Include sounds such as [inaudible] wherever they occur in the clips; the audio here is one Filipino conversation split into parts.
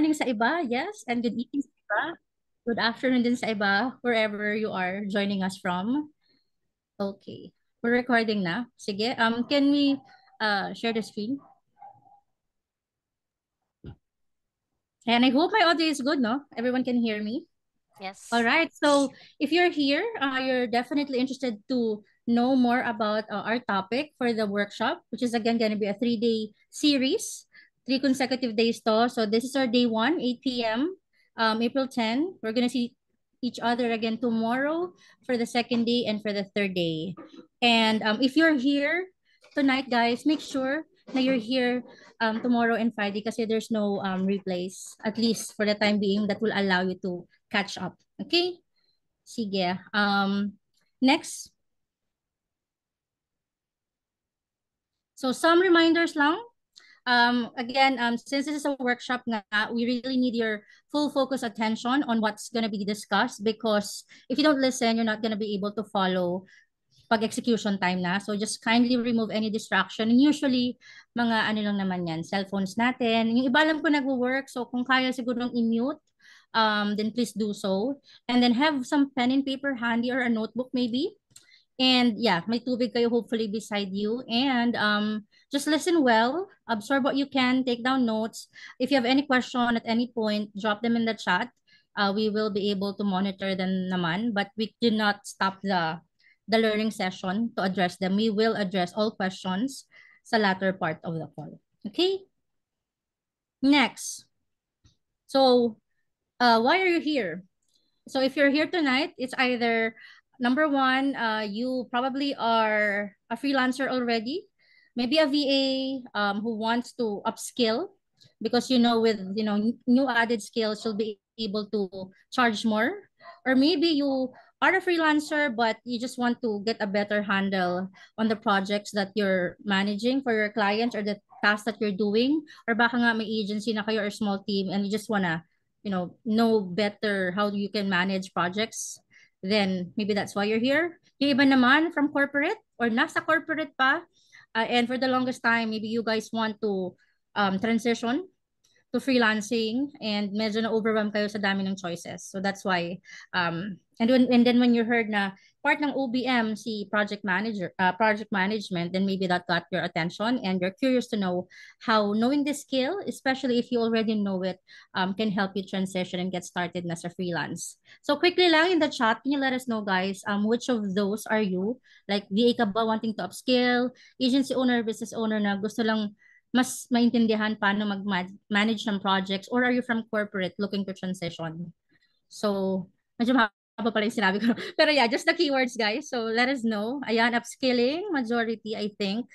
morning sa iba, yes, and good evening sa iba. Good afternoon din sa iba, wherever you are joining us from. Okay, we're recording na. Sige, um, can we uh, share the screen? And I hope my audio is good, no? Everyone can hear me? Yes. All right, so if you're here, uh, you're definitely interested to know more about uh, our topic for the workshop, which is again going to be a three-day series three consecutive days to. So this is our day one, 8 p.m., um, April 10. We're going to see each other again tomorrow for the second day and for the third day. And um, if you're here tonight, guys, make sure that you're here um, tomorrow and Friday because there's no um, replays, at least for the time being, that will allow you to catch up. Okay? Sige. Um, next. So some reminders lang um, again, um, since this is a workshop nga, we really need your full focus attention on what's going to be discussed because if you don't listen, you're not going to be able to follow pag execution time na. So just kindly remove any distraction. And usually, mga ano lang naman yan, cellphones natin. Yung iba lang ko nagwo-work, so kung kaya siguro ng i-mute, um, then please do so. And then have some pen and paper handy or a notebook maybe And yeah, may tubig kayo hopefully beside you. And um, just listen well, absorb what you can, take down notes. If you have any question at any point, drop them in the chat. Uh, we will be able to monitor them naman, but we do not stop the the learning session to address them. We will address all questions sa latter part of the call. Okay? Next. So, uh, why are you here? So if you're here tonight, it's either number one, uh, you probably are a freelancer already, maybe a VA um, who wants to upskill because you know with you know new added skills you'll be able to charge more or maybe you are a freelancer but you just want to get a better handle on the projects that you're managing for your clients or the tasks that you're doing or baka nga may agency na kayo or small team and you just wanna you know know better how you can manage projects then maybe that's why you're here. Yung iba naman from corporate or nasa corporate pa, uh, and for the longest time, maybe you guys want to um, transition to freelancing and medyo na-overwhelm kayo sa dami ng choices. So that's why, um, and, when, and then when you heard na part ng OBM si project manager uh, project management then maybe that got your attention and you're curious to know how knowing this skill especially if you already know it um, can help you transition and get started as a freelance so quickly lang in the chat can you let us know guys um which of those are you like VA ka ba wanting to upskill agency owner business owner na gusto lang mas maintindihan paano mag-manage ng projects or are you from corporate looking to transition so medyo pa pala yung sinabi ko. [laughs] Pero yeah, just the keywords, guys. So, let us know. Ayan, upskilling, majority, I think.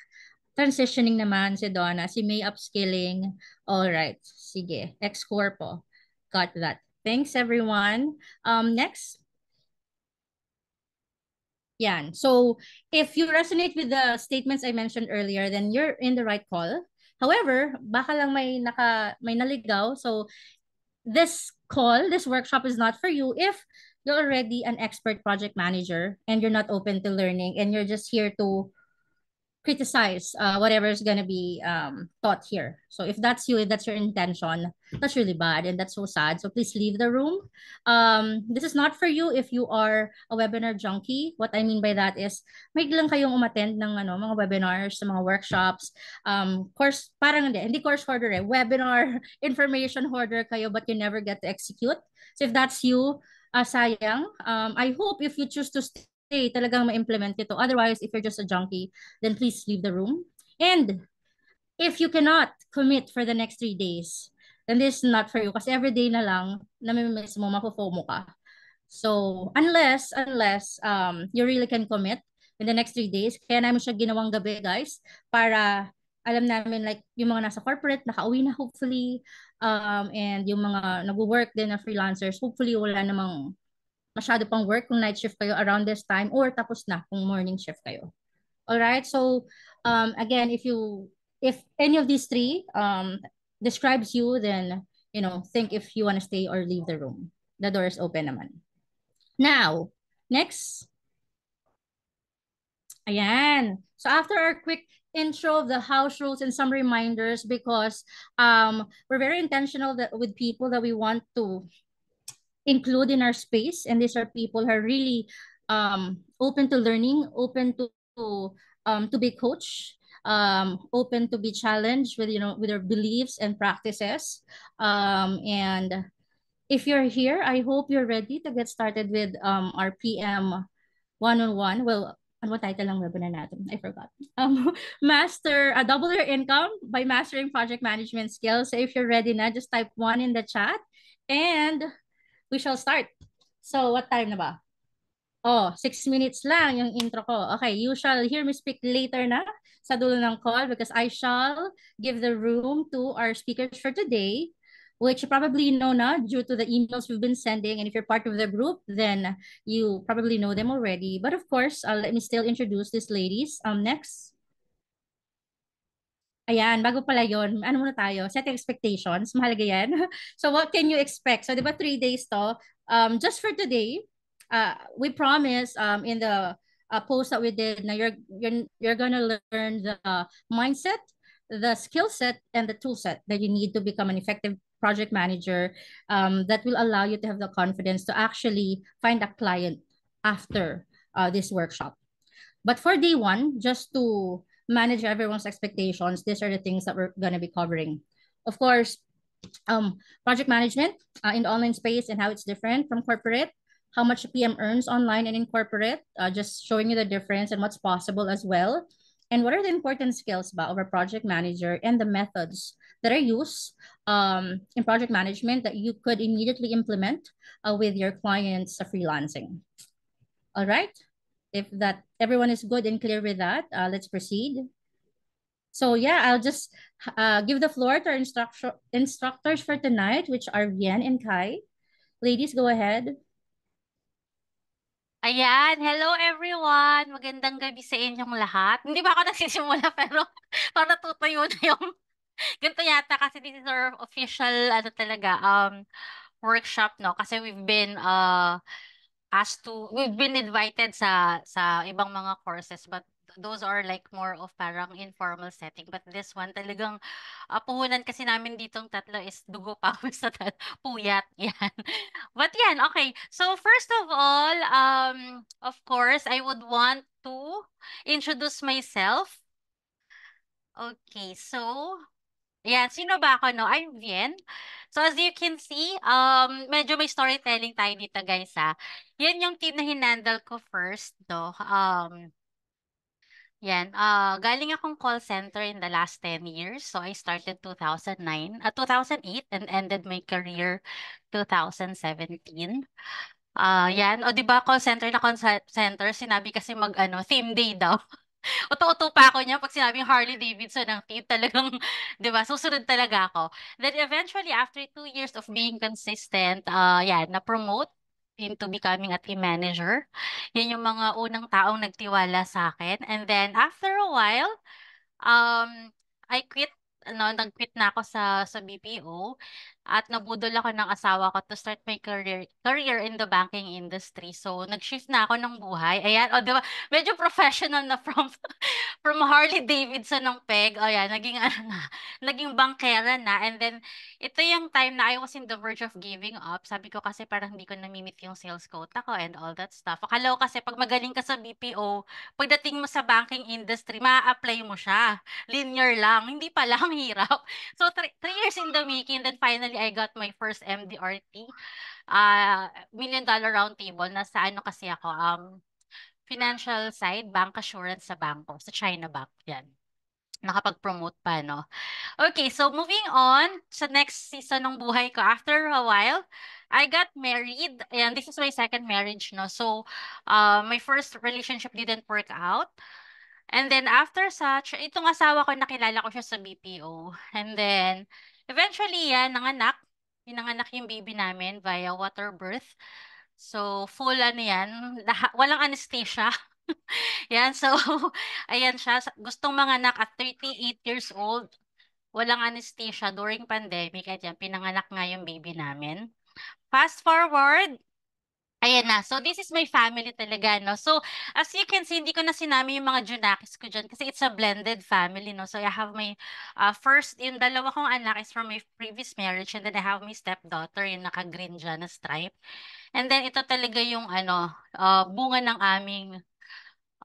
Transitioning naman si Donna. Si May upskilling. All right. Sige. ex corpo Got that. Thanks, everyone. Um, next. Yan. So, if you resonate with the statements I mentioned earlier, then you're in the right call. However, baka lang may, naka, may naligaw. So, this call, this workshop is not for you if you're already an expert project manager and you're not open to learning and you're just here to criticize uh, whatever is going to be um, taught here. So if that's you, if that's your intention, that's really bad and that's so sad. So please leave the room. Um, this is not for you if you are a webinar junkie. What I mean by that is, may lang kayong umattend ng ano, mga webinars, mga workshops, um, course, parang hindi, hindi course hoarder eh, webinar, [laughs] information hoarder kayo but you never get to execute. So if that's you, uh, sayang. Um, I hope if you choose to stay, talagang ma-implement ito. Otherwise, if you're just a junkie, then please leave the room. And if you cannot commit for the next three days, then this is not for you. Kasi every day na lang, namimiss mo, mapo-FOMO ka. So, unless, unless um, you really can commit in the next three days, kaya namin siya ginawang gabi, guys, para alam namin like yung mga nasa corporate nakauwi na hopefully um and yung mga nagwo-work din na freelancers hopefully wala namang masyado pang work kung night shift kayo around this time or tapos na kung morning shift kayo. All right? So um again if you if any of these three um describes you then you know think if you want to stay or leave the room. The door is open naman. Now, next Ayan. So after our quick intro of the house rules and some reminders because um, we're very intentional that with people that we want to include in our space and these are people who are really um, open to learning, open to, to um, to be coached, um, open to be challenged with you know with their beliefs and practices. Um, and if you're here, I hope you're ready to get started with um, our PM one-on-one. Well, ano title lang webinar natin? I forgot. Um, [laughs] master, uh, double your income by mastering project management skills. So if you're ready na, just type one in the chat and we shall start. So what time na ba? Oh, six minutes lang yung intro ko. Okay, you shall hear me speak later na sa dulo ng call because I shall give the room to our speakers for today which you probably know now due to the emails we've been sending. And if you're part of the group, then you probably know them already. But of course, uh, let me still introduce these ladies. Um, next. Ayan, bago pala yun, ano muna tayo? Set expectations, mahalaga yan. [laughs] So what can you expect? So di ba three days to? Um, just for today, uh, we promise um, in the uh, post that we did, now you're, you're, you're gonna learn the mindset, the skill set, and the tool set that you need to become an effective project manager um, that will allow you to have the confidence to actually find a client after uh, this workshop. But for day one, just to manage everyone's expectations, these are the things that we're going to be covering. Of course, um, project management uh, in the online space and how it's different from corporate, how much PM earns online and in corporate, uh, just showing you the difference and what's possible as well. And what are the important skills about our project manager and the methods that are used um, in project management that you could immediately implement uh, with your clients uh, freelancing. All right, if that everyone is good and clear with that, uh, let's proceed. So yeah, I'll just uh, give the floor to our instructor, instructors for tonight, which are Vien and Kai. Ladies, go ahead. Ayan, hello everyone! Magandang gabi sa inyong lahat. Hindi ba ako nagsisimula [laughs] pero Para natutuyo na yung ganito yata kasi this is our official ano talaga um workshop no kasi we've been uh asked to we've been invited sa sa ibang mga courses but those are like more of parang informal setting but this one talagang uh, puhunan kasi namin ditong tatlo is dugo pa sa tat puyat [laughs] yan but yan okay so first of all um of course I would want to introduce myself okay so Ayan, sino ba ako, no? I'm Vien. So as you can see, um, medyo may storytelling tayo dito, guys, ha? Yan yung team na hinandle ko first, no? Um, yan, uh, galing akong call center in the last 10 years. So I started 2009, uh, 2008 and ended my career 2017. Uh, ah, yan, o di ba call center na call center, sinabi kasi mag ano, theme day daw. [laughs] [laughs] Uto-uto pa ako niya pag sinabing Harley Davidson ang team. Talagang, [laughs] di ba, susunod talaga ako. Then eventually, after two years of being consistent, uh, ah, yeah, na-promote into becoming a team manager. Yan yung mga unang taong nagtiwala sa akin. And then, after a while, um, I quit, ano, nag-quit na ako sa, sa BPO. At nabudol ako ng asawa ko to start my career career in the banking industry. So, nag-shift na ako ng buhay. Ayan, o, oh, diba? Medyo professional na from [laughs] from Harley Davidson ng PEG. O, oh, ayan, naging, [laughs] ano na, naging bankera na. And then, ito yung time na I was in the verge of giving up. Sabi ko kasi parang hindi ko namimit yung sales quota ko and all that stuff. Akala ko kasi pag magaling ka sa BPO, pagdating mo sa banking industry, ma-apply mo siya. Linear lang. Hindi pala, [laughs] ang hirap. So, three, three years in the making, then finally, actually, I got my first MDRT, uh, ah, Million Dollar round table na Nasa ano kasi ako, um, financial side, bank assurance sa banko, sa China Bank. Yan. Nakapag-promote pa, no? Okay, so moving on sa next season ng buhay ko. After a while, I got married. And this is my second marriage, no? So, uh, my first relationship didn't work out. And then after such, itong asawa ko, nakilala ko siya sa BPO. And then, Eventually, yan, nanganak. Pinanganak yung baby namin via water birth. So, full ano yan. Laha, walang anesthesia. [laughs] yan, so, [laughs] ayan siya. Gustong manganak at 38 years old. Walang anesthesia during pandemic. At yan, pinanganak nga yung baby namin. Fast forward, Ayan na. So, this is my family talaga, no? So, as you can see, hindi ko na sinami yung mga Junakis ko dyan kasi it's a blended family, no? So, I have my uh, first, yung dalawa kong anak is from my previous marriage and then I have my stepdaughter, yung naka-green dyan na stripe. And then, ito talaga yung, ano, uh, bunga ng aming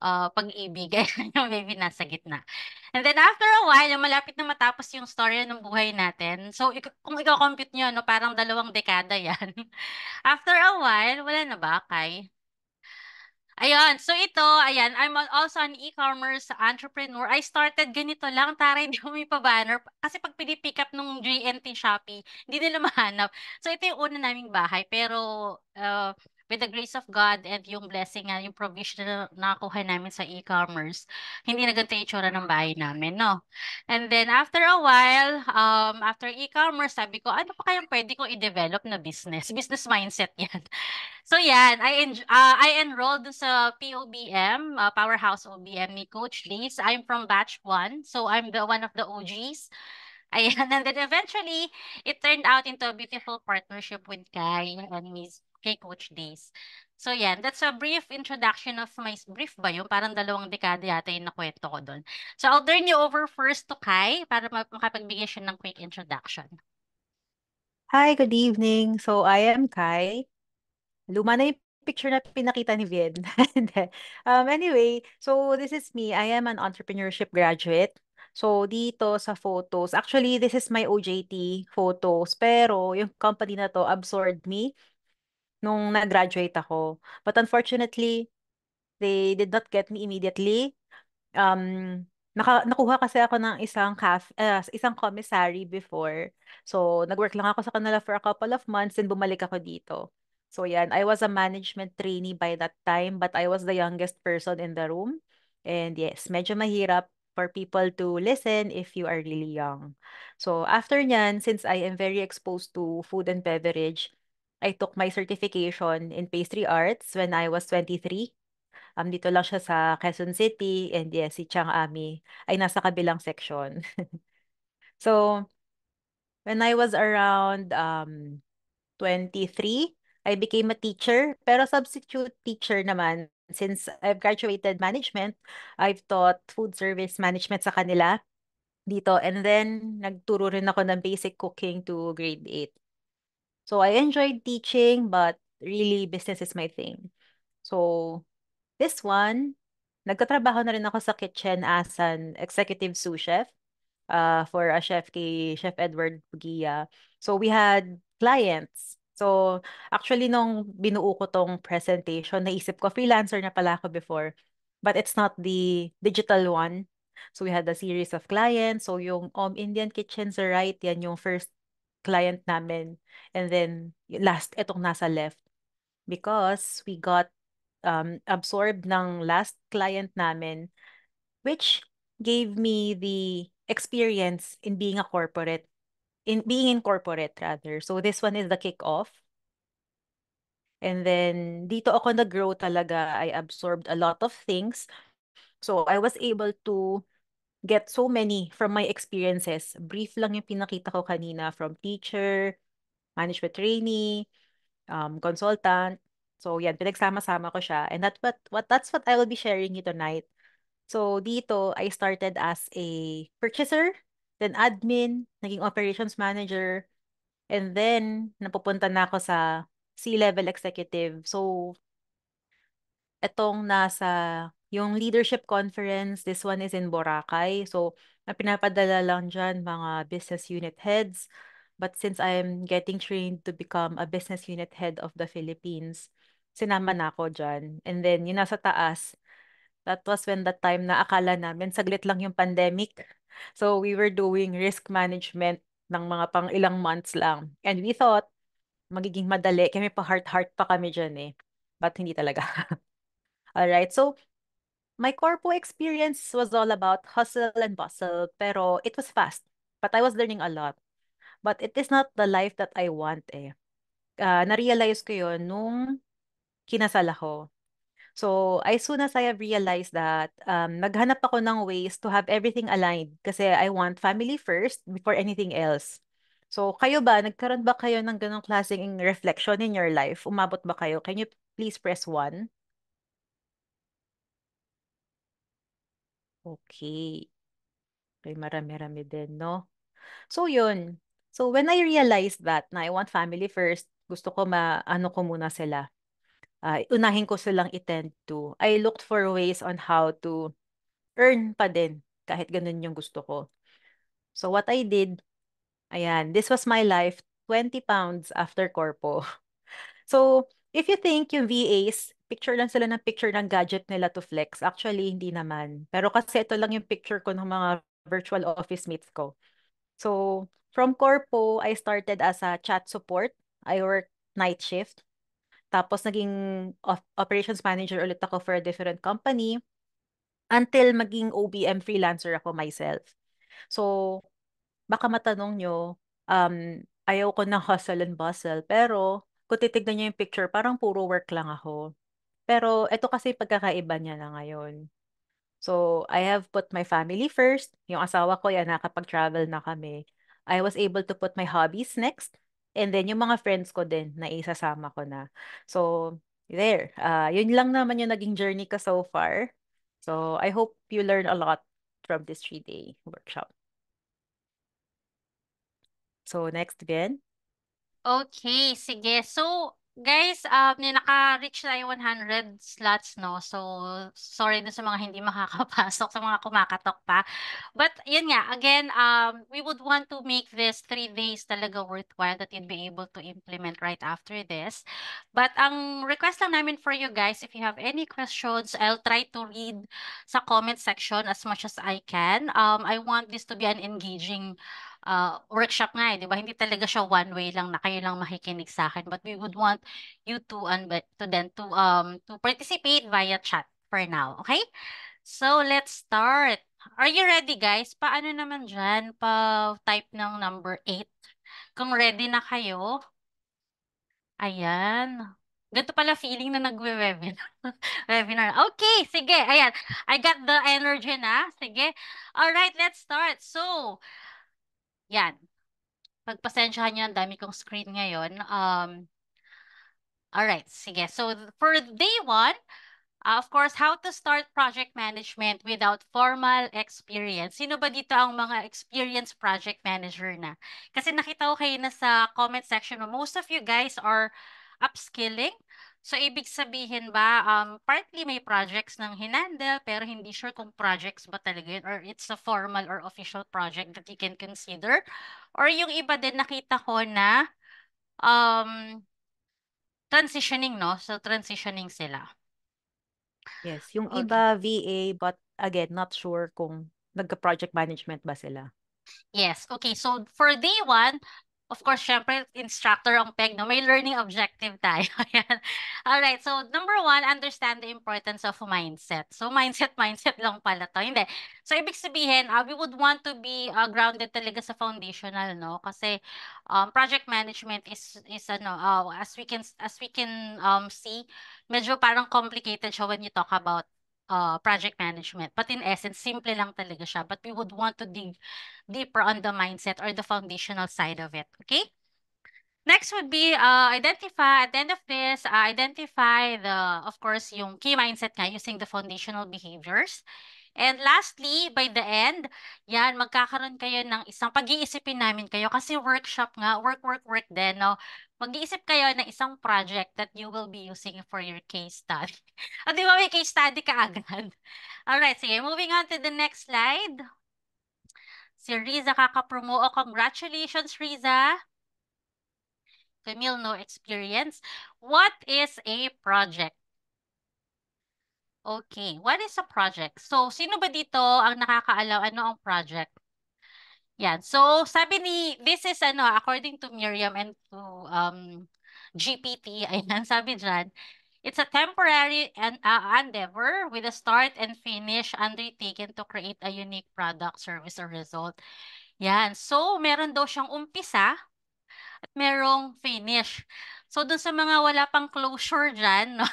uh, pag-ibig. [laughs] Kaya baby nasa gitna. And then after a while, yung malapit na matapos yung story ng buhay natin. So kung i-compute nyo, no, parang dalawang dekada yan. [laughs] after a while, wala na ba, Kai? Ayan, so ito, ayan, I'm also an e-commerce entrepreneur. I started ganito lang, taray [laughs] hindi ko may pa-banner. Kasi pag pinipick up nung GNT Shopee, hindi nila mahanap. So ito yung una naming bahay, pero uh, with the grace of God and yung blessing nga, yung provision na nakuha namin sa e-commerce, hindi na ganito itsura ng bahay namin, no? And then after a while, um, after e-commerce, sabi ko, ano pa kayang pwede ko i-develop na business? Business mindset yan. [laughs] So yan, I, en uh, I enrolled sa POBM, uh, Powerhouse OBM ni Coach Liz. I'm from batch 1, so I'm the one of the OGs. [laughs] Ayan, and then eventually, it turned out into a beautiful partnership with Kai and Miss kay Coach Days. So yan, that's a brief introduction of my brief ba yun? Parang dalawang dekada yata yung nakwento ko doon. So I'll turn you over first to Kai para makapagbigay siya ng quick introduction. Hi, good evening. So I am Kai. Luma na yung picture na pinakita ni Vied. [laughs] um, anyway, so this is me. I am an entrepreneurship graduate. So dito sa photos, actually this is my OJT photos pero yung company na to absorbed me nung nag-graduate ako. But unfortunately, they did not get me immediately. Um, naka, nakuha kasi ako ng isang caf, uh, ah, isang commissary before. So, nag-work lang ako sa kanila for a couple of months and bumalik ako dito. So, yan. I was a management trainee by that time, but I was the youngest person in the room. And yes, medyo mahirap for people to listen if you are really young. So, after nyan, since I am very exposed to food and beverage, I took my certification in pastry arts when I was 23. Um, dito lang siya sa Quezon City and yes, si Chang Ami ay nasa kabilang section. [laughs] so, when I was around um, 23, I became a teacher, pero substitute teacher naman. Since I've graduated management, I've taught food service management sa kanila dito. And then, nagturo rin ako ng basic cooking to grade 8. So I enjoyed teaching, but really business is my thing. So this one, nagkatrabaho na rin ako sa kitchen as an executive sous chef uh, for a chef kay Chef Edward Pugia. So we had clients. So actually nung binuo ko tong presentation, naisip ko freelancer na pala ako before. But it's not the digital one. So we had a series of clients. So yung Om Indian Kitchen Right, yan yung first client namin. And then, last, itong nasa left. Because we got um, absorbed ng last client namin, which gave me the experience in being a corporate, in being in corporate rather. So this one is the kickoff. And then dito ako nag-grow talaga. I absorbed a lot of things. So I was able to get so many from my experiences. Brief lang yung pinakita ko kanina from teacher, management trainee, um, consultant. So yan, pinagsama-sama ko siya. And that what, what, that's what I will be sharing you tonight. So dito, I started as a purchaser, then admin, naging operations manager, and then napupunta na ako sa C-level executive. So etong nasa yung leadership conference, this one is in Boracay. So, ang pinapadala lang dyan, mga business unit heads. But since I'm getting trained to become a business unit head of the Philippines, sinama na ako dyan. And then, yun nasa taas, that was when that time na akala namin, saglit lang yung pandemic. So, we were doing risk management ng mga pang ilang months lang. And we thought, magiging madali. Kami pa heart-heart pa kami dyan eh. But hindi talaga. [laughs] Alright, so My corpo experience was all about hustle and bustle, pero it was fast. But I was learning a lot. But it is not the life that I want eh. Uh, na-realize ko yon nung kinasal ako. So, as soon as I have realized that, um, naghanap ako ng ways to have everything aligned kasi I want family first before anything else. So, kayo ba, nagkaroon ba kayo ng ganong klaseng reflection in your life? Umabot ba kayo? Can you please press one? Okay. Okay, marami-rami din, no? So, yun. So, when I realized that na I want family first, gusto ko ma-ano ko muna sila. Uh, unahin ko silang itend to. I looked for ways on how to earn pa din kahit ganun yung gusto ko. So, what I did, ayan, this was my life 20 pounds after corpo. [laughs] So, if you think yung VAs, picture lang sila ng picture ng gadget nila to flex. Actually, hindi naman. Pero kasi ito lang yung picture ko ng mga virtual office mates ko. So, from Corpo, I started as a chat support. I work night shift. Tapos, naging operations manager ulit ako for a different company until maging OBM freelancer ako myself. So, baka matanong nyo, um, ayaw ko ng hustle and bustle, pero kung titignan nyo yung picture, parang puro work lang ako. Pero ito kasi pagkakaiba niya na ngayon. So, I have put my family first. Yung asawa ko, yan, nakapag-travel na kami. I was able to put my hobbies next. And then, yung mga friends ko din, na isasama ko na. So, there. Uh, yun lang naman yung naging journey ko so far. So, I hope you learn a lot from this three-day workshop. So, next, again. Okay, sige. So, Guys, um, naka-reach na yung 100 slots, no? So, sorry na sa mga hindi [laughs] makakapasok, sa mga kumakatok pa. But, yun nga, again, um, we would want to make this three days talaga worthwhile that you'd be able to implement right after this. But, ang request lang namin for you guys, if you have any questions, I'll try to read sa comment section as much as I can. Um, I want this to be an engaging uh, workshop nga eh, di ba? Hindi talaga siya one way lang na kayo lang makikinig sa akin. But we would want you to, and to then to, um, to participate via chat for now. Okay? So, let's start. Are you ready, guys? Paano naman dyan? Pa-type ng number 8. Kung ready na kayo, ayan. Ganito pala feeling na nagwe-webinar. [laughs] Webinar. Okay, sige. Ayan. I got the energy na. Sige. All right, let's start. So, yan. Pagpasensyahan niyo ang dami kong screen ngayon. Um, all right, sige. So, for day one, uh, of course, how to start project management without formal experience. Sino ba dito ang mga experienced project manager na? Kasi nakita ko kayo na sa comment section, most of you guys are upskilling So, ibig sabihin ba, um, partly may projects ng hinandle, pero hindi sure kung projects ba talaga yun, or it's a formal or official project that you can consider. Or yung iba din, nakita ko na um, transitioning, no? So, transitioning sila. Yes, yung okay. iba VA, but again, not sure kung nagka-project management ba sila. Yes. Okay. So for day one, of course, syempre, instructor ang peg, no? May learning objective tayo. [laughs] All right. So, number one, understand the importance of mindset. So, mindset, mindset lang pala to. Hindi. So, ibig sabihin, uh, we would want to be uh, grounded talaga sa foundational, no? Kasi um, project management is, is ano, uh, as we can, as we can um, see, medyo parang complicated siya when you talk about uh, project management. But in essence, simple lang talaga siya. But we would want to dig deeper on the mindset or the foundational side of it. Okay? Next would be uh, identify, at the end of this, uh, identify the, of course, yung key mindset nga using the foundational behaviors. And lastly, by the end, yan, magkakaroon kayo ng isang pag-iisipin namin kayo kasi workshop nga, work, work, work din, no? mag-iisip kayo ng isang project that you will be using for your case study. At [laughs] di ba may case study ka agad? [laughs] Alright, sige. Moving on to the next slide. Si Riza kakapromo. Oh, congratulations, Riza. Camille, no experience. What is a project? Okay, what is a project? So, sino ba dito ang nakakaalaw ano ang project? Yan. So, sabi ni, this is ano, according to Miriam and to um, GPT, [laughs] ayan, sabi dyan, it's a temporary and uh, endeavor with a start and finish undertaken to create a unique product, service, or result. Yan. So, meron daw siyang umpisa at merong finish. So, dun sa mga wala pang closure dyan, [laughs] no?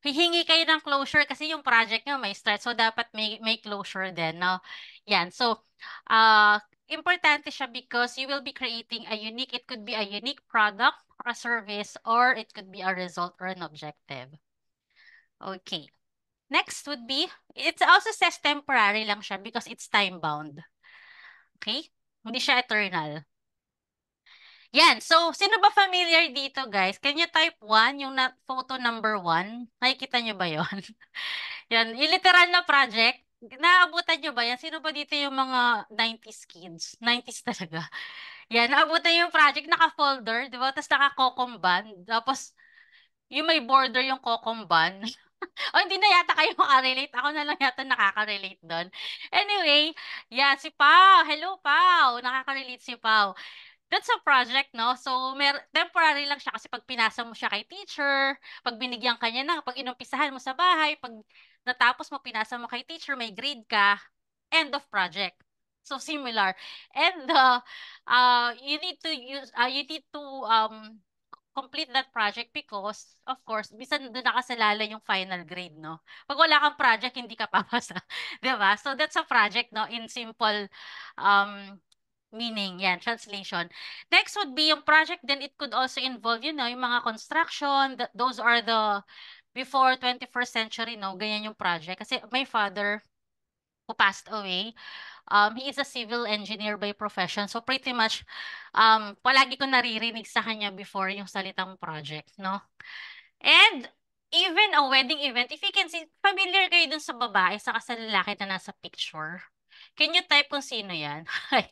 hihingi kayo ng closure kasi yung project nyo may start. So, dapat may, may closure din, no? Yan. So, uh, importante siya because you will be creating a unique, it could be a unique product or a service or it could be a result or an objective. Okay. Next would be, it also says temporary lang siya because it's time-bound. Okay? Hindi siya eternal. Yan. So, sino ba familiar dito, guys? Can you type 1, yung na photo number 1? Nakikita nyo ba yon [laughs] Yan. literal na project. Naabutan nyo ba yan? Sino ba dito yung mga 90s kids? 90s talaga. [laughs] Yan. Naabutan yung project. Naka-folder, di ba? Tapos naka-cocomban. Tapos, yung may border yung cocomban. [laughs] o oh, hindi na yata kayo makarelate. Ako na lang yata nakaka-relate doon. Anyway, yeah, si Pao. Hello, Pao. Nakaka-relate si Pao that's a project, no? So, mer temporary lang siya kasi pag pinasa mo siya kay teacher, pag binigyan ka niya na, pag inumpisahan mo sa bahay, pag natapos mo, pinasa mo kay teacher, may grade ka, end of project. So, similar. And uh, uh, you need to use, uh, you need to um, complete that project because, of course, bisan doon nakasalala yung final grade, no? Pag wala kang project, hindi ka [laughs] papasa. ba diba? So, that's a project, no? In simple um, meaning, yan, translation. Next would be yung project, then it could also involve, you know, yung mga construction, th those are the before 21st century, no, ganyan yung project. Kasi my father, who passed away, um, he is a civil engineer by profession. So pretty much, um, palagi ko naririnig sa kanya before yung salitang project, no? And even a wedding event, if you can see, familiar kayo dun sa babae, saka sa lalaki na nasa picture Can you type kung sino yan? [laughs]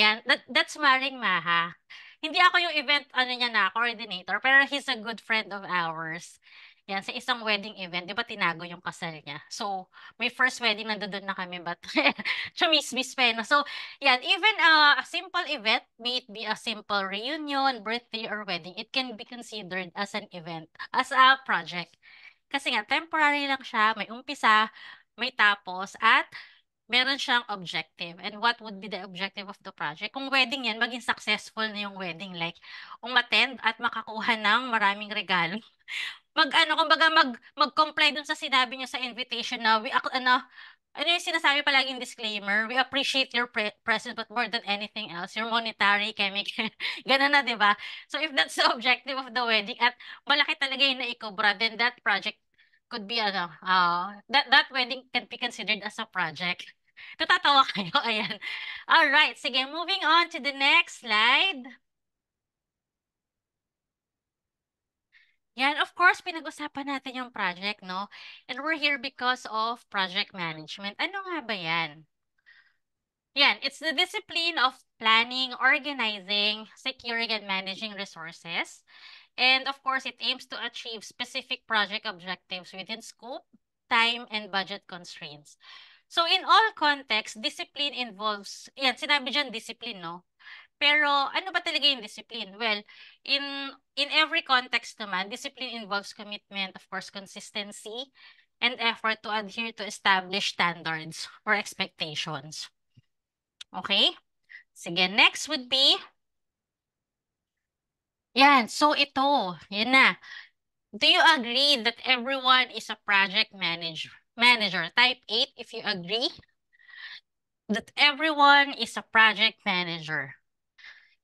yan. That, that's Maring Maha. Hindi ako yung event ano niya na, coordinator, pero he's a good friend of ours. Yan, sa isang wedding event, di ba tinago yung kasal niya? So, may first wedding, nandoon na kami, but [laughs] chumismis pa na. So, yan, even uh, a simple event, may it be a simple reunion, birthday, or wedding, it can be considered as an event, as a project. Kasi nga, temporary lang siya, may umpisa, may tapos, at meron siyang objective. And what would be the objective of the project? Kung wedding yan, maging successful na yung wedding. Like, umattend at makakuha ng maraming regalo. [laughs] mag, ano, kumbaga, mag, mag-comply dun sa sinabi niya sa invitation na, we, ano, ano yung sinasabi palagi in disclaimer, we appreciate your pre- presence but more than anything else, your monetary, chemical, [laughs] ganun na, di ba? So if that's the [laughs] objective of the wedding at malaki talaga yung naikobra, then that project could be, ano, uh, that, that wedding can be considered as a project. Natatawa [laughs] kayo. Ayan. All right. Sige, moving on to the next slide. Yan, of course, pinag-usapan natin yung project, no? And we're here because of project management. Ano nga ba yan? Yan, it's the discipline of planning, organizing, securing, and managing resources. And of course, it aims to achieve specific project objectives within scope, time, and budget constraints. So in all context, discipline involves, yan, sinabi dyan discipline, no? Pero ano ba talaga yung discipline? Well, in in every context naman, discipline involves commitment, of course, consistency, and effort to adhere to established standards or expectations. Okay? Sige, next would be Yan, so ito, yan na. Do you agree that everyone is a project manager? manager. Type 8 if you agree that everyone is a project manager.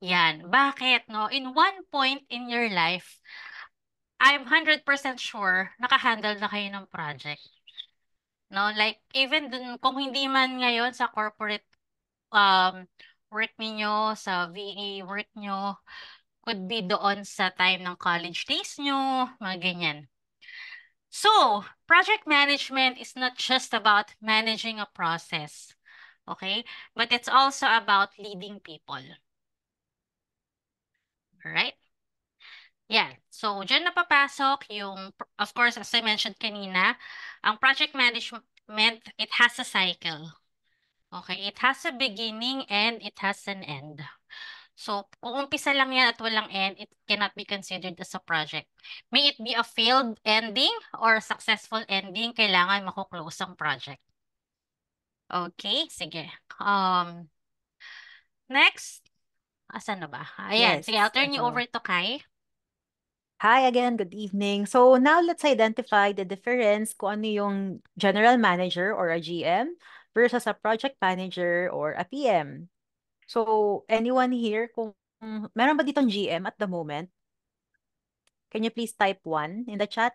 Yan. Bakit? No? In one point in your life, I'm 100% sure nakahandle na kayo ng project. No? Like, even dun, kung hindi man ngayon sa corporate um, work niyo sa VA work niyo could be doon sa time ng college days nyo, mga ganyan. So, project management is not just about managing a process, okay? But it's also about leading people. Alright? Yan. Yeah. So, dyan napapasok yung, of course, as I mentioned kanina, ang project management, it has a cycle. Okay? It has a beginning and it has an end. So, kung umpisa lang yan at walang end, it cannot be considered as a project. May it be a failed ending or successful ending, kailangan makuklose ang project. Okay, sige. Um, next, asan na ba? Ayan, yes, sige, I'll turn you over to Kai. Hi again, good evening. So now let's identify the difference kung ano yung general manager or a GM versus a project manager or a PM. So, anyone here, kung meron ba ditong GM at the moment? Can you please type 1 in the chat?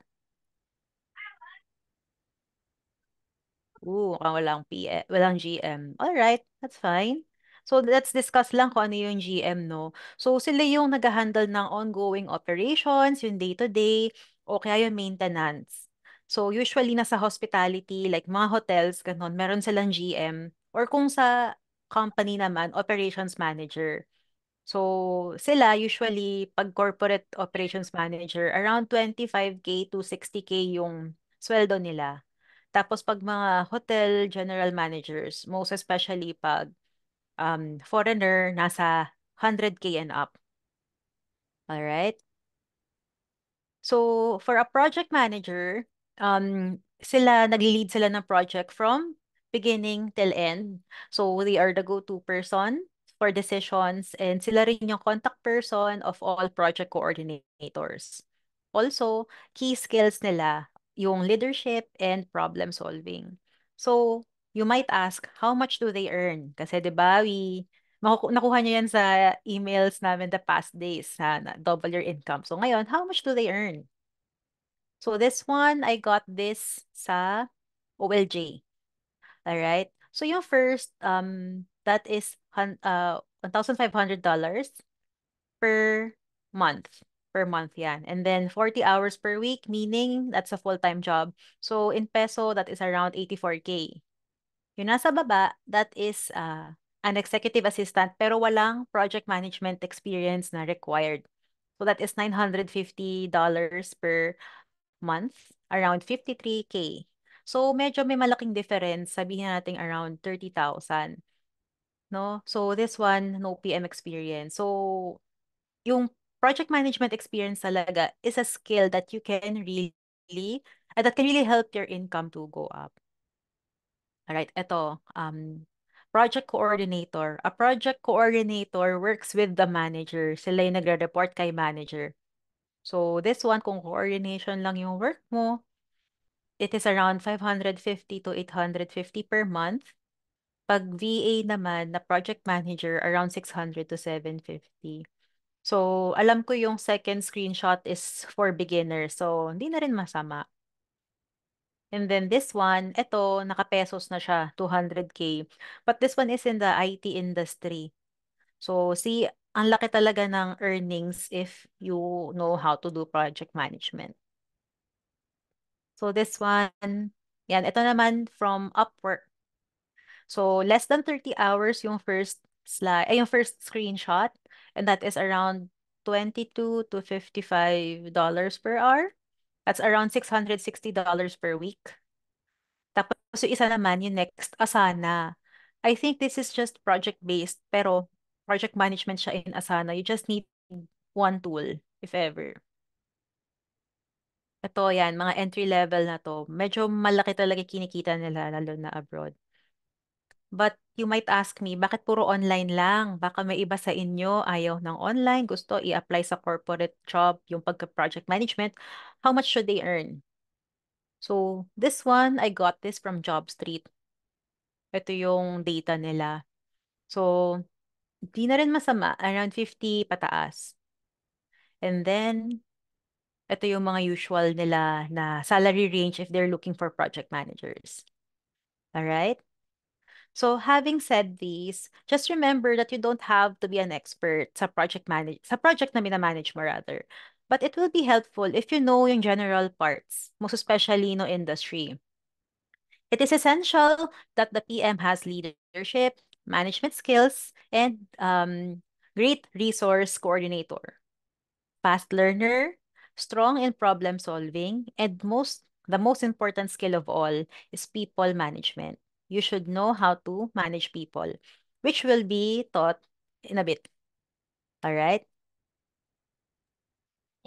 Ooh, mukhang walang, PM, walang GM. All right, that's fine. So let's discuss lang kung ano yung GM, no? So sila yung nag-handle ng ongoing operations, yung day-to-day, -day, o kaya yung maintenance. So usually nasa hospitality, like mga hotels, ganun, meron silang GM. Or kung sa company naman, operations manager. So, sila usually, pag corporate operations manager, around 25K to 60K yung sweldo nila. Tapos pag mga hotel general managers, most especially pag um, foreigner, nasa 100K and up. All right. So, for a project manager, um, sila, nag-lead sila ng project from beginning till end. So they are the go-to person for decisions and sila rin yung contact person of all project coordinators. Also, key skills nila, yung leadership and problem solving. So, you might ask, how much do they earn? Kasi 'di ba, we nakuha niyo yan sa emails namin the past days, ha, na, double your income. So ngayon, how much do they earn? So this one, I got this sa OLJ. All right. So yung first, um, that is uh, $1,500 per month. Per month yan. And then 40 hours per week, meaning that's a full-time job. So in peso, that is around 84K. Yung nasa baba, that is uh, an executive assistant pero walang project management experience na required. So that is $950 per month, around 53K. So, medyo may malaking difference. Sabihin na natin around 30,000. No? So, this one, no PM experience. So, yung project management experience talaga is a skill that you can really, uh, that can really help your income to go up. All right, ito, um, project coordinator. A project coordinator works with the manager. Sila yung nagre-report kay manager. So, this one, kung coordination lang yung work mo, it is around 550 to 850 per month. Pag VA naman, na project manager, around 600 to 750. So, alam ko yung second screenshot is for beginner. So, hindi na rin masama. And then this one, ito, naka-pesos na siya, 200k. But this one is in the IT industry. So, see, ang laki talaga ng earnings if you know how to do project management. So this one, yan, ito naman from Upwork. So less than 30 hours yung first slide, ay yung first screenshot and that is around 22 to 55 dollars per hour. That's around 660 dollars per week. Tapos yung isa naman, yung next, Asana. I think this is just project-based, pero project management siya in Asana. You just need one tool, if ever. Ito yan, mga entry level na to. Medyo malaki talaga kinikita nila lalo na abroad. But you might ask me, bakit puro online lang? Baka may iba sa inyo ayaw ng online, gusto i-apply sa corporate job, yung pagka-project management. How much should they earn? So, this one, I got this from JobStreet. Ito yung data nila. So, di na rin masama, around 50 pataas. And then, ito yung mga usual nila na salary range if they're looking for project managers. Alright? So having said this, just remember that you don't have to be an expert sa project manage sa project na minamanage mo rather. But it will be helpful if you know yung general parts, most especially no industry. It is essential that the PM has leadership, management skills, and um, great resource coordinator. Fast learner, strong in problem solving, and most the most important skill of all is people management. You should know how to manage people, which will be taught in a bit. All right?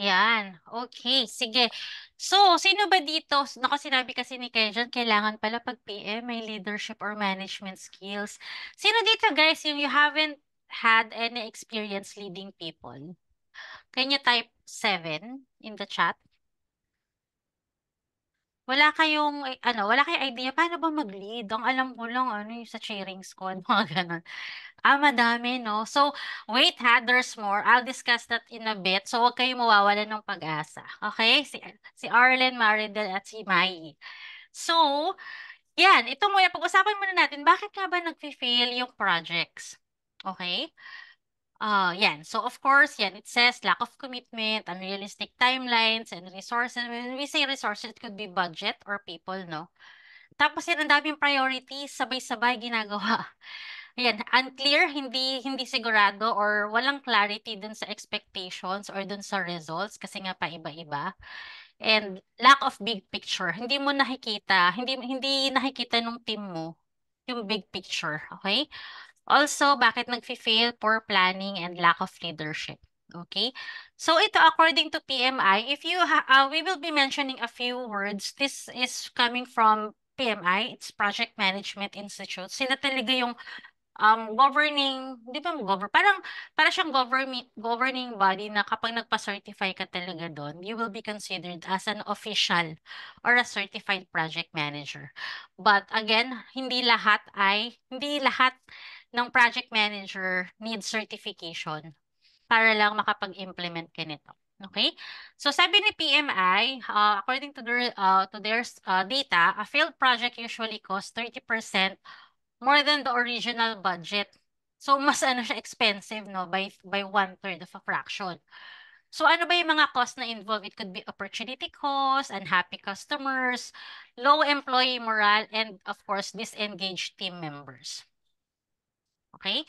Yan. Okay. Sige. So, sino ba dito? Nako, sinabi kasi ni Kenjan, kailangan pala pag PM, may leadership or management skills. Sino dito, guys, yung you haven't had any experience leading people? Can you type 7 in the chat? Wala kayong, eh, ano, wala kayong idea, paano ba mag-lead? Ang alam ko lang, ano yung sa cheering squad, [laughs] mga ganun. Ah, madami, no? So, wait ha, there's more. I'll discuss that in a bit. So, huwag kayong mawawala ng pag-asa. Okay? Si, si Arlen, Maridel, at si Mai. So, yan, ito muna, pag-usapan muna natin, bakit nga ba nag-fail yung projects? Okay? Uh, yan. So, of course, yan, it says lack of commitment, unrealistic timelines, and resources. When we say resources, it could be budget or people, no? Tapos yan, ang daming priorities, sabay-sabay ginagawa. [laughs] Ayan, unclear, hindi hindi sigurado or walang clarity dun sa expectations or dun sa results kasi nga pa iba-iba. And lack of big picture. Hindi mo nakikita, hindi hindi nakikita ng team mo yung big picture, okay? Also, bakit nagfi-fail? Poor planning and lack of leadership. Okay? So ito according to PMI, if you uh, we will be mentioning a few words. This is coming from PMI, it's Project Management Institute. Sila talaga yung um governing, 'di ba, govern. Parang para siyang government governing body na kapag nagpa-certify ka talaga doon, you will be considered as an official or a certified project manager. But again, hindi lahat ay hindi lahat ng project manager needs certification para lang makapag-implement ka nito. Okay? So sabi ni PMI, uh, according to their uh, to their uh, data, a failed project usually costs 30% more than the original budget. So mas ano siya expensive no by by one third of a fraction. So ano ba yung mga costs na involved? It could be opportunity costs, unhappy customers, low employee morale, and of course, disengaged team members. Okay?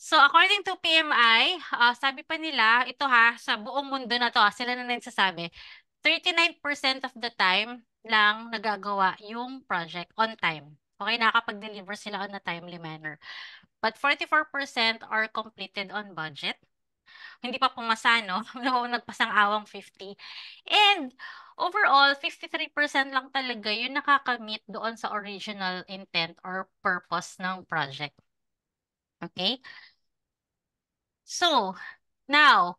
So according to PMI, uh, ah, sabi pa nila, ito ha, sa buong mundo na to, ah, sila na nagsasabi, 39% of the time lang nagagawa yung project on time. Okay, nakakapag-deliver sila on a timely manner. But 44% are completed on budget. Hindi pa pumasa, no? [laughs] Nagpasang awang 50. And overall, 53% lang talaga yung nakakamit doon sa original intent or purpose ng project. Okay? So, now,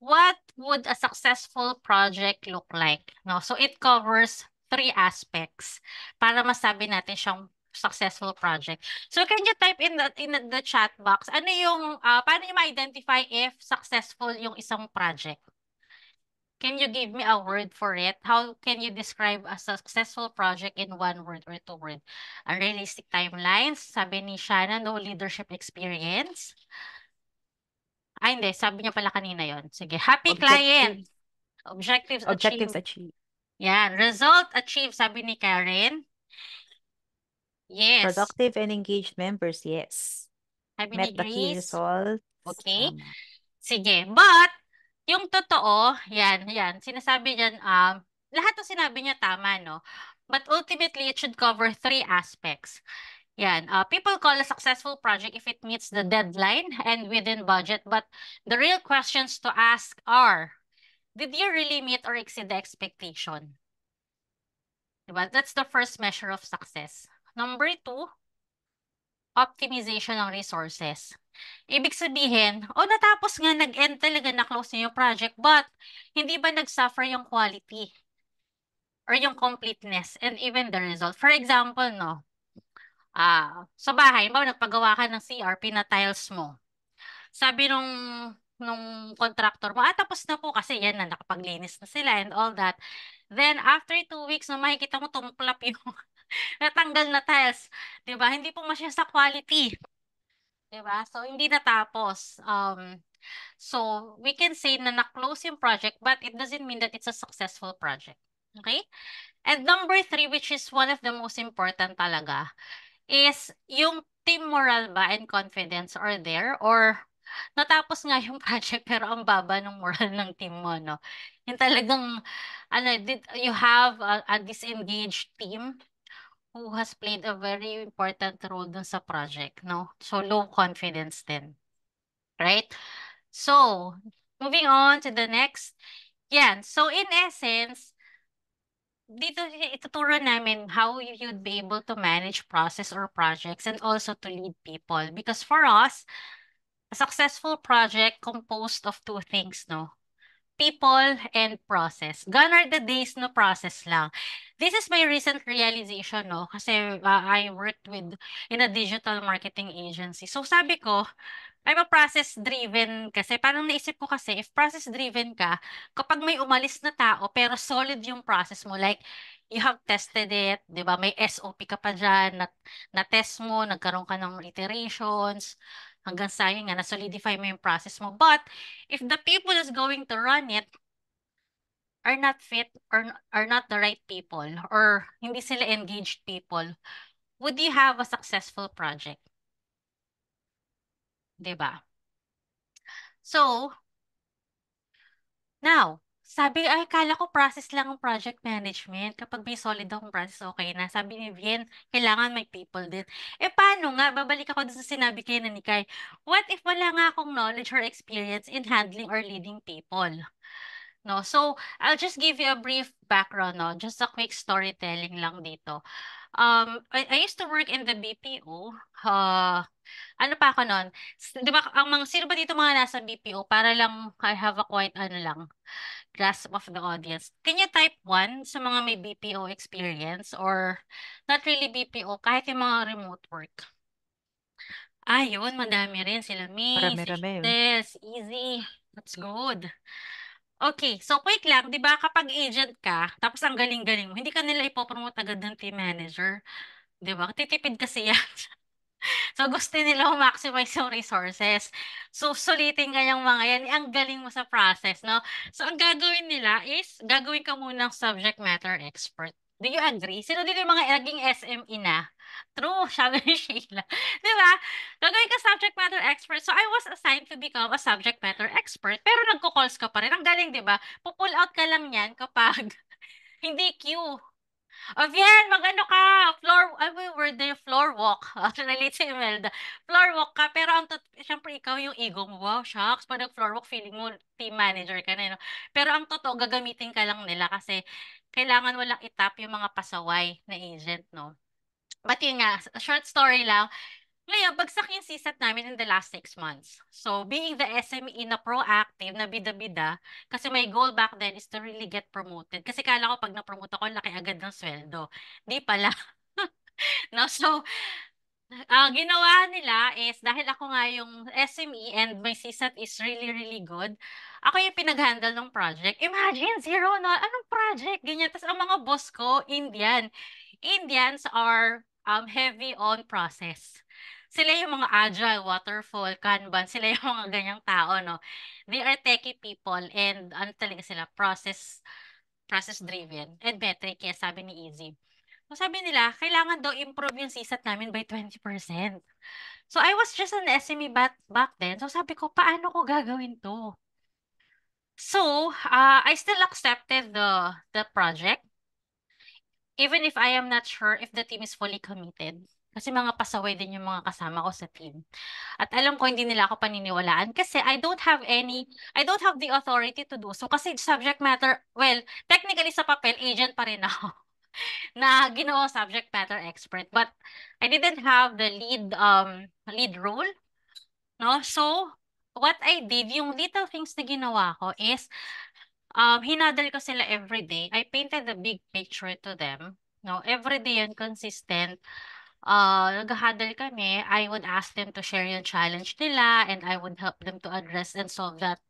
what would a successful project look like? No? So, it covers three aspects para masabi natin siyang successful project. So can you type in the in the chat box ano yung uh, paano niyo ma-identify if successful yung isang project? Can you give me a word for it? How can you describe a successful project in one word or two words? A realistic timelines, sabi ni Shana, no leadership experience. Ay, hindi. Sabi niya pala kanina yon Sige. Happy Objective. client. Objectives, Objectives achieved. achieved. Yan. Result achieved, sabi ni Karen. Yes. Productive and engaged members, yes. Sabi Met ni Grace. the key result. Okay. Um, Sige. But, yung totoo, yan, yan, sinasabi niyan, um, lahat ng sinabi niya tama, no? But ultimately, it should cover three aspects. Yan. Uh, people call a successful project if it meets the deadline and within budget. But the real questions to ask are, did you really meet or exceed the expectation? Diba? That's the first measure of success. Number two, optimization ng resources. Ibig sabihin, o oh, natapos nga, nag-end talaga, na-close niyo yung project, but hindi ba nag-suffer yung quality or yung completeness and even the result? For example, no, ah, uh, sa bahay, ba, nagpagawa ka ng CRP na tiles mo. Sabi nung nung contractor mo, ah, tapos na po kasi yan na nakapaglinis na sila and all that. Then, after two weeks, no, makikita mo tumplap yung [laughs] natanggal na tiles. ba diba? Hindi po masya sa quality. 'di ba? So hindi natapos. Um so we can say na na-close yung project but it doesn't mean that it's a successful project. Okay? And number three, which is one of the most important talaga, is yung team morale ba and confidence are there or natapos nga yung [laughs] project pero ang baba ng moral ng team mo, no? Yung talagang, ano, did, you have a, a disengaged team who has played a very important role dun sa project, no? So, low confidence din. Right? So, moving on to the next. Yan. So, in essence, dito ituturo namin how you'd be able to manage process or projects and also to lead people. Because for us, a successful project composed of two things, no? People and process. Gone are the days no process lang this is my recent realization, no? Kasi uh, I worked with, in a digital marketing agency. So sabi ko, I'm a process-driven kasi parang naisip ko kasi, if process-driven ka, kapag may umalis na tao, pero solid yung process mo, like, you have tested it, di ba? May SOP ka pa diyan nat na-test mo, nagkaroon ka ng iterations, hanggang sa yun nga, na-solidify mo yung process mo. But, if the people is going to run it, are not fit or are not the right people or hindi sila engaged people, would you have a successful project? 'Di ba? So, now, sabi, ay, kala ko process lang ang project management. Kapag may solid akong process, okay na. Sabi ni Vien, kailangan may people din. Eh, paano nga? Babalik ako dun sa sinabi kay na ni Kai. What if wala nga akong knowledge or experience in handling or leading people? No? So, I'll just give you a brief background, no? just a quick storytelling lang dito. Um, I, I used to work in the BPO. Uh, ano pa ako noon? Di ba, ang mga, sino ba dito mga nasa BPO? Para lang, I have a quite, ano lang, grasp of the audience. Can you type one sa mga may BPO experience or not really BPO, kahit yung mga remote work? Ayun, ah, madami rin sila. May, marami easy. That's good. Okay, so quick lang, 'di ba kapag agent ka, tapos ang galing-galing mo, hindi ka nila ipopromote agad ng team manager. 'Di ba? Titipid kasi 'yan. [laughs] so gusto nila maximize yung resources. So sulitin ka yung mga 'yan. Ang galing mo sa process, no? So ang gagawin nila is gagawin ka muna ng subject matter expert. Do you agree? Sino dito yung mga naging SME na? True, [laughs] sabi ni Sheila. Di ba? Gagawin ka subject matter expert. So, I was assigned to become a subject matter expert. Pero nagko-calls ka pa rin. Ang galing, di ba? Pupull out ka lang yan kapag [laughs] hindi Q. Avian, magano ka? Floor, I mean, we're the floor walk. [laughs] Actually, si Imelda. Floor walk ka, pero ang tot- syempre ikaw yung ego mo. Wow, shocks. Pag nag-floor walk, feeling mo team manager ka na. Eh, no? Pero ang totoo, gagamitin ka lang nila kasi kailangan walang itap yung mga pasaway na agent, no? But yun nga, short story lang, ngayon, bagsak yung CSAT namin in the last six months. So, being the SME na proactive, na bida-bida, kasi my goal back then is to really get promoted. Kasi kala ko pag na-promote ako, laki agad ng sweldo. Di pala. [laughs] no, so, uh, ginawa nila is, dahil ako nga yung SME and my CSAT is really, really good, ako yung pinag-handle ng project. Imagine, zero na, anong project? Ganyan. Tapos ang mga boss ko, Indian. Indians are um, heavy on process sila yung mga agile, waterfall, Kanban, sila yung mga ganyang tao, no? They are techie people and ano talaga sila, process, process driven and metric, kaya sabi ni Easy. So sabi nila, kailangan daw improve yung CSAT namin by 20%. So I was just an SME back, back then. So sabi ko, paano ko gagawin to? So uh, I still accepted the, the project even if I am not sure if the team is fully committed. Kasi mga pasaway din yung mga kasama ko sa team. At alam ko hindi nila ako paniniwalaan kasi I don't have any, I don't have the authority to do so. Kasi subject matter, well, technically sa papel, agent pa rin ako [laughs] na ginawa subject matter expert. But I didn't have the lead, um, lead role. No? So, what I did, yung little things na ginawa ko is, um, hinadal ko sila every day. I painted the big picture to them. No? Every day yun, Consistent ah, nag handle kami, I would ask them to share yung challenge nila and I would help them to address and solve that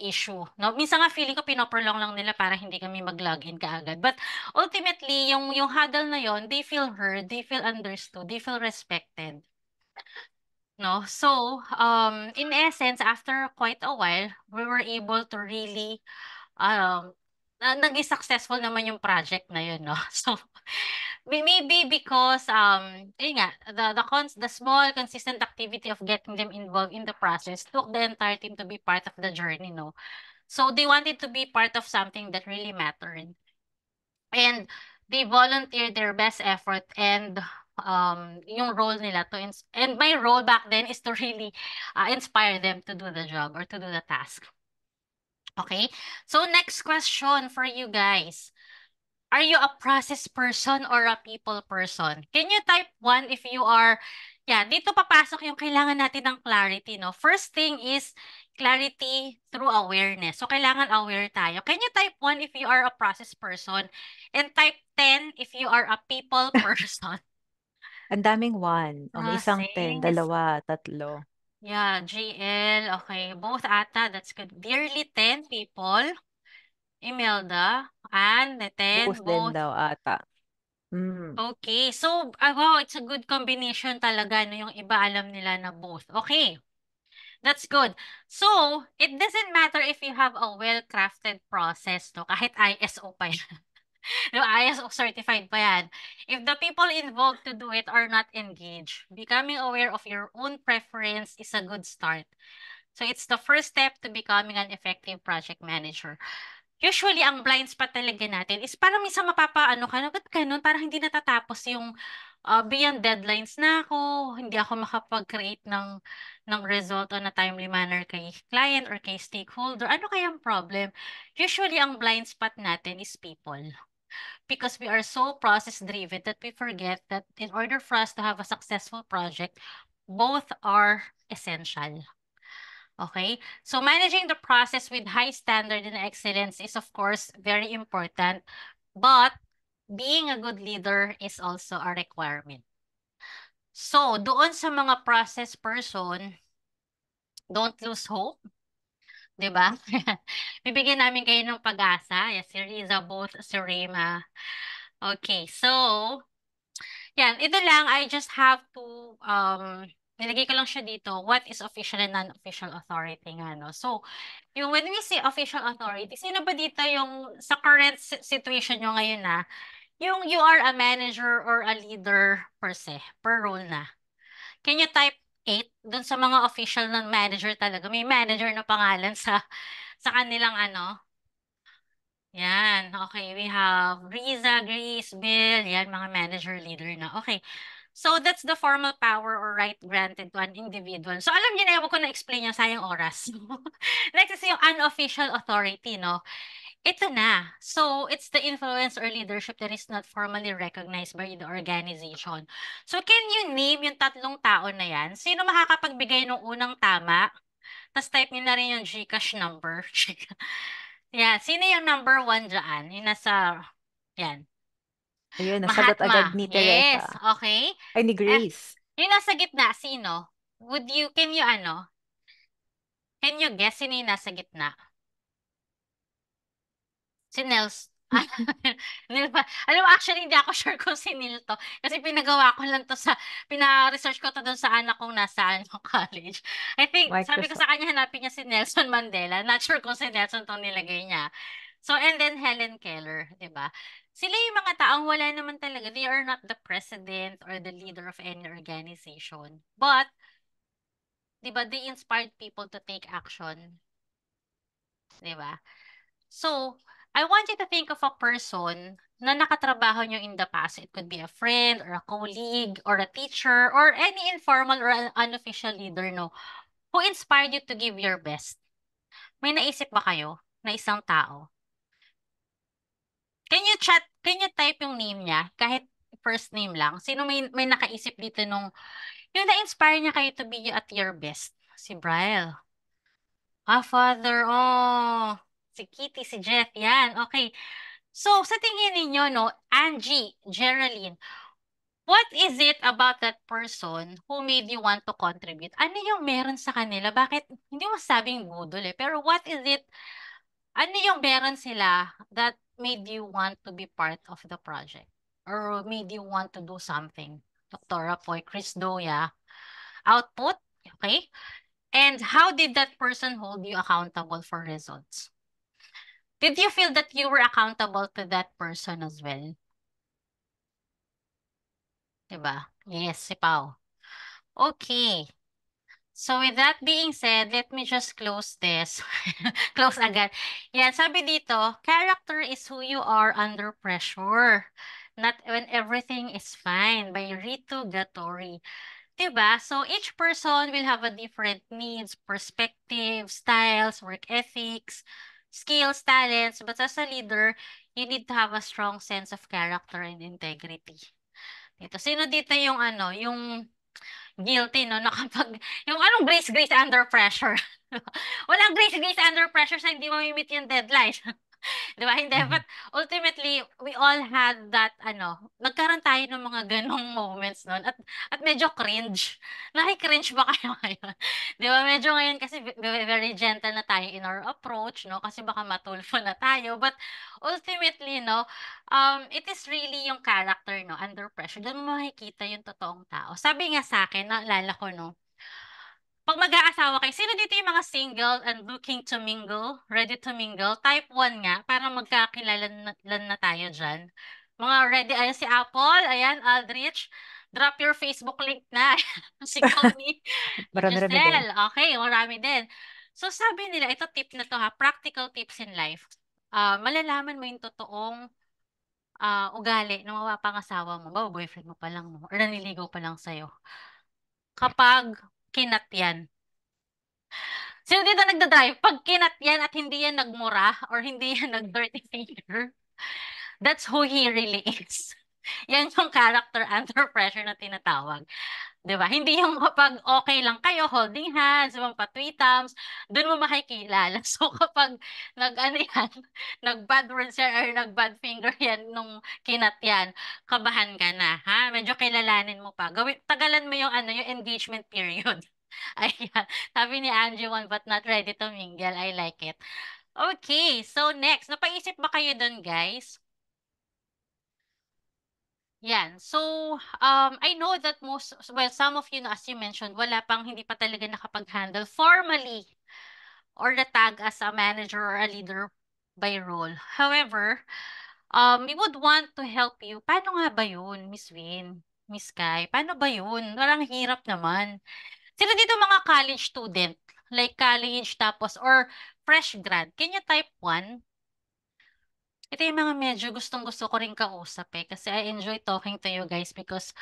issue. No, minsan nga feeling ko pinoprolong lang nila para hindi kami mag-login kaagad. But ultimately, yung yung huddle na yon, they feel heard, they feel understood, they feel respected. No. So, um in essence, after quite a while, we were able to really um na, naging successful naman yung project na yun, no? [laughs] So, maybe because um ayun nga the the cons the small consistent activity of getting them involved in the process took the entire team to be part of the journey no so they wanted to be part of something that really mattered and they volunteered their best effort and um yung role nila to ins- and my role back then is to [laughs] really uh, inspire them to do the job or to do the task okay so next question for you guys are you a process person or a people person? Can you type 1 if you are, yeah, dito papasok yung kailangan natin ng clarity, no? First thing is clarity through awareness. So, kailangan aware tayo. Can you type 1 if you are a process person? And type 10 if you are a people [laughs] person? Ang daming 1. Ang isang 10, dalawa, tatlo. Yeah, GL. Okay, both ata. That's good. Barely 10 people. Imelda, Anne, Neten, Bukos din daw ata. Mm. Okay. So, uh, wow, it's a good combination talaga. No? Yung iba alam nila na both. Okay. That's good. So, it doesn't matter if you have a well-crafted process. No? Kahit ISO pa yan. [laughs] no, ISO certified pa yan. If the people involved to do it are not engaged, becoming aware of your own preference is a good start. So, it's the first step to becoming an effective project manager usually ang blind spot talaga natin is parang minsan mapapaano ka, ba't ganun? Parang hindi natatapos yung uh, beyond deadlines na ako, hindi ako makapag-create ng, ng result on a timely manner kay client or kay stakeholder. Ano kaya ang problem? Usually ang blind spot natin is people. Because we are so process-driven that we forget that in order for us to have a successful project, both are essential. Okay? So managing the process with high standard and excellence is of course very important, but being a good leader is also a requirement. So doon sa mga process person, don't lose hope. 'Di ba? [laughs] Bibigyan namin kayo ng pag-asa. Yes, here is a both si Rima. Okay, so yan, ito lang I just have to um nilagay ko lang siya dito, what is official and non-official authority nga, no? So, yung when we say official authority, sino ba dito yung sa current situation nyo ngayon na, yung you are a manager or a leader per se, per role na. Can you type 8 dun sa mga official non manager talaga? May manager na pangalan sa, sa kanilang ano, yan. Okay, we have Riza, Grace, Bill. Yan, mga manager leader na. Okay. So that's the formal power or right granted to an individual. So alam niyo na, ako na-explain yung sayang oras. [laughs] Next is yung unofficial authority, no? Ito na. So it's the influence or leadership that is not formally recognized by the organization. So can you name yung tatlong tao na yan? Sino makakapagbigay ng unang tama? Tapos type niyo na rin yung Gcash number. [laughs] yeah, sino yung number one dyan? Yung nasa, yan, Ayun, nasagot Mahatma. agad ni Teresa. Yes, okay. Ay, ni eh, Grace. Uh, yung nasa gitna, sino? Would you, can you ano? Can you guess sino yung nasa gitna? Si Nels. [laughs] Nil pa. Alam mo, actually, hindi ako sure kung si Nil to. Kasi pinagawa ko lang to sa, pina-research ko to doon sa anak kong nasa anong [laughs] college. I think, Microsoft. sabi ko sa kanya, hanapin niya si Nelson Mandela. Not sure kung si Nelson tong nilagay niya. So, and then Helen Keller, di ba? Sila yung mga taong wala naman talaga. They are not the president or the leader of any organization. But, di ba, they inspired people to take action. Di ba? So, I want you to think of a person na nakatrabaho nyo in the past. It could be a friend or a colleague or a teacher or any informal or unofficial leader, no? Who inspired you to give your best? May naisip ba kayo na isang tao Can you chat, can you type yung name niya? Kahit first name lang. Sino may, may nakaisip dito nung, yung na-inspire niya kayo to be at your best? Si Brielle. Ah, father, oh. Si Kitty, si Jeff, yan. Okay. So, sa tingin ninyo, no, Angie, Geraldine, what is it about that person who made you want to contribute? Ano yung meron sa kanila? Bakit, hindi mo sabing budol eh, pero what is it, ano yung meron sila that made you want to be part of the project? Or made you want to do something? Dr. Apoy Chris Doya. Output, okay? And how did that person hold you accountable for results? Did you feel that you were accountable to that person as well? Diba? Yes, si Pao. Okay. So with that being said, let me just close this. [laughs] close again. Yeah, sabi dito, character is who you are under pressure. Not when everything is fine by Ritu Gatori. Diba? So each person will have a different needs, perspective, styles, work ethics, skills, talents. But as a leader, you need to have a strong sense of character and integrity. Dito, sino dito yung ano, yung guilty, no? Nakapag, [laughs] yung anong grace, grace under pressure. [laughs] Walang grace, grace under pressure sa hindi mo meet yung deadline. [laughs] [laughs] Diba? Hindi mm but ultimately we all had that ano, nagkaroon tayo ng mga ganong moments noon at at medyo cringe. Naki-cringe ba kayo [laughs] ngayon? 'Di ba? Medyo ngayon kasi very gentle na tayo in our approach, no? Kasi baka matulfo na tayo, but ultimately, no, um it is really yung character, no, under pressure. Doon mo makikita yung totoong tao. Sabi nga sa akin, naalala ko, no, pag mag-aasawa kayo, sino dito yung mga single and looking to mingle, ready to mingle? Type 1 nga, para magkakilala na, na tayo dyan. Mga ready, ayan si Apple, ayan, Aldrich, drop your Facebook link na. [laughs] si [laughs] Connie, Giselle, okay, marami din. So sabi nila, ito tip na to ha, practical tips in life. Uh, malalaman mo yung totoong uh, ugali ng mapapangasawa mo, ba boyfriend mo pa lang, no? or naniligaw pa lang sa'yo. Kapag kinat kinatyan. Sino dito nagda-drive? Pag kinat yan at hindi yan nagmura or hindi [laughs] yan nag-dirty finger, that's who he really is. [laughs] Yan yung character [laughs] under pressure na tinatawag. 'Di ba? Hindi yung kapag okay lang kayo holding hands, mga tweetums, doon mo makikilala. [laughs] So kapag nag ano yan, nag bad words yan or nag bad finger yan nung kinat yan, kabahan ka na, ha? Medyo kilalanin mo pa. Gawin tagalan mo yung ano, yung engagement period. Ayan. Sabi ni Angie one but not ready to mingle. I like it. Okay, so next, napaisip ba kayo doon, guys? Yan. So, um, I know that most, well, some of you, no, as you mentioned, wala pang, hindi pa talaga nakapag-handle formally or the as a manager or a leader by role. However, um, we would want to help you. Paano nga ba yun, Miss Win? Miss Kai? Paano ba yun? Walang hirap naman. Sino dito mga college student, like college tapos or fresh grad. Kanya type 1? Ito yung mga medyo gustong-gusto ko rin kausap eh. Kasi I enjoy talking to you guys because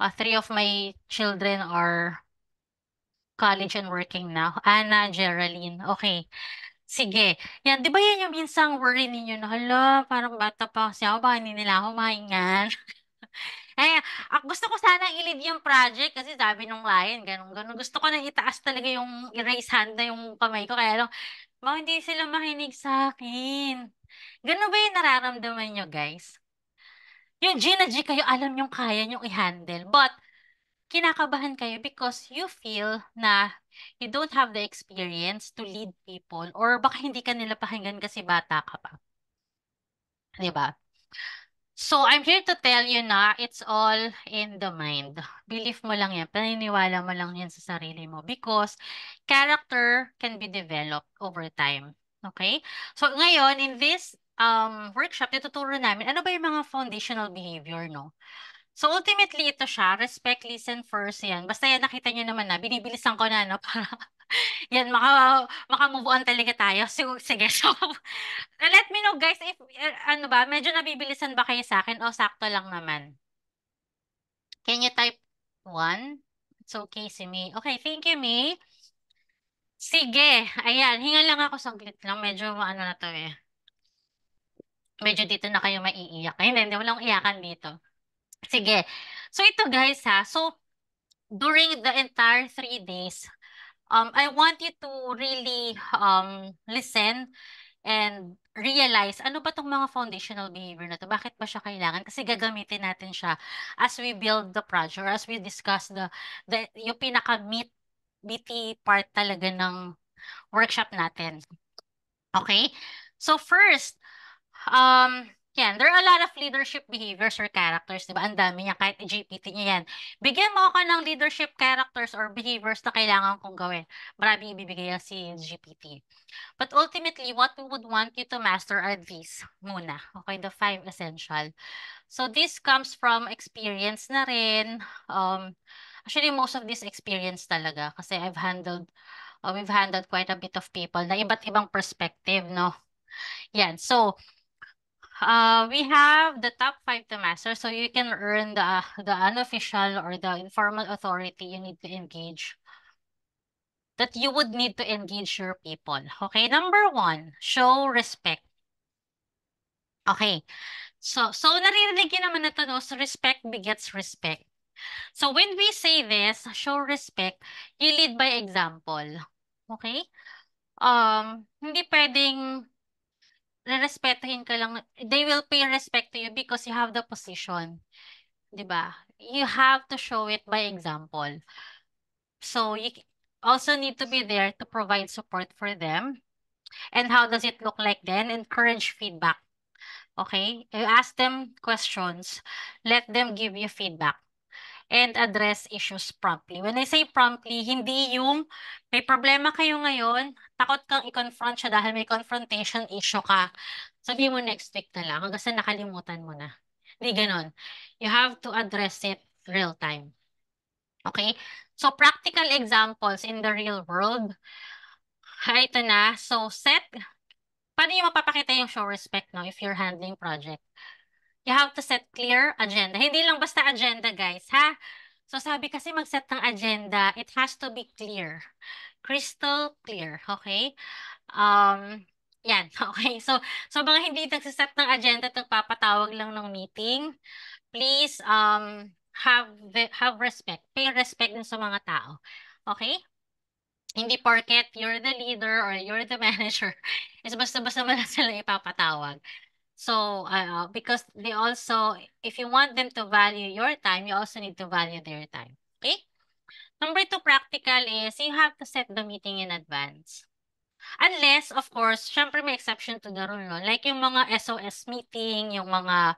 uh, three of my children are college and working now. Anna, Geraldine. Okay. Sige. Yan, di ba yan yung minsan worry ninyo na, hala, parang bata pa kasi ako, baka hindi nila ako mahingan. [laughs] Eh, ah, gusto ko sana ilid yung project kasi sabi nung client, ganun, ganun. Gusto ko na itaas talaga yung raise hand na yung kamay ko. Kaya lang, ma, hindi sila makinig sa akin. Ganun ba yung nararamdaman nyo, guys? Yung G G kayo, alam yung kaya nyong i-handle. But, kinakabahan kayo because you feel na you don't have the experience to lead people or baka hindi ka nila pakinggan kasi bata ka pa. ba? Diba? So, I'm here to tell you na it's all in the mind. Believe mo lang yan. Paniniwala mo lang yan sa sarili mo because character can be developed over time. Okay? So ngayon, in this um, workshop, tuturo namin ano ba yung mga foundational behavior, no? So ultimately, ito siya, respect, listen first, yan. Basta yan, nakita nyo naman na, binibilisan ko na, no? [laughs] Para, yan, maka, makamove on talaga tayo. So, [laughs] sige, so, [laughs] let me know guys, if, uh, ano ba, medyo nabibilisan ba kayo sa akin o sakto lang naman? Can you type one? It's okay si May. Okay, thank you, May. Sige, ayan. Hinga lang ako saglit lang. Medyo ano na to eh. Medyo dito na kayo maiiyak. Hindi, hindi, walang iyakan dito. Sige. So ito guys ha. So during the entire three days, um, I want you to really um, listen and realize ano ba tong mga foundational behavior na to? Bakit ba siya kailangan? Kasi gagamitin natin siya as we build the project or as we discuss the, the yung pinaka-meat BT part talaga ng workshop natin. Okay? So first, um, yan, there are a lot of leadership behaviors or characters, di ba? Ang dami niya, kahit GPT niya yan. Bigyan mo ako ng leadership characters or behaviors na kailangan kong gawin. Maraming ibibigay yan si GPT. But ultimately, what we would want you to master are these muna. Okay, the five essential. So this comes from experience na rin, um, Actually, most of this experience talaga kasi I've handled, uh, we've handled quite a bit of people na iba't ibang perspective, no? Yan. So, uh, we have the top five to master. So you can earn the, the unofficial or the informal authority you need to engage that you would need to engage your people. Okay, number one, show respect. Okay, so, so naririnig yun naman na to, no? So respect begets respect. So when we say this, show respect, you lead by example. Okay? Um, hindi pwedeng rerespetuhin ka lang. They will pay respect to you because you have the position. Diba? You have to show it by example. So you also need to be there to provide support for them. And how does it look like then? Encourage feedback. Okay? You ask them questions. Let them give you feedback. and address issues promptly. When I say promptly, hindi yung may problema kayo ngayon, takot kang i-confront siya dahil may confrontation issue ka. Sabihin mo next week na lang kasi nakalimutan mo na. Hindi ganun. You have to address it real time. Okay? So, practical examples in the real world. Hi, ito na. So, set. Paano yung mapapakita yung show respect no, if you're handling project? You have to set clear agenda. Hindi lang basta agenda, guys, ha? So sabi kasi mag-set ng agenda, it has to be clear. Crystal clear, okay? Um, yan, [laughs] okay. So, so mga hindi nagsiset ng agenda at nagpapatawag lang ng meeting, please um, have, have respect. Pay respect din sa mga tao. Okay? Hindi porket you're the leader or you're the [laughs] manager, is basta-basta mo lang sila ipapatawag. So, uh, because they also, if you want them to value your time, you also need to value their time. Okay? Number two practical is you have to set the meeting in advance. Unless, of course, syempre may exception to the rule. No? Like yung mga SOS meeting, yung mga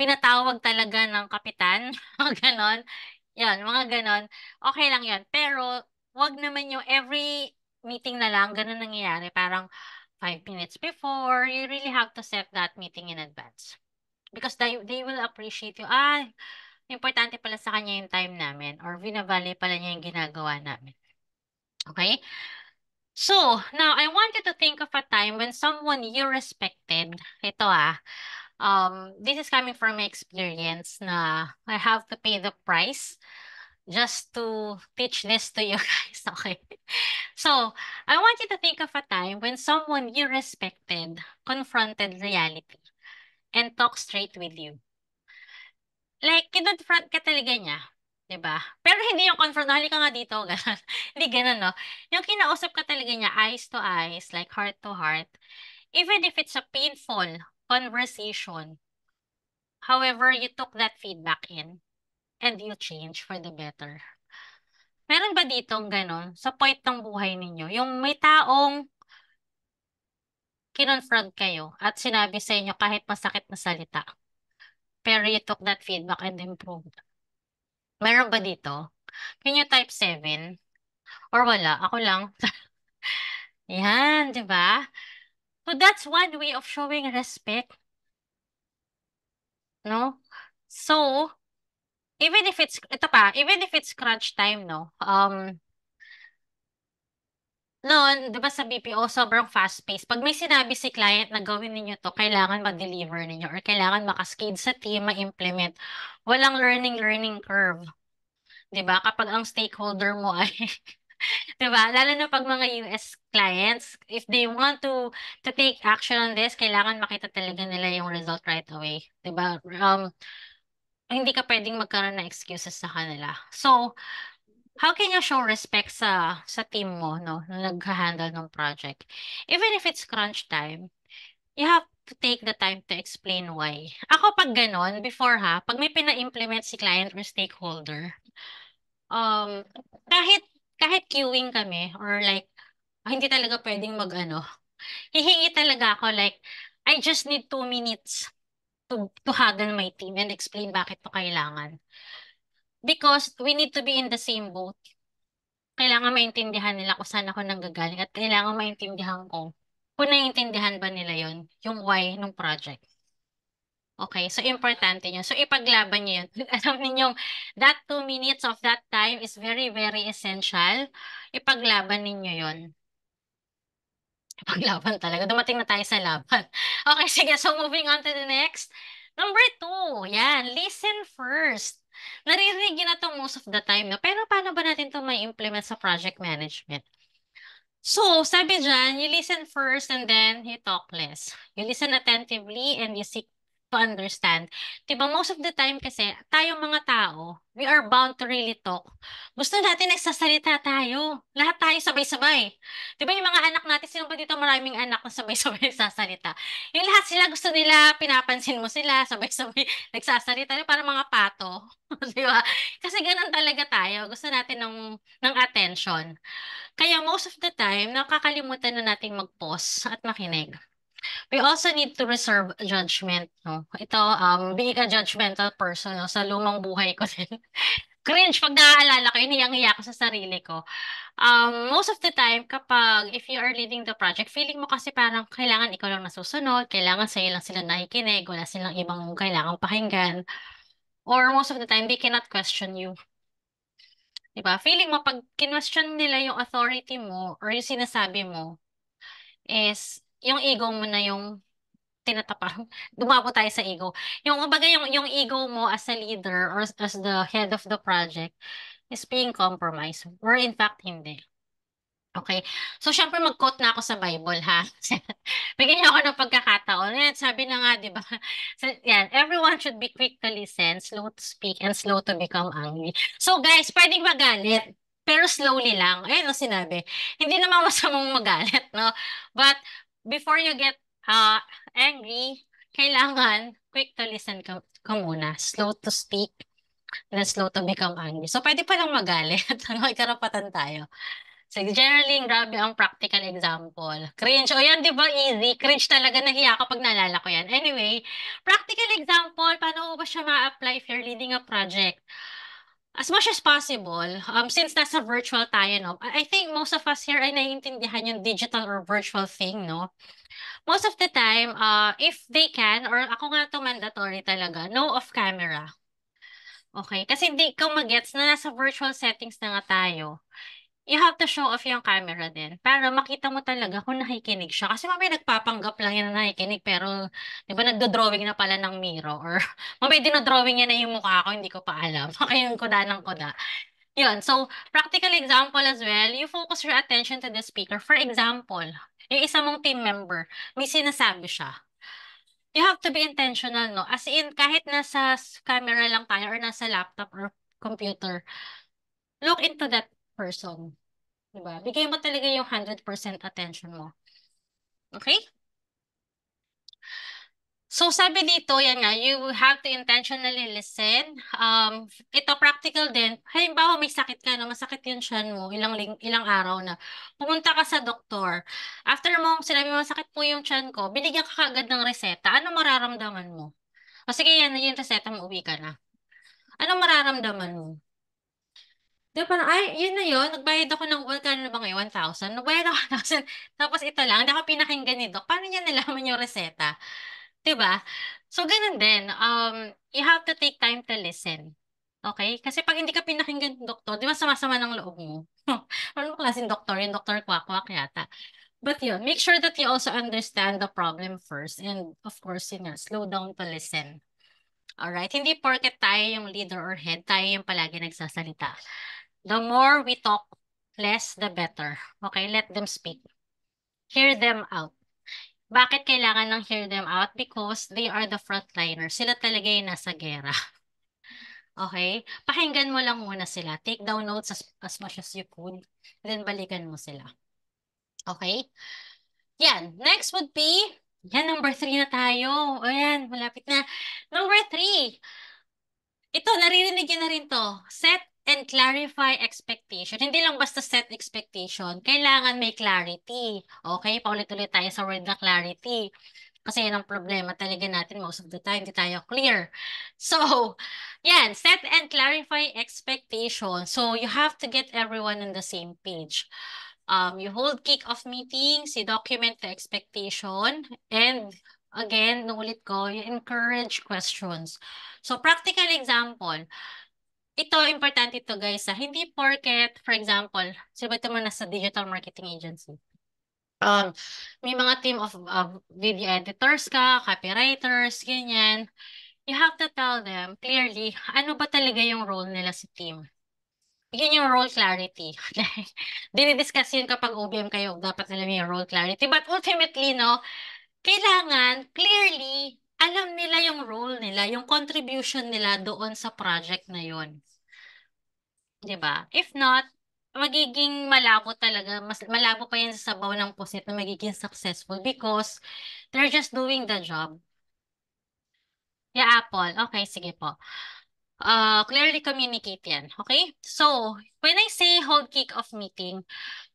pinatawag talaga ng kapitan, [laughs] mga ganon. Yan, mga ganon. Okay lang yan. Pero, wag naman yung every meeting na lang, ganun nangyayari. Parang, five minutes before, you really have to set that meeting in advance. Because they, they will appreciate you. Ah, importante pala sa kanya yung time namin or vinavali pala niya yung ginagawa namin. Okay? So, now I want you to think of a time when someone you respected, ito ah, um, this is coming from my experience na I have to pay the price just to pitch this to you [laughs] guys, okay? So, I want you to think of a time when someone you respected confronted reality and talked straight with you. Like, kinonfront ka talaga niya, di ba? Pero hindi yung confront, oh, halika nga dito, [laughs] ganun. hindi ganun, no? Yung kinausap ka talaga niya, eyes to eyes, like heart to heart, even if it's a painful conversation, however, you took that feedback in, and you change for the better. Meron ba dito ganon sa point ng buhay ninyo? Yung may taong kinonfront kayo at sinabi sa inyo kahit masakit na salita. Pero you took that feedback and improved. Meron ba dito? Can you type 7? Or wala? Ako lang. [laughs] Yan, di ba? So that's one way of showing respect. No? So, even if it's, ito pa, even if it's crunch time, no? Um, noon, di ba sa BPO, sobrang fast-paced. Pag may sinabi si client na gawin ninyo to, kailangan ma-deliver ninyo or kailangan makascade sa team, ma-implement. Walang learning-learning curve. Di ba? Kapag ang stakeholder mo ay... [laughs] di ba? Lalo na pag mga US clients, if they want to to take action on this, kailangan makita talaga nila yung result right away. Di ba? Um, Ah, hindi ka pwedeng magkaroon ng excuses sa kanila. So, how can you show respect sa sa team mo no na nagha-handle ng project? Even if it's crunch time, you have to take the time to explain why. Ako pag ganon, before ha, pag may pina-implement si client or stakeholder, um, kahit kahit queuing kami or like ah, hindi talaga pwedeng mag ano, hihingi talaga ako like I just need two minutes to, to handle my team and explain bakit to kailangan. Because we need to be in the same boat. Kailangan maintindihan nila kung saan ako nanggagaling at kailangan maintindihan ko kung naiintindihan ba nila yon yung why ng project. Okay, so importante yun. So ipaglaban niyo yun. [laughs] Alam ninyong that two minutes of that time is very, very essential. Ipaglaban ninyo yon Paglaban talaga. Dumating na tayo sa laban. [laughs] Okay, sige. So, moving on to the next. Number two, yan, listen first. Naririnig yun na ito most of the time. Pero paano ba natin ito may implement sa project management? So, sabi dyan, you listen first and then you talk less. You listen attentively and you seek to understand. Diba, most of the time kasi, tayong mga tao, we are bound to really talk. Gusto natin nagsasalita tayo. Lahat tayo sabay-sabay. Diba yung mga anak natin, sino ba dito maraming anak na sabay-sabay [laughs] nagsasalita? Yung lahat sila, gusto nila, pinapansin mo sila, [laughs] sabay-sabay nagsasalita. Diba, parang mga pato. [laughs] diba? Kasi ganun talaga tayo. Gusto natin ng, ng attention. Kaya most of the time, nakakalimutan na natin mag-pause at makinig. We also need to reserve judgment. No? Ito, um, being a judgmental person, no? sa lumang buhay ko din. [laughs] Cringe, pag naaalala ko, iniyang-iya ko sa sarili ko. Um, most of the time, kapag if you are leading the project, feeling mo kasi parang kailangan ikaw lang nasusunod, kailangan sa'yo lang sila nakikinig, wala silang ibang kailangan pakinggan. Or most of the time, they cannot question you. Diba? Feeling mo, pag kinwestiyon nila yung authority mo or yung sinasabi mo, is yung ego mo na yung tinatapang. [laughs] Dumako tayo sa ego. Yung kumbaga yung yung ego mo as a leader or as the head of the project is being compromised. Or in fact hindi. Okay. So, syempre, mag-quote na ako sa Bible, ha? [laughs] Bigyan niyo ako ng pagkakataon. Yan, sabi na nga, di ba? So, [laughs] yan, everyone should be quick to listen, slow to speak, and slow to become angry. So, guys, pwedeng magalit, pero slowly lang. Ayun ang sinabi. Hindi naman masamang magalit, no? But, before you get uh, angry, kailangan quick to listen ka, ka muna, slow to speak, and slow to become angry. So, pwede pa lang magalit. [laughs] May karapatan tayo. So, generally, grabe ang practical example. Cringe. O yan, di ba, easy? Cringe talaga. Nahiya kapag naalala ko yan. Anyway, practical example, paano ba siya ma-apply if you're leading a project? as much as possible, um, since nasa virtual tayo, no, I think most of us here ay naiintindihan yung digital or virtual thing, no? Most of the time, uh, if they can, or ako nga to mandatory talaga, no off camera. Okay? Kasi hindi ko magets na nasa virtual settings na nga tayo you have to show off yung camera din para makita mo talaga kung nakikinig siya. Kasi mamaya nagpapanggap lang yan na nakikinig pero di ba nagdo-drawing na pala ng Miro or [laughs] mamaya dinodrawing niya na yung mukha ko, hindi ko pa alam. [laughs] Kaya yung kuda ng kuda. Yun, so practical example as well, you focus your attention to the speaker. For example, yung isa mong team member, may sinasabi siya you have to be intentional, no? As in, kahit nasa camera lang tayo or nasa laptop or computer, look into that person. Diba? Bigay mo talaga yung 100% attention mo. Okay? So sabi dito, yan nga, you have to intentionally listen. Um, ito practical din. Halimbawa may sakit ka na, masakit yung tiyan mo, ilang, ilang araw na. Pumunta ka sa doktor. After mo, sinabi mo, sakit po yung tiyan ko, binigyan ka agad ng reseta. Ano mararamdaman mo? O sige, yan, yung reseta mo, uwi ka na. Ano mararamdaman mo? 'Di parang, ay, yun na yun, nagbayad ako ng, magkano na ba ngayon, eh, 1,000? Nagbayad ako 1,000, [laughs] tapos ito lang, hindi ako pinakinggan ni Doc. Paano niya nalaman yung reseta? 'Di ba? So, ganun din. Um, you have to take time to listen. Okay? Kasi pag hindi ka pinakinggan ng doktor, di ba sama-sama ng loob mo? [laughs] ano klaseng doktor? Yung doktor kwak-kwak yata. But yun, make sure that you also understand the problem first. And of course, yun nga, slow down to listen. Alright? Hindi porket tayo yung leader or head, tayo yung palagi nagsasalita. The more we talk, less the better. Okay, let them speak. Hear them out. Bakit kailangan ng hear them out? Because they are the frontliners. Sila talaga yung nasa gera. [laughs] Okay? Pakinggan mo lang muna sila. Take down notes as, as much as you could. Then balikan mo sila. Okay? Yan. Next would be, yan, number three na tayo. Ayan, malapit na. Number three. Ito, naririnig yun na rin to. Set and clarify expectation. Hindi lang basta set expectation. Kailangan may clarity. Okay? Paulit-ulit tayo sa word na clarity. Kasi yan ang problema talaga natin most of the time. Hindi tayo clear. So, yan. Set and clarify expectation. So, you have to get everyone on the same page. Um, you hold kick-off meetings, you document the expectation, and again, nung ko, you encourage questions. So, practical example, ito, importante ito guys. Ha? Ah. Hindi porket, for example, sila ito man sa digital marketing agency. Um, may mga team of, of video editors ka, copywriters, ganyan. You have to tell them clearly, ano ba talaga yung role nila sa team. Yun yung role clarity. [laughs] Dinidiscuss yun kapag OBM kayo, dapat alam yung role clarity. But ultimately, no, kailangan clearly alam nila yung role nila, yung contribution nila doon sa project na yon. 'Di ba? If not, magiging malabo talaga, mas malabo pa yan sa sabaw ng pusit na magiging successful because they're just doing the job. Yeah, Apple. Okay, sige po. Uh, clearly communicate yan. Okay? So, when I say hold kick-off meeting,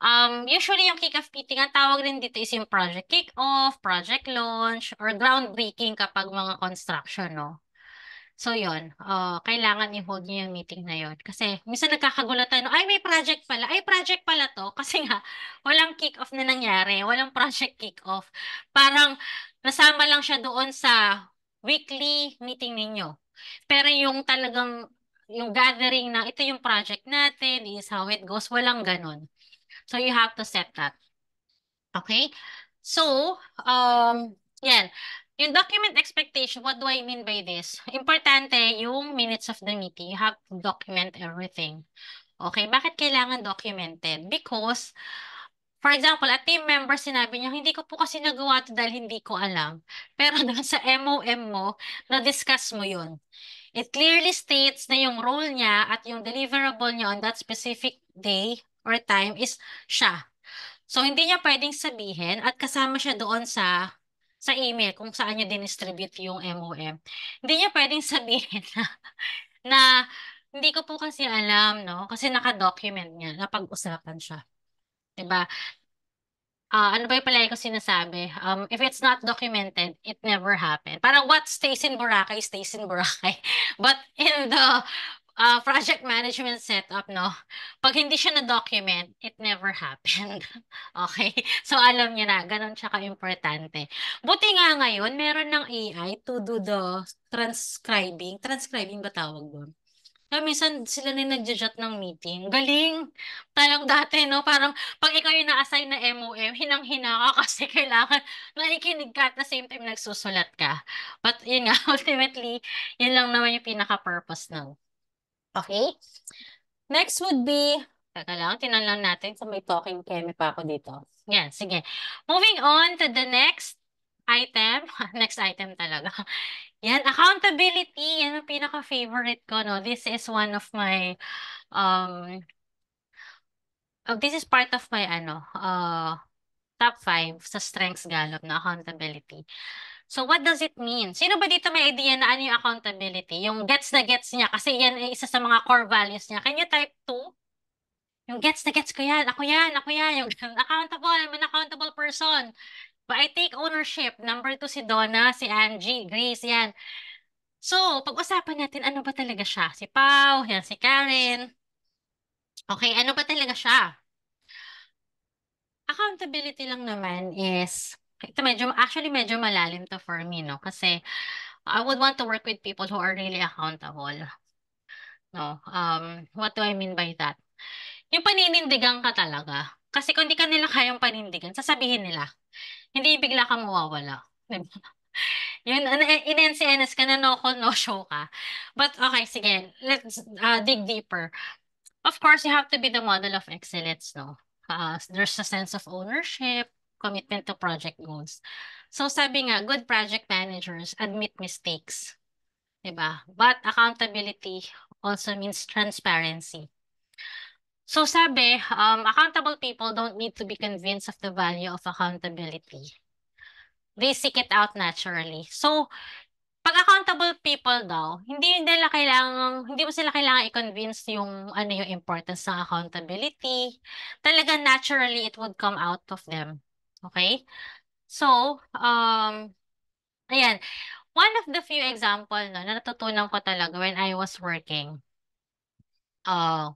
um, usually yung kick-off meeting, ang tawag rin dito is yung project kick-off, project launch, or groundbreaking kapag mga construction, no? So yon, uh, ah, kailangan i-hold niyo yung meeting na yon. Kasi minsan nagkakagulatan, ay may project pala, ay project pala to. [laughs] Kasi nga, walang kick-off na nangyari, walang project kick-off. Parang nasama lang siya doon sa weekly meeting ninyo. Pero yung talagang, yung gathering na ito yung project natin, is how it goes, walang ganun. So you have to set that. Okay? So, um, yan. Yung document expectation, what do I mean by this? Importante, yung minutes of the meeting, you have to document everything. Okay, bakit kailangan documented? Because, for example, a team member sinabi niya, hindi ko po kasi nagawa ito dahil hindi ko alam. [laughs] Pero doon sa MOM mo, na-discuss mo yun. It clearly states na yung role niya at yung deliverable niya on that specific day or time is siya. So, hindi niya pwedeng sabihin at kasama siya doon sa sa email kung saan niya dinistribute yung MOM, hindi niya pwedeng sabihin [laughs] na, na hindi ko po kasi alam, no? Kasi naka-document niya, napag-usapan siya. 'Di ba? Uh, ah, ano ba yung palagi ko sinasabi? Um, if it's not documented, it never happened. Parang what stays in Boracay stays in Boracay. [laughs] But in the uh, project management setup, no? Pag hindi siya na-document, it never happened. [laughs] okay? So, alam niya na, ganun siya ka-importante. Buti nga ngayon, meron ng AI to do the transcribing. Transcribing ba tawag doon? Kaya minsan sila na nagja-jot ng meeting. Galing! Talang dati, no? Parang pag ikaw yung na-assign na MOM, hinang-hina ka [laughs] kasi kailangan nakikinig ka at the same time nagsusulat ka. But yun nga, [laughs] ultimately, yun lang naman yung pinaka-purpose ng Okay? Next would be, teka lang, tinan natin sa so may talking chemi pa ako dito. Yan, sige. Moving on to the next item. [laughs] next item talaga. [laughs] Yan, accountability. Yan ang pinaka-favorite ko, no? This is one of my, um, oh, this is part of my, ano, uh, top 5 sa strengths gallop na accountability. So what does it mean? Sino ba dito may idea na ano yung accountability? Yung gets na gets niya kasi yan ay isa sa mga core values niya. Can you type 2? Yung gets na gets ko yan, ako yan, ako yan, yung [laughs] accountable, I'm an accountable person. But I take ownership. Number 2 si Donna, si Angie, Grace, yan. So, pag-usapan natin ano ba talaga siya? Si Pau, yan si Karen. Okay, ano ba talaga siya? Accountability lang naman is ito medyo, actually medyo malalim to for me, no? Kasi I would want to work with people who are really accountable. No? Um, what do I mean by that? Yung paninindigan ka talaga. Kasi kung hindi ka nila kayang panindigan, sasabihin nila. Hindi bigla kang mawawala. [laughs] Diba? Yun, ano, eh, in NCNS ka na no call, no show ka. But okay, sige, let's uh, dig deeper. Of course, you have to be the model of excellence, no? Uh, there's a sense of ownership, commitment to project goals. So sabi nga, good project managers admit mistakes. Diba? But accountability also means transparency. So sabi, um, accountable people don't need to be convinced of the value of accountability. They seek it out naturally. So, pag accountable people daw, hindi nila kailangan, hindi mo sila kailangan i-convince yung ano yung importance ng accountability. Talaga naturally it would come out of them. Okay? So, um, ayan. One of the few example no, na natutunan ko talaga when I was working uh,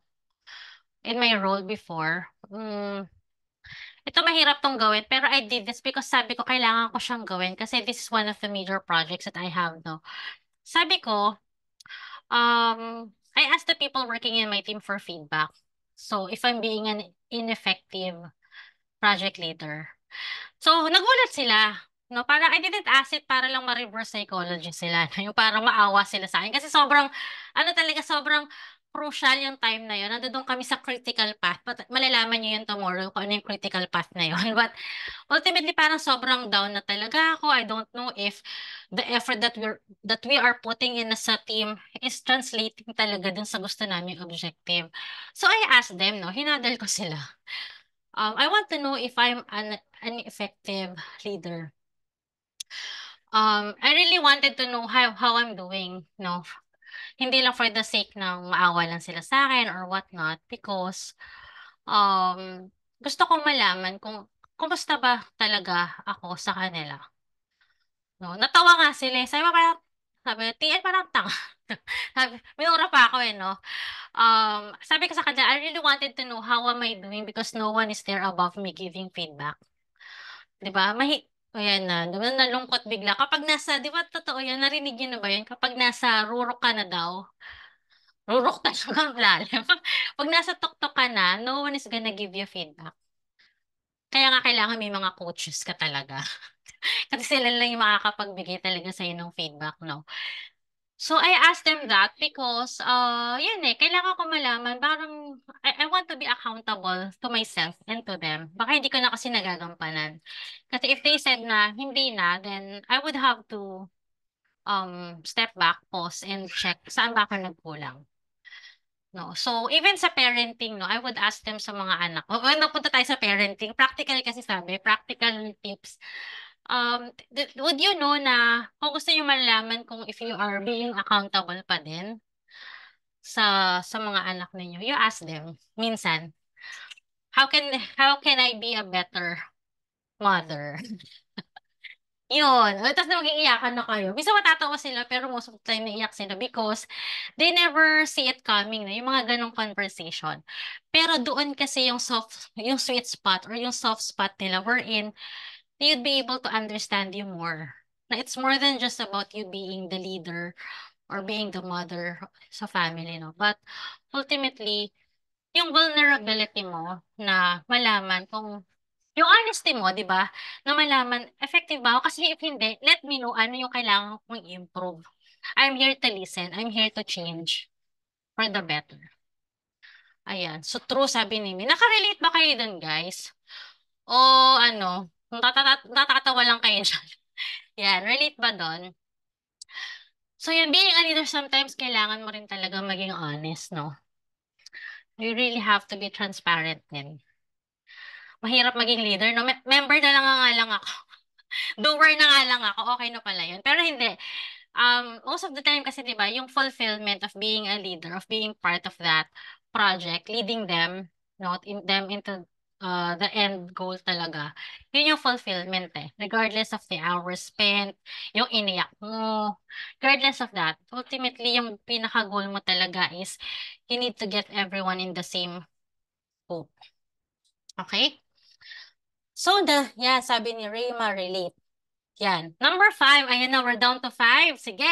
in my role before, um, ito mahirap tong gawin, pero I did this because sabi ko, kailangan ko siyang gawin kasi this is one of the major projects that I have, no? Sabi ko, um, I asked the people working in my team for feedback. So, if I'm being an ineffective project leader, So, nagulat sila. No, para I didn't ask it para lang ma-reverse psychology sila. Yung [laughs] para maawa sila sa akin. Kasi sobrang, ano talaga, sobrang crucial yung time na yun. Nandoon kami sa critical path. But malalaman niyo yun tomorrow kung ano yung critical path na yun. [laughs] But ultimately, parang sobrang down na talaga ako. I don't know if the effort that we're that we are putting in sa team is translating talaga dun sa gusto namin objective. So I asked them, no, hinadal ko sila. Um, I want to know if I'm an, an effective leader. Um, I really wanted to know how, how I'm doing, no? Hindi lang for the sake ng maawa lang sila sa akin or what not because um, gusto kong malaman kung kumusta ba talaga ako sa kanila. No, natawa nga sila. Eh. Sabi parang, sabi, tiyan parang tanga may oras pa ako eh, no? Um, sabi ko sa kanya, I really wanted to know how am I doing because no one is there above me giving feedback. Di ba? May, Ayan na, naman nalungkot bigla. Kapag nasa, di ba totoo yan, narinig niyo na ba yan? Kapag nasa rurok ka na daw, rurok na siya kang lalim. [laughs] Pag nasa tuktok ka na, no one is gonna give you feedback. Kaya nga kailangan may mga coaches ka talaga. [laughs] Kasi sila lang yung makakapagbigay talaga sa ng feedback, no? So I asked them that because uh yun eh kailangan ko malaman parang I, I want to be accountable to myself and to them. Baka hindi ko na kasi nagagampanan. Kasi if they said na hindi na then I would have to um step back, pause and check saan ba ako nagkulang. No. So even sa parenting no, I would ask them sa mga anak. O, oh, napunta tayo sa parenting. Practical kasi sabi, practical tips um, would you know na kung gusto nyo malaman kung if you are being accountable pa din sa sa mga anak ninyo, you ask them minsan, how can how can I be a better mother? [laughs] Yun. Tapos na magiiyakan na kayo. Minsan matatawa sila, pero most of the time naiyak sila because they never see it coming na yung mga ganong conversation. Pero doon kasi yung soft, yung sweet spot or yung soft spot nila wherein na you'd be able to understand you more. Na it's more than just about you being the leader or being the mother sa family, no? But ultimately, yung vulnerability mo na malaman kung yung honesty mo, 'di ba? Na malaman effective ba ako kasi if hindi, let me know ano yung kailangan kong improve. I'm here to listen. I'm here to change for the better. Ayan. So true sabi ni Mi. Nakarelate ba kayo dun, guys? O ano, Tatatawa lang kayo siya. Yan, relate ba doon? So yun, being a leader, sometimes kailangan mo rin talaga maging honest, no? You really have to be transparent din. Mahirap maging leader, no? Me- member na lang nga lang ako. [laughs] Doer na nga lang ako. Okay na pala yun. Pero hindi. Um, most of the time kasi, di ba, yung fulfillment of being a leader, of being part of that project, leading them, not in them into uh, the end goal talaga, yun yung fulfillment eh. Regardless of the hours spent, yung iniyak mo, regardless of that, ultimately, yung pinaka-goal mo talaga is you need to get everyone in the same scope. Okay? So, the, yeah, sabi ni Rayma, relate. Yan. Number five. Ayan na, we're down to five. Sige.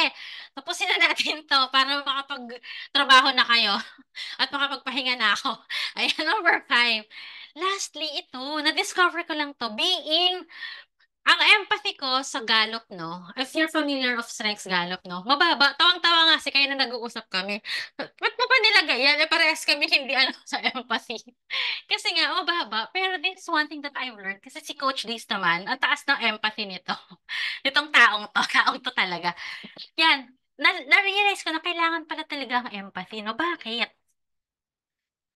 Tapusin na natin to para makapag-trabaho na kayo [laughs] at makapagpahinga na ako. Ayan, number five lastly, ito, na-discover ko lang to, being, ang empathy ko sa Gallup, no? If you're familiar of strengths Gallup, no? Mababa. Tawang-tawa nga si kaya na nag-uusap kami. Ba't mo pa nilagay yan? Eh, parehas kami hindi ano [laughs] sa empathy. kasi nga, mababa. Pero this one thing that I've learned, kasi si Coach Liz naman, ang taas ng empathy nito. [laughs] Nitong taong to. [laughs] Taong to talaga. Yan. Na- na-realize ko na kailangan pala talaga ang empathy, no? Bakit?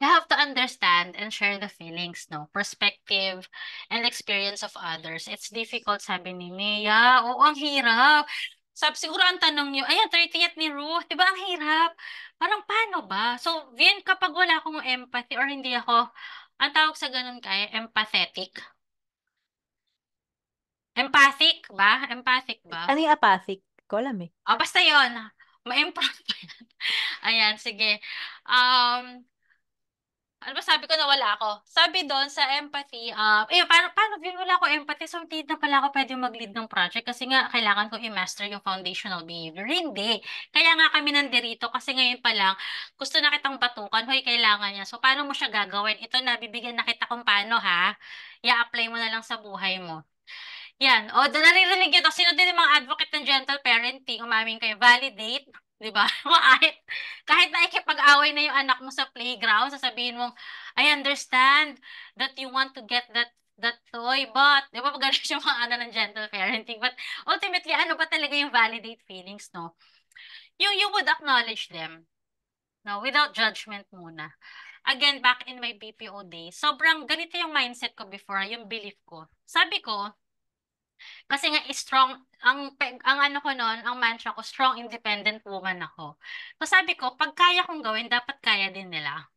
you have to understand and share the feelings, no? Perspective and experience of others. It's difficult, sabi ni Mia. Oo, ang hirap. Sabi, siguro ang tanong nyo, ayan, 30th ni Ruth, di ba ang hirap? Parang paano ba? So, Vin, kapag wala akong empathy or hindi ako, ang tawag sa ganun kaya, eh, empathetic. Empathic ba? Empathic ba? Ano yung apathic? Ko alam eh. Oh, basta yun. Ma-improve [laughs] pa yan. Ayan, sige. Um, ano ba sabi ko na wala ako? Sabi doon sa empathy, uh, eh, paano, paano yun wala ako empathy? So, hindi na pala ako pwede mag-lead ng project kasi nga kailangan ko i-master yung foundational behavior. Hindi. Kaya nga kami nandirito kasi ngayon pa lang, gusto na kitang batukan, hoy, kailangan niya. So, paano mo siya gagawin? Ito na, bibigyan na kita kung paano ha. I-apply mo na lang sa buhay mo. Yan. O, naririnig yun. Sino din yung mga advocate ng gentle parenting? Umamin kayo. Validate 'di ba? [laughs] kahit kahit na ikipag-away na 'yung anak mo sa playground, sasabihin mong, "I understand that you want to get that that toy, but, di ba, ganun [laughs] siya mga ano ng gentle parenting, but ultimately, ano ba talaga yung validate feelings, no? You, you would acknowledge them, no? Without judgment muna. Again, back in my BPO days, sobrang ganito yung mindset ko before, yung belief ko. Sabi ko, kasi nga eh, strong ang ang ano ko noon, ang mantra ko strong independent woman ako. So sabi ko, pag kaya kong gawin, dapat kaya din nila.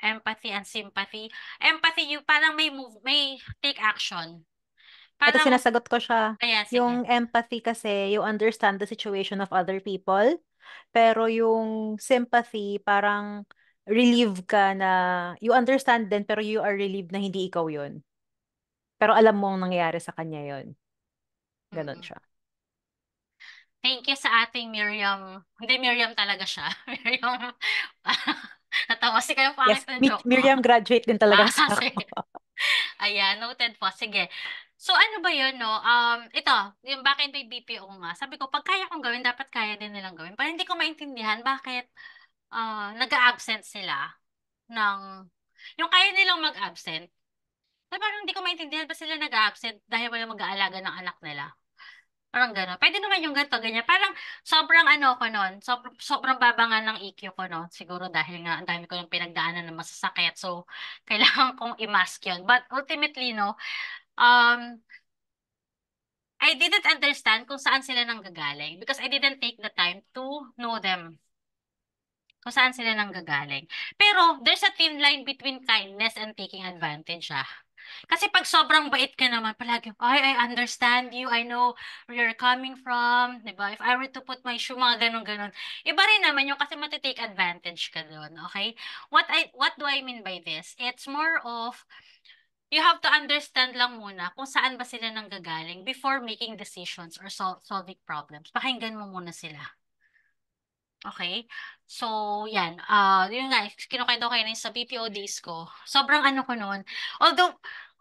Empathy and sympathy. Empathy, you parang may move, may take action. Parang, Ito sinasagot ko siya. Ayan, Yung empathy kasi, you understand the situation of other people. Pero yung sympathy, parang relieved ka na you understand din, pero you are relieved na hindi ikaw yun. Pero alam mo ang nangyayari sa kanya yon Ganon mm-hmm. siya. Thank you sa ating Miriam. Hindi Miriam talaga siya. [laughs] Miriam, [laughs] natawa si kayo pangit yes, ng joke. Mi- Miriam graduate din talaga ah, sa [laughs] Ayan, noted po. Sige. So ano ba yun, no? Um, ito, yung bakit may by BPO nga. Sabi ko, pag kaya kong gawin, dapat kaya din nilang gawin. Pero hindi ko maintindihan bakit uh, ah, nag-absent sila ng... Yung kaya nilang mag-absent, na parang hindi ko maintindihan pa sila nag-absent dahil wala mag-aalaga ng anak nila. Parang gano'n. Pwede naman yung ganito, ganyan. Parang sobrang ano ko noon, sobrang, sobrang babangan ng EQ ko noon. Siguro dahil nga ang dami ko ng pinagdaanan ng masasakit. So, [laughs] kailangan kong i-mask yun. But ultimately, no, um, I didn't understand kung saan sila nanggagaling because I didn't take the time to know them kung saan sila nanggagaling. Pero, there's a thin line between kindness and taking advantage, ah. Kasi pag sobrang bait ka naman, palagi, ay, I understand you, I know where you're coming from, di ba? If I were to put my shoe, mga ganun-ganun. Iba rin naman yung kasi matitake advantage ka doon, okay? What, I, what do I mean by this? It's more of, you have to understand lang muna kung saan ba sila nanggagaling before making decisions or sol- solving problems. Pakinggan mo muna sila. Okay. So 'yan, Uh, yun nga kinukuwento ko kanina sa BPO days ko, sobrang ano ko noon. although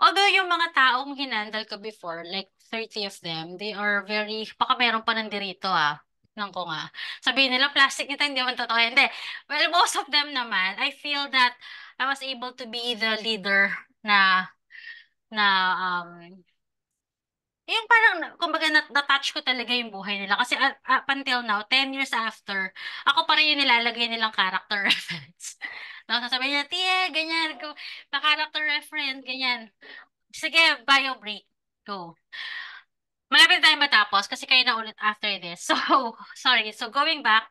although yung mga taong hinandle ko before, like 30 of them, they are very baka meron pa nandirito, ah, ko nga. Sabihin nila plastic nito, hindi man totoo, hindi. Well, most of them naman, I feel that I was able to be the leader na na, um yung parang, kumbaga, nat- natouch ko talaga yung buhay nila. Kasi uh, up until now, 10 years after, ako pa rin yung nilalagay nilang character [laughs] reference. Tapos sasabihin niya, tiye, ganyan, go, pa-character reference, ganyan. Sige, bio break, go. Malapit tayo matapos kasi kayo na ulit after this. [laughs] So, sorry. So, going back,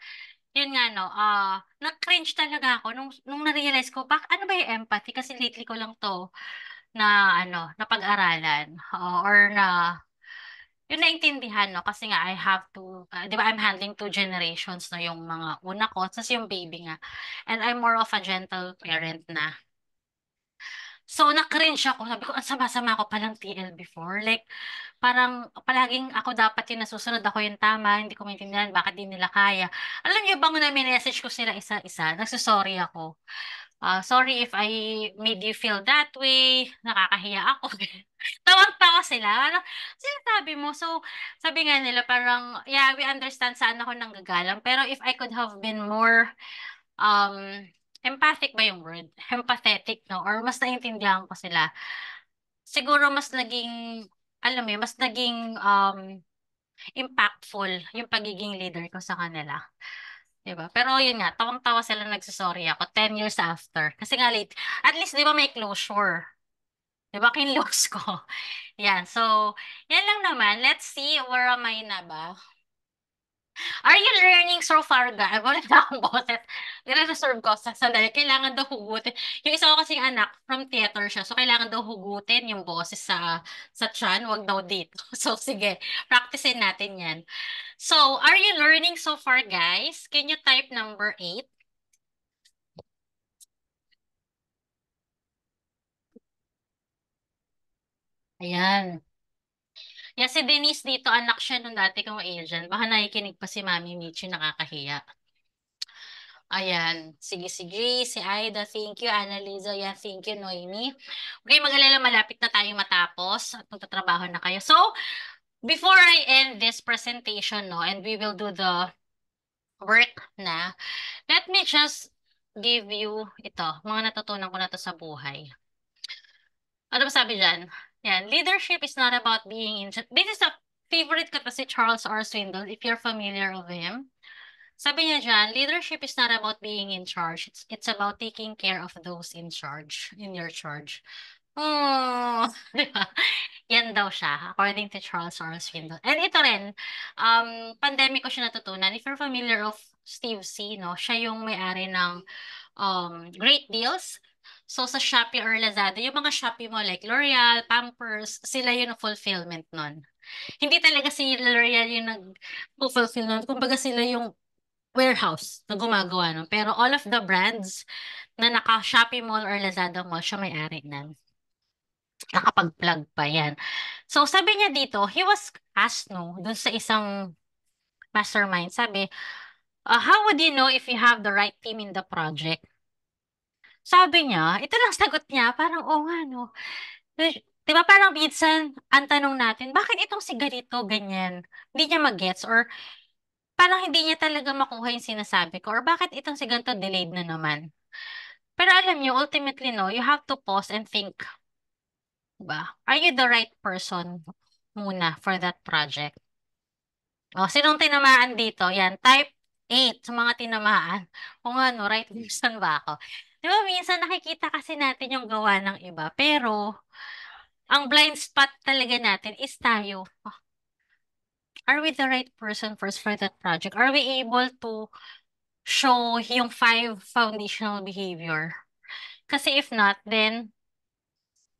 yun nga no, uh, na-cringe talaga ako nung, nung na-realize ko, bak, ano ba yung empathy? Kasi lately ko lang to na ano, napag-aralan uh, or na yun naintindihan, no? Kasi nga, I have to, uh, ah, di ba, I'm handling two generations, no? Yung mga una ko, tapos yung baby nga. And I'm more of a gentle parent na. So, na-cringe ako. Sabi ko, ang sama-sama ako palang TL before. Like, parang palaging ako dapat yung nasusunod, ako yung tama, hindi ko maintindihan, bakit din nila kaya. Alam niyo bang na message ko sila isa-isa, nagsusorry ako uh, sorry if I made you feel that way, nakakahiya ako. [laughs] Tawang-tawa sila. Parang, sinasabi mo. So, sabi nga nila parang, yeah, we understand saan ako nanggagalang. Pero if I could have been more, um, empathic ba yung word? Empathetic, no? Or mas naintindihan ko sila. Siguro mas naging, alam mo mas naging um, impactful yung pagiging leader ko sa kanila. Diba? Pero yun nga, tawang-tawa sila nagsusorry ako 10 years after. Kasi nga late, at least di ba may closure. Di ba kinlose ko? [laughs] yan, so, yan lang naman. Let's see, where am I na ba? Are you learning so far, guys? Wala na akong boses. Nire-reserve ko sa sandali. Kailangan daw hugutin. Yung isa ko kasing anak, from theater siya. So, kailangan daw hugutin yung boses sa, sa chan. Huwag daw dito. [laughs] So, sige. Practicein natin yan. So, are you learning so far, guys? Can you type number 8? Ayan. Yeah, si Denise dito, anak siya nung dati kong agent. Baka nakikinig pa si Mami Michi, nakakahiya. Ayan. Sige, si G, si Aida, thank you. Annalisa, yeah, thank you, Noemi. Okay, magalala, malapit na tayo matapos at magtatrabaho na kayo. So, before I end this presentation, no, and we will do the work na, let me just give you ito, mga natutunan ko na to sa buhay. Ano ba sabi dyan? Yan, leadership is not about being in... charge. This is a favorite ko to si Charles R. Swindoll, if you're familiar of him. Sabi niya dyan, leadership is not about being in charge. It's, it's about taking care of those in charge, in your charge. Oh, [laughs] Yan daw siya, according to Charles R. Swindoll. And ito rin, um, pandemic ko siya natutunan. If you're familiar of Steve C, no, siya yung may-ari ng um, Great Deals So sa Shopee or Lazada, yung mga Shopee mo like L'Oreal, Pampers, sila yung fulfillment nun. Hindi talaga si L'Oreal yung nag-fulfill nun. Kumbaga sila yung warehouse na gumagawa nun. Pero all of the brands na naka-Shopee Mall or Lazada Mall, siya may-ari nun. Nakapag-plug pa yan. So sabi niya dito, he was asked no, dun sa isang mastermind, sabi, uh, how would you know if you have the right team in the project? sabi niya, ito lang sagot niya, parang, oo oh, nga, no. Di ba parang minsan, ang tanong natin, bakit itong si ganito, ganyan, hindi niya mag-gets, or parang hindi niya talaga makuha yung sinasabi ko or bakit itong si ganito delayed na naman. Pero alam niyo, ultimately, no, you have to pause and think, ba? Diba? Are you the right person muna for that project? O, oh, sinong tinamaan dito? Yan, type 8 sa mga tinamaan. O ano, right person ba ako? 'di ba minsan nakikita kasi natin yung gawa ng iba, pero ang blind spot talaga natin is tayo. Are we the right person first for that project? Are we able to show yung five foundational behavior? Kasi if not, then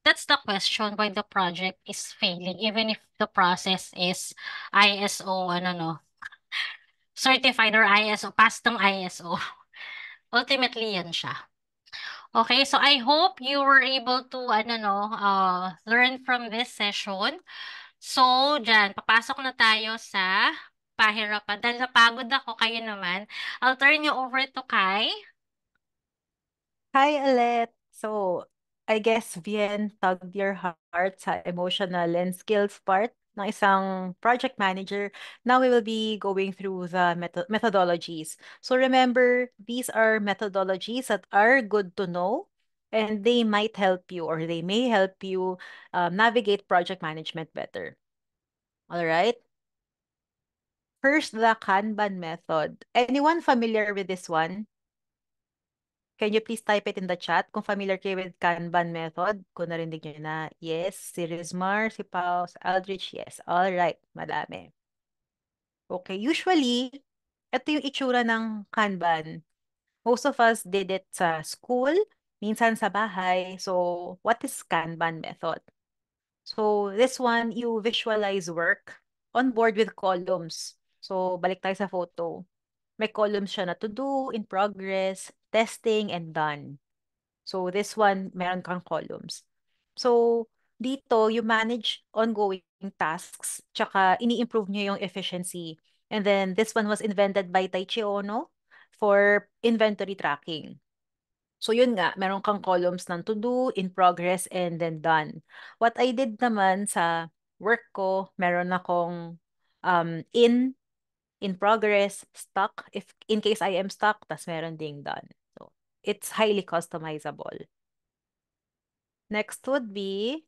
that's the question why the project is failing even if the process is ISO ano no certified or ISO past ng ISO [laughs] ultimately yan siya Okay, so I hope you were able to ano no, uh, learn from this session. So, dyan, papasok na tayo sa pahirapan. Dahil napagod ako, kayo naman. I'll turn you over to Kai. Hi, Alet. So, I guess Vien tugged your heart sa emotional and skills part ng isang project manager. Now we will be going through the metho methodologies. So remember, these are methodologies that are good to know and they might help you or they may help you um, navigate project management better. All right? First, the Kanban method. Anyone familiar with this one? Can you please type it in the chat kung familiar kayo with Kanban method? Kung narinig nyo na, yes. Si Rizmar, si Pao, si Aldrich, yes. All right, madami. Okay, usually, ito yung itsura ng Kanban. Most of us did it sa school, minsan sa bahay. So, what is Kanban method? So, this one, you visualize work on board with columns. So, balik tayo sa photo may column siya na to do, in progress, testing, and done. So, this one, meron kang columns. So, dito, you manage ongoing tasks, tsaka ini-improve nyo yung efficiency. And then, this one was invented by Taichi Ono for inventory tracking. So, yun nga, meron kang columns ng to-do, in progress, and then done. What I did naman sa work ko, meron akong um, in in progress, stuck, if in case I am stuck, tas meron ding done. So, it's highly customizable. Next would be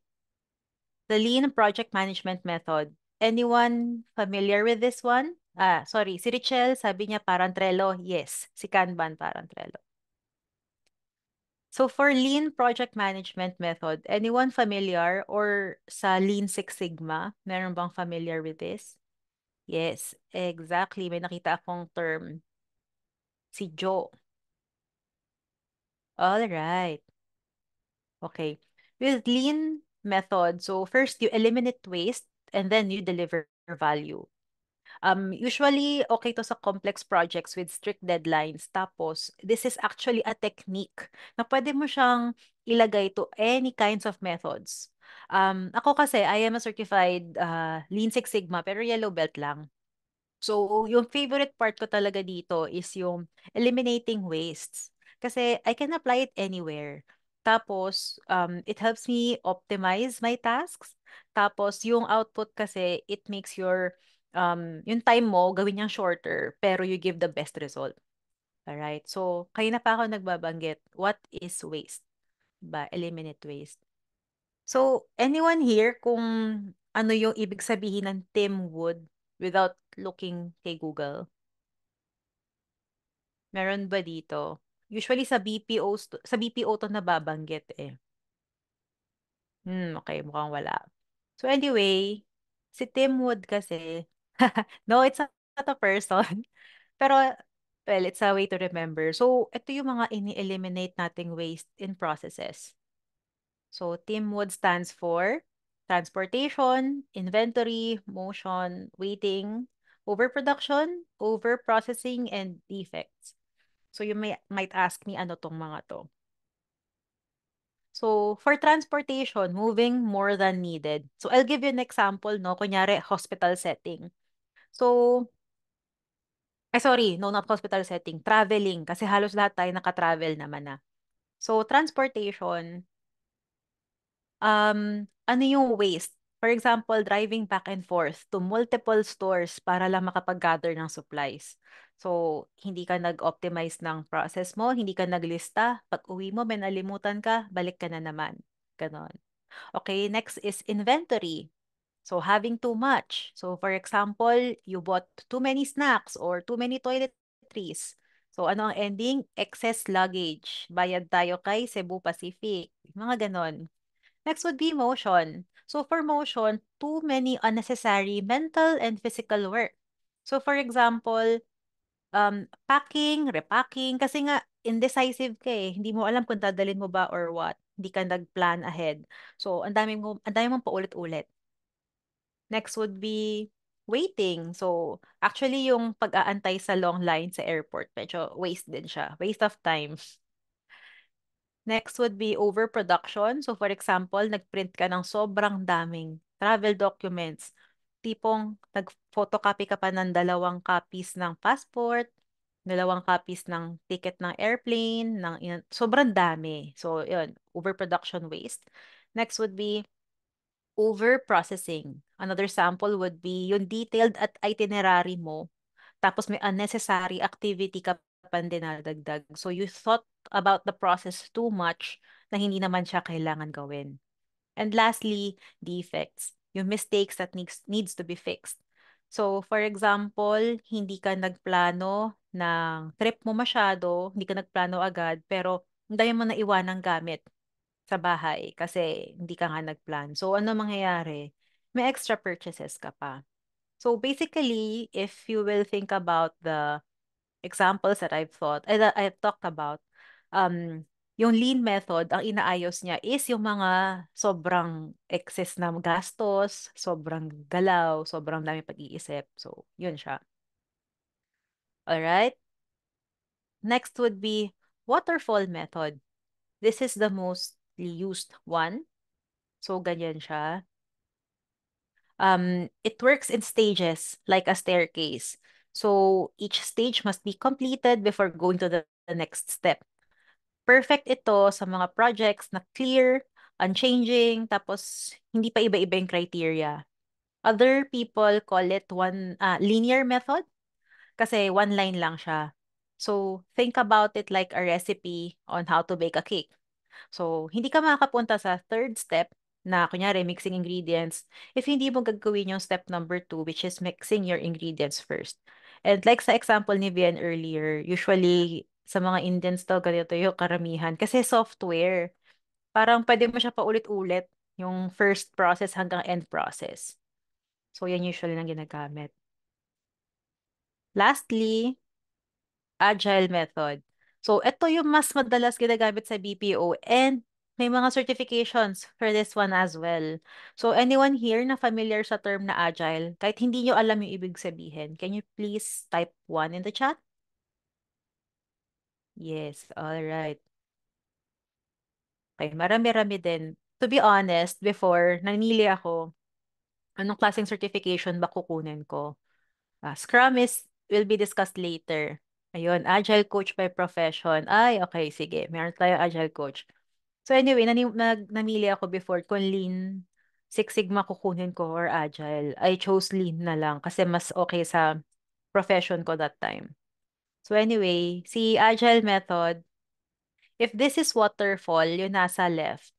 the Lean Project Management Method. Anyone familiar with this one? Ah, sorry, si Richelle, sabi niya parang Trello. Yes, si Kanban parang Trello. So for Lean Project Management Method, anyone familiar or sa Lean Six Sigma? Meron bang familiar with this? Yes, exactly. May nakita akong term, si Joe. All right. Okay. With lean method, so first you eliminate waste and then you deliver value. Um, usually, okay to sa complex projects with strict deadlines. Tapos, this is actually a technique na pwede mo siyang ilagay to any kinds of methods. Um, ako kasi, I am a certified uh, Lean Six Sigma, pero yellow belt lang. So, yung favorite part ko talaga dito is yung eliminating wastes. Kasi I can apply it anywhere. Tapos, um, it helps me optimize my tasks. Tapos, yung output kasi, it makes your, um, yung time mo, gawin niyang shorter, pero you give the best result. Alright? So, kayo na pa ako nagbabanggit. What is waste? Ba, diba? eliminate waste. So, anyone here kung ano yung ibig sabihin ng Tim Wood without looking kay Google? Meron ba dito? Usually sa BPO, sa BPO to nababanggit eh. Hmm, okay, mukhang wala. So anyway, si Tim Wood kasi, [laughs] no, it's not a person. [laughs] Pero, well, it's a way to remember. So, ito yung mga ini-eliminate nating waste in processes. So, team would stands for transportation, inventory, motion, waiting, overproduction, overprocessing, and defects. So, you may, might ask me ano tong mga to. So, for transportation, moving more than needed. So, I'll give you an example, no? Kunyari, hospital setting. So, eh, sorry, no, not hospital setting. Traveling, kasi halos lahat tayo nakatravel naman na. Ah. So, transportation, um, ano yung waste? For example, driving back and forth to multiple stores para lang makapag-gather ng supplies. So, hindi ka nag-optimize ng process mo, hindi ka naglista, pag uwi mo, may nalimutan ka, balik ka na naman. Ganon. Okay, next is inventory. So, having too much. So, for example, you bought too many snacks or too many toiletries. So, ano ang ending? Excess luggage. Bayad tayo kay Cebu Pacific. Mga ganon. Next would be motion. So for motion, too many unnecessary mental and physical work. So for example, um, packing, repacking, kasi nga indecisive ka eh. Hindi mo alam kung dadalhin mo ba or what. Hindi ka nag-plan ahead. So ang dami mo, ang dami mong paulit-ulit. Next would be waiting. So actually yung pag-aantay sa long line sa airport, medyo waste din siya. Waste of time. [laughs] Next would be overproduction. So for example, nagprint ka ng sobrang daming travel documents. Tipong nag-photocopy ka pa ng dalawang copies ng passport, dalawang copies ng ticket ng airplane, ng sobrang dami. So yun, overproduction waste. Next would be overprocessing. Another sample would be yung detailed at itinerary mo. Tapos may unnecessary activity ka hirapan din nadagdag. So you thought about the process too much na hindi naman siya kailangan gawin. And lastly, defects. Yung mistakes that needs, needs to be fixed. So, for example, hindi ka nagplano ng trip mo masyado, hindi ka nagplano agad, pero hindi mo na ng gamit sa bahay kasi hindi ka nga nagplan. So, ano mangyayari? May extra purchases ka pa. So, basically, if you will think about the examples that I've thought, eh, that I've talked about, um, yung lean method, ang inaayos niya is yung mga sobrang excess na gastos, sobrang galaw, sobrang dami pag-iisip. So, yun siya. All right? Next would be waterfall method. This is the most used one. So, ganyan siya. Um, it works in stages, like a staircase. So each stage must be completed before going to the, the next step. Perfect ito sa mga projects na clear, unchanging, tapos hindi pa iba-iba yung criteria. Other people call it one uh, linear method kasi one line lang siya. So, think about it like a recipe on how to bake a cake. So, hindi ka makakapunta sa third step na kunyari mixing ingredients if hindi mo gagawin yung step number two which is mixing your ingredients first. And like sa example ni Vian earlier, usually sa mga Indians to, ganito yung karamihan. Kasi software, parang pwede mo siya paulit-ulit yung first process hanggang end process. So, yan usually nang ginagamit. Lastly, agile method. So, ito yung mas madalas ginagamit sa BPO and may mga certifications for this one as well. So anyone here na familiar sa term na agile, kahit hindi nyo alam yung ibig sabihin, can you please type 1 in the chat? Yes, all right. Okay, marami-rami din. To be honest, before, nanili ako, anong klaseng certification ba kukunin ko? Uh, Scrum is, will be discussed later. Ayun, agile coach by profession. Ay, okay, sige. Meron tayo agile coach. So anyway, nani nag namili ako before kung Lean, Six Sigma kukunin ko or Agile. I chose Lean na lang kasi mas okay sa profession ko that time. So anyway, si Agile method, if this is waterfall, yun nasa left.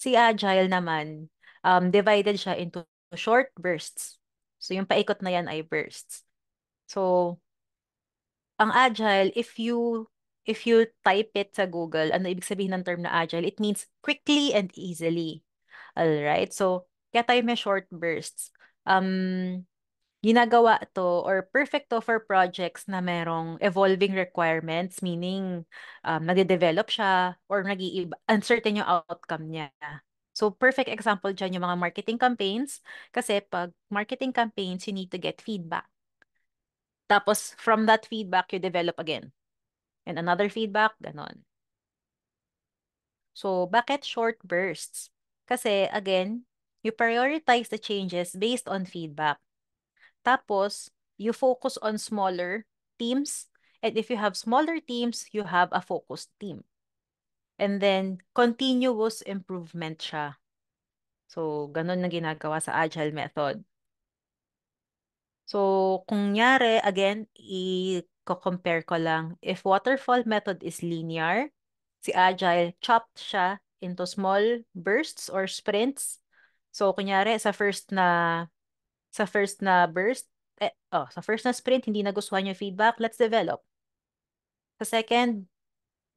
Si Agile naman, um, divided siya into short bursts. So yung paikot na yan ay bursts. So, ang Agile, if you if you type it sa Google, ano ibig sabihin ng term na agile? It means quickly and easily. All right? So, kaya tayo may short bursts. Um, ginagawa to or perfect to for projects na merong evolving requirements, meaning um, nagde-develop siya or nag uncertain yung outcome niya. So, perfect example dyan yung mga marketing campaigns. Kasi pag marketing campaigns, you need to get feedback. Tapos, from that feedback, you develop again and another feedback, ganon. So, bakit short bursts? Kasi, again, you prioritize the changes based on feedback. Tapos, you focus on smaller teams. And if you have smaller teams, you have a focused team. And then, continuous improvement siya. So, ganun na ginagawa sa Agile method. So, kung nyari, again, i ko-compare ko lang, if waterfall method is linear, si Agile, chopped siya into small bursts or sprints. So, kunyari, sa first na, sa first na burst, eh, oh, sa first na sprint, hindi nagustuhan yung feedback, let's develop. Sa second,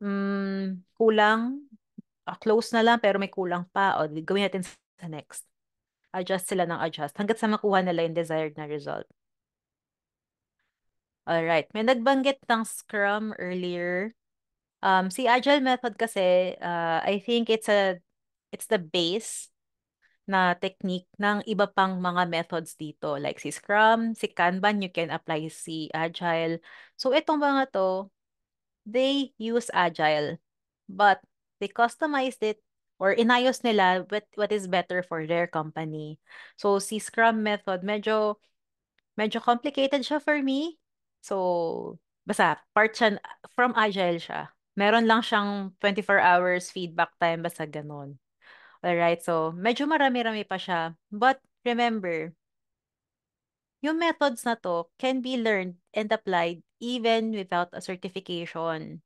mm, kulang, uh, close na lang, pero may kulang pa. O, gawin natin sa next. Adjust sila ng adjust hanggat sa makuha nila yung desired na result. Alright. May nagbanggit ng Scrum earlier. Um, si Agile Method kasi, uh, I think it's a it's the base na technique ng iba pang mga methods dito. Like si Scrum, si Kanban, you can apply si Agile. So itong mga to, they use Agile. But they customized it or inayos nila what, what is better for their company. So si Scrum method, medyo medyo complicated siya for me So, basta, part siya, from Agile siya. Meron lang siyang 24 hours feedback time, basta ganun. Alright, so medyo marami-rami pa siya. But remember, yung methods na to can be learned and applied even without a certification.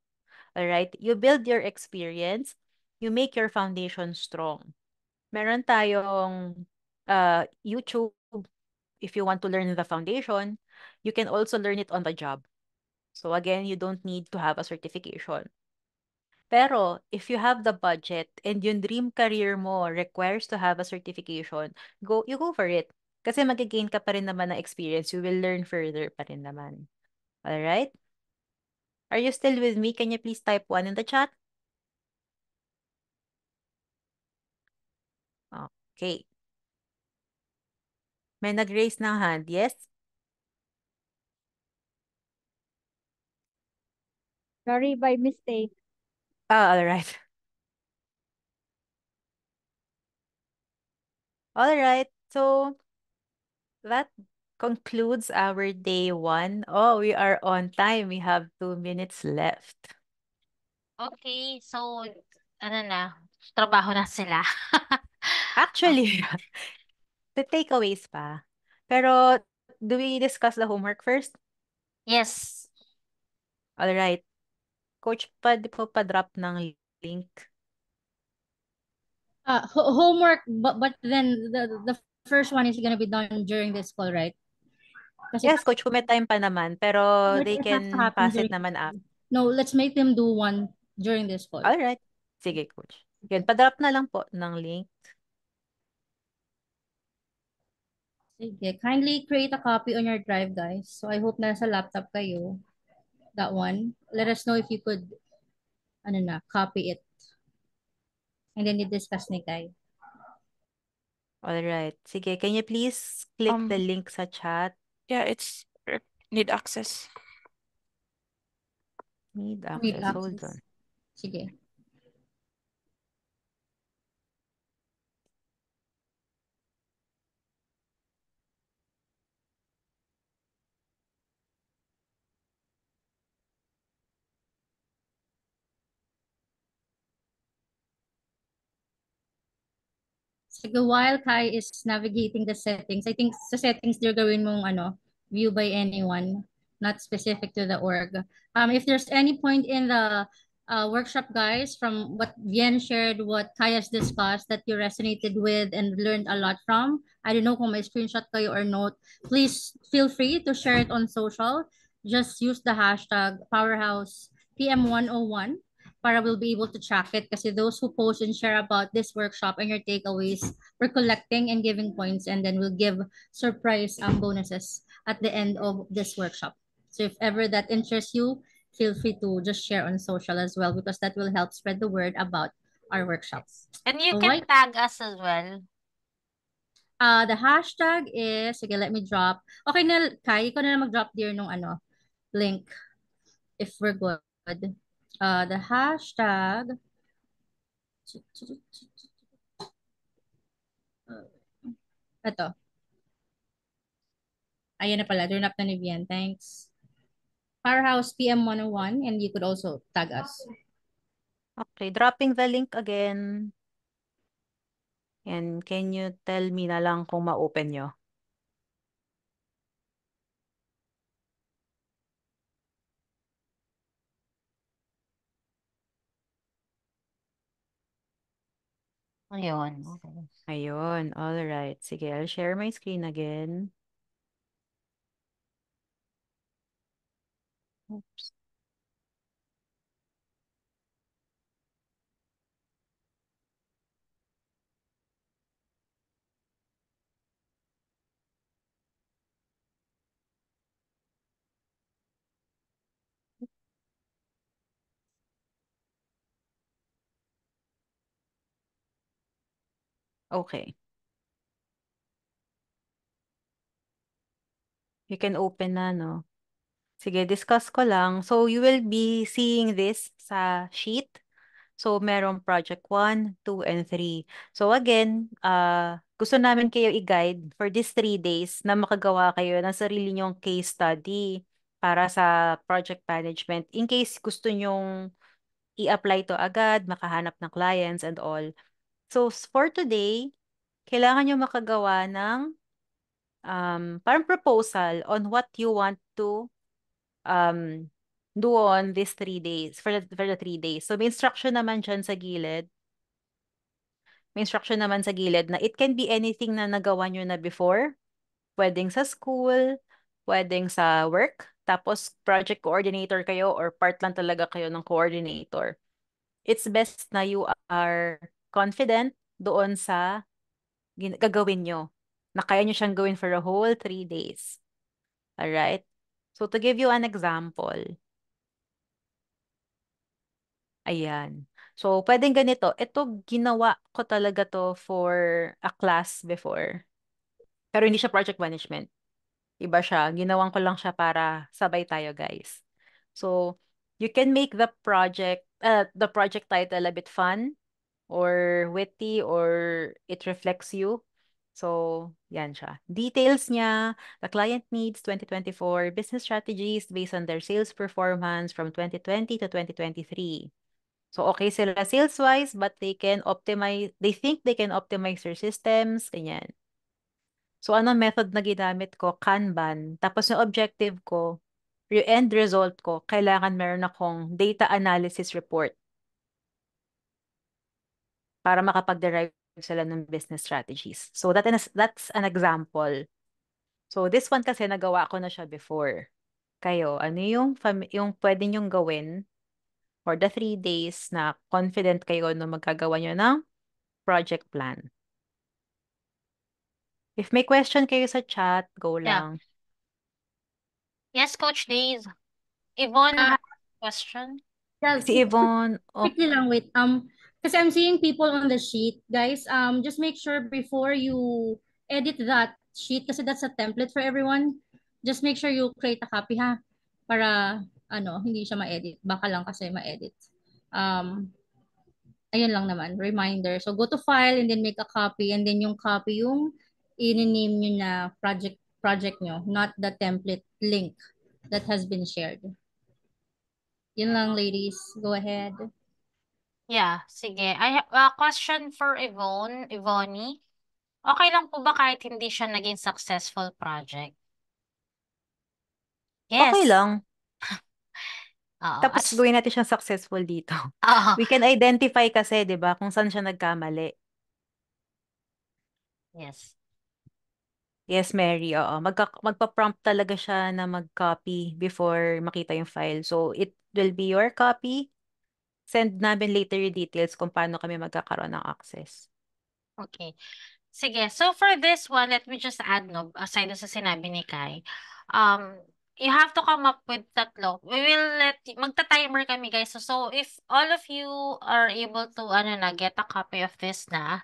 Alright, you build your experience, you make your foundation strong. Meron tayong uh, YouTube if you want to learn the foundation you can also learn it on the job. So again, you don't need to have a certification. Pero if you have the budget and yung dream career mo requires to have a certification, go you go for it. Kasi magigain ka pa rin naman ng experience. You will learn further pa rin naman. All right? Are you still with me? Can you please type 1 in the chat? Okay. May nag-raise ng hand. Yes? Sorry by mistake. Oh, all right. All right. So that concludes our day one. Oh, we are on time. We have two minutes left. Okay, so ano na, trabaho na sila. [laughs] Actually, [laughs] the takeaways pa. Pero do we discuss the homework first? Yes. All right. Coach, pwede po pa-drop ng link. Uh, homework, but, but then the, the first one is gonna be done during this call, right? Kasi yes, coach, may time pa naman. Pero they can pass it naman up. No, let's make them do one during this call. All right. Sige, coach. Yun, padrop na lang po ng link. Sige. Kindly create a copy on your drive, guys. So, I hope nasa laptop kayo that one. Let us know if you could ano na, copy it. And then i-discuss ni Kai. All right. Sige, can you please click um, the link sa chat? Yeah, it's er, need access. Need access. Need access. Hold on. Sige. The while Kai is navigating the settings, I think sa settings they're gawin mong ano, view by anyone, not specific to the org. Um, if there's any point in the uh, workshop, guys, from what Vien shared, what Kai has discussed that you resonated with and learned a lot from, I don't know if my screenshot kayo or note, please feel free to share it on social. Just use the hashtag powerhouse PM101 para we'll be able to track it kasi those who post and share about this workshop and your takeaways, we're collecting and giving points and then we'll give surprise um, bonuses at the end of this workshop. So if ever that interests you, feel free to just share on social as well because that will help spread the word about our workshops. And you All can right. tag us as well. Uh, the hashtag is, okay, let me drop. Okay na, Kai, ikaw na lang mag-drop dear nung ano, link if we're good. uh, the hashtag. Ito. Ayan na pala. Turn up na ni Vian. Thanks. Powerhouse PM101 and you could also tag us. Okay. Dropping the link again. And can you tell me na lang kung ma-open nyo? Ayun. Okay. Ayun, all right. Sige, I'll share my screen again. Oops. Okay. You can open na, no? Sige, discuss ko lang. So, you will be seeing this sa sheet. So, merong project 1, 2, and 3. So, again, uh, gusto namin kayo i-guide for these 3 days na makagawa kayo ng sarili nyong case study para sa project management in case gusto nyong i-apply to agad, makahanap ng clients and all. So, for today, kailangan nyo makagawa ng um, parang proposal on what you want to um, do on these three days, for the, for the three days. So, may instruction naman dyan sa gilid. May instruction naman sa gilid na it can be anything na nagawa nyo na before. Pwedeng sa school, pwedeng sa work, tapos project coordinator kayo or part lang talaga kayo ng coordinator. It's best na you are confident doon sa gagawin nyo na kaya nyo siyang gawin for a whole three days. Alright? So, to give you an example, ayan. So, pwedeng ganito. Ito, ginawa ko talaga to for a class before. Pero hindi siya project management. Iba siya. Ginawan ko lang siya para sabay tayo, guys. So, you can make the project, uh, the project title a bit fun or witty or it reflects you. So, yan siya. Details niya, the client needs 2024, business strategies based on their sales performance from 2020 to 2023. So, okay sila sales-wise, but they can optimize, they think they can optimize their systems, ganyan. So, ano method na ginamit ko? Kanban. Tapos, yung objective ko, yung end result ko, kailangan meron akong data analysis report para makapag-derive sila ng business strategies. So that is, that's an example. So this one kasi nagawa ko na siya before. Kayo, ano yung, yung pwede nyong gawin for the three days na confident kayo na magkagawa niyo ng project plan? If may question kayo sa chat, go lang. Yes, Coach Days. Yvonne, uh, question? Yeah, si Yvonne. Oh. Wait lang, wait. Um, Because I'm seeing people on the sheet, guys. Um, just make sure before you edit that sheet, kasi that's a template for everyone. Just make sure you create a copy, ha? Para, ano, hindi siya ma-edit. Baka lang kasi ma-edit. Um, ayun lang naman, reminder. So, go to file and then make a copy. And then yung copy, yung in-name nyo na project, project nyo, not the template link that has been shared. Yun lang, ladies. Go ahead. Yeah, sige. I have uh, a question for Yvonne, Yvonne. Okay lang po ba kahit hindi siya naging successful project? Okay Yes. lang. [laughs] Oo. Tapos As, gawin natin siyang successful dito. [laughs] oo. We can identify kasi, 'di ba, kung saan siya nagkamali. Yes. Yes, Mary. Oo. Magka magpa-prompt talaga siya na mag-copy before makita yung file. So, it will be your copy send namin later yung details kung paano kami magkakaroon ng access. Okay. Sige. So for this one, let me just add, no, aside sa sinabi ni Kai, um, you have to come up with tatlo. We will let, magta-timer kami guys. So, so if all of you are able to, ano na, get a copy of this na,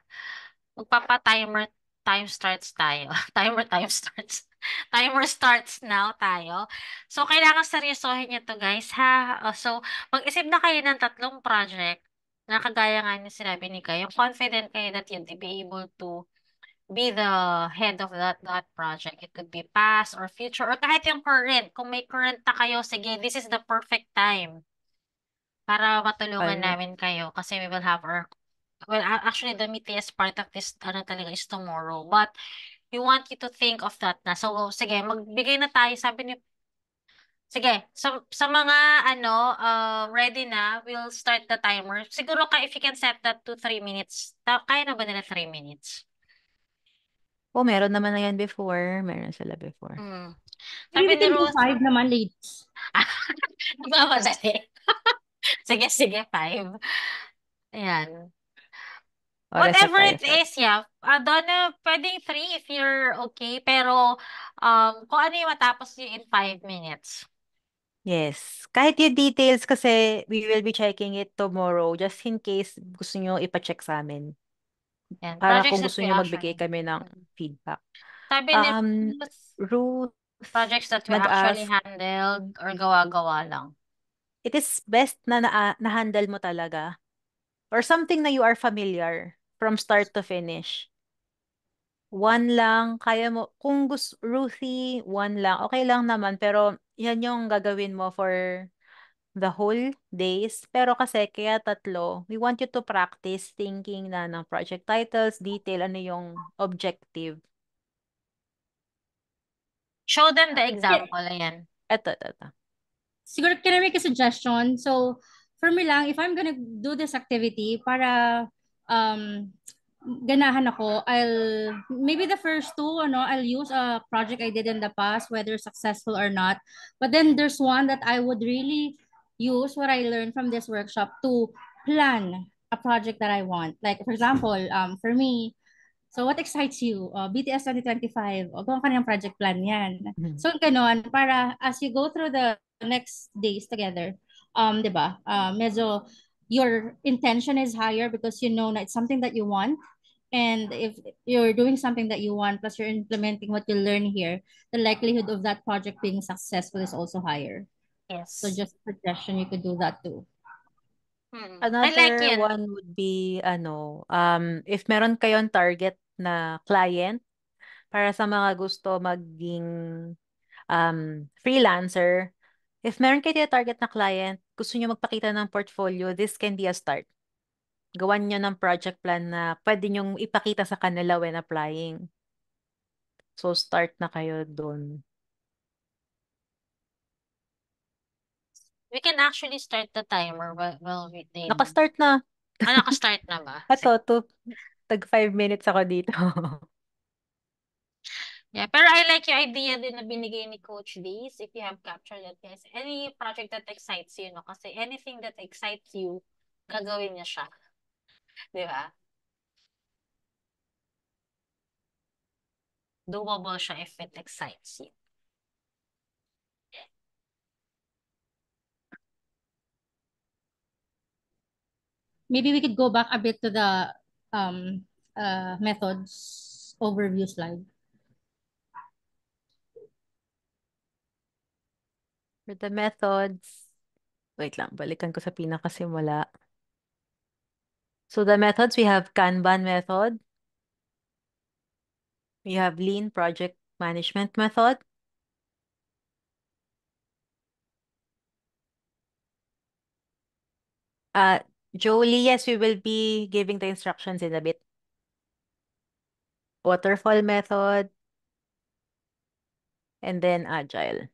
magpapa-timer time starts tayo. [laughs] timer time starts. Timer starts now tayo. So, kailangan seryosohin nyo to guys, ha? So, mag-isip na kayo ng tatlong project na kagaya nga yung sinabi ni Kay. Yung confident kayo that you'd be able to be the head of that that project. It could be past or future or kahit yung current. Kung may current na kayo, sige, this is the perfect time para matulungan Ayun. namin kayo kasi we will have our well actually the meeting is part of this ano talaga is tomorrow but We want you to think of that na. So, sige, magbigay na tayo. Sabi ni... Sige, sa, sa mga ano, uh, ready na, we'll start the timer. Siguro ka, if you can set that to 3 minutes. Ta kaya na ba nila 3 minutes? Oh, meron naman na yan before. Meron sila before. Mm. Sabi ni Rose... 5 naman, ladies. Nagmamadali. [laughs] [laughs] sige, sige, 5. Ayan. Whatever it is, yeah. Uh, Donna, pwedeng three if you're okay. Pero um, kung ano yung matapos nyo in five minutes. Yes. Kahit yung details kasi we will be checking it tomorrow just in case gusto nyo ipacheck sa amin. Yan. Para Project kung gusto nyo magbigay kami ng mm. feedback. Sabi ni um, Ruth, projects that we actually handled or gawa-gawa lang. It is best na na-handle mo talaga or something na you are familiar from start to finish. One lang, kaya mo, kung gusto, Ruthie, one lang, okay lang naman, pero yan yung gagawin mo for the whole days. Pero kasi, kaya tatlo, we want you to practice thinking na ng project titles, detail, ano yung objective. Show them the example, ayan. Ito, ito, ito. Siguro, can I make a suggestion? So, for me lang, if I'm gonna do this activity, para um, ganahan ako, I'll, maybe the first two, ano, I'll use a project I did in the past, whether successful or not. But then there's one that I would really use what I learned from this workshop to plan a project that I want. Like, for example, um, for me, so what excites you? Uh, BTS 2025, o gawin ka ng project plan yan. Mm-hmm. So, ganun, para as you go through the next days together, um, di ba, uh, medyo your intention is higher because you know that it's something that you want and if you're doing something that you want plus you're implementing what you learn here the likelihood of that project being successful is also higher yes so just suggestion you could do that too hmm. another like one would be ano um if meron kayong target na client para sa mga gusto maging um freelancer if meron kayo target na client gusto nyo magpakita ng portfolio, this can be a start. Gawan nyo ng project plan na pwede nyong ipakita sa kanila when applying. So, start na kayo doon. We can actually start the timer while we name. Nakastart na. Ah, nakastart na ba? [laughs] Ito, to, tag 5 minutes ako dito. [laughs] Yeah, pero I like your idea din na binigay ni Coach these. if you have captured that guys. Any project that excites you, no? Kasi anything that excites you, gagawin niya siya. Di ba? Doable siya if it excites you. Maybe we could go back a bit to the um, uh, methods overview slide. For the methods, wait lang, balikan ko sa pinakasimula. So the methods, we have Kanban method. We have Lean Project Management method. Uh, Jolie, yes, we will be giving the instructions in a bit. Waterfall method. And then Agile.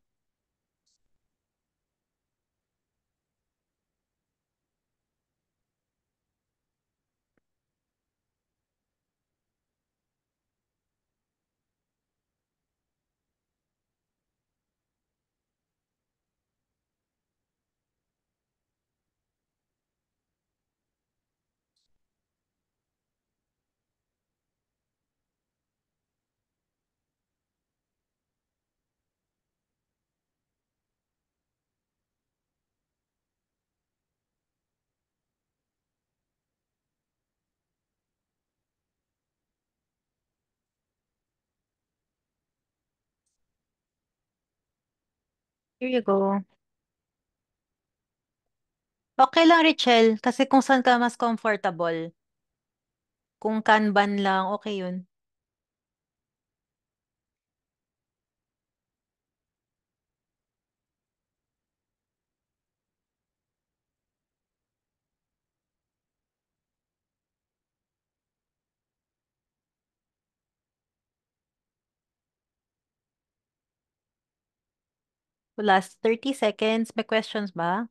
Here you go. Okay lang, Richelle. Kasi kung saan ka mas comfortable. Kung Kanban lang, okay yun. Last 30 seconds. May questions ba?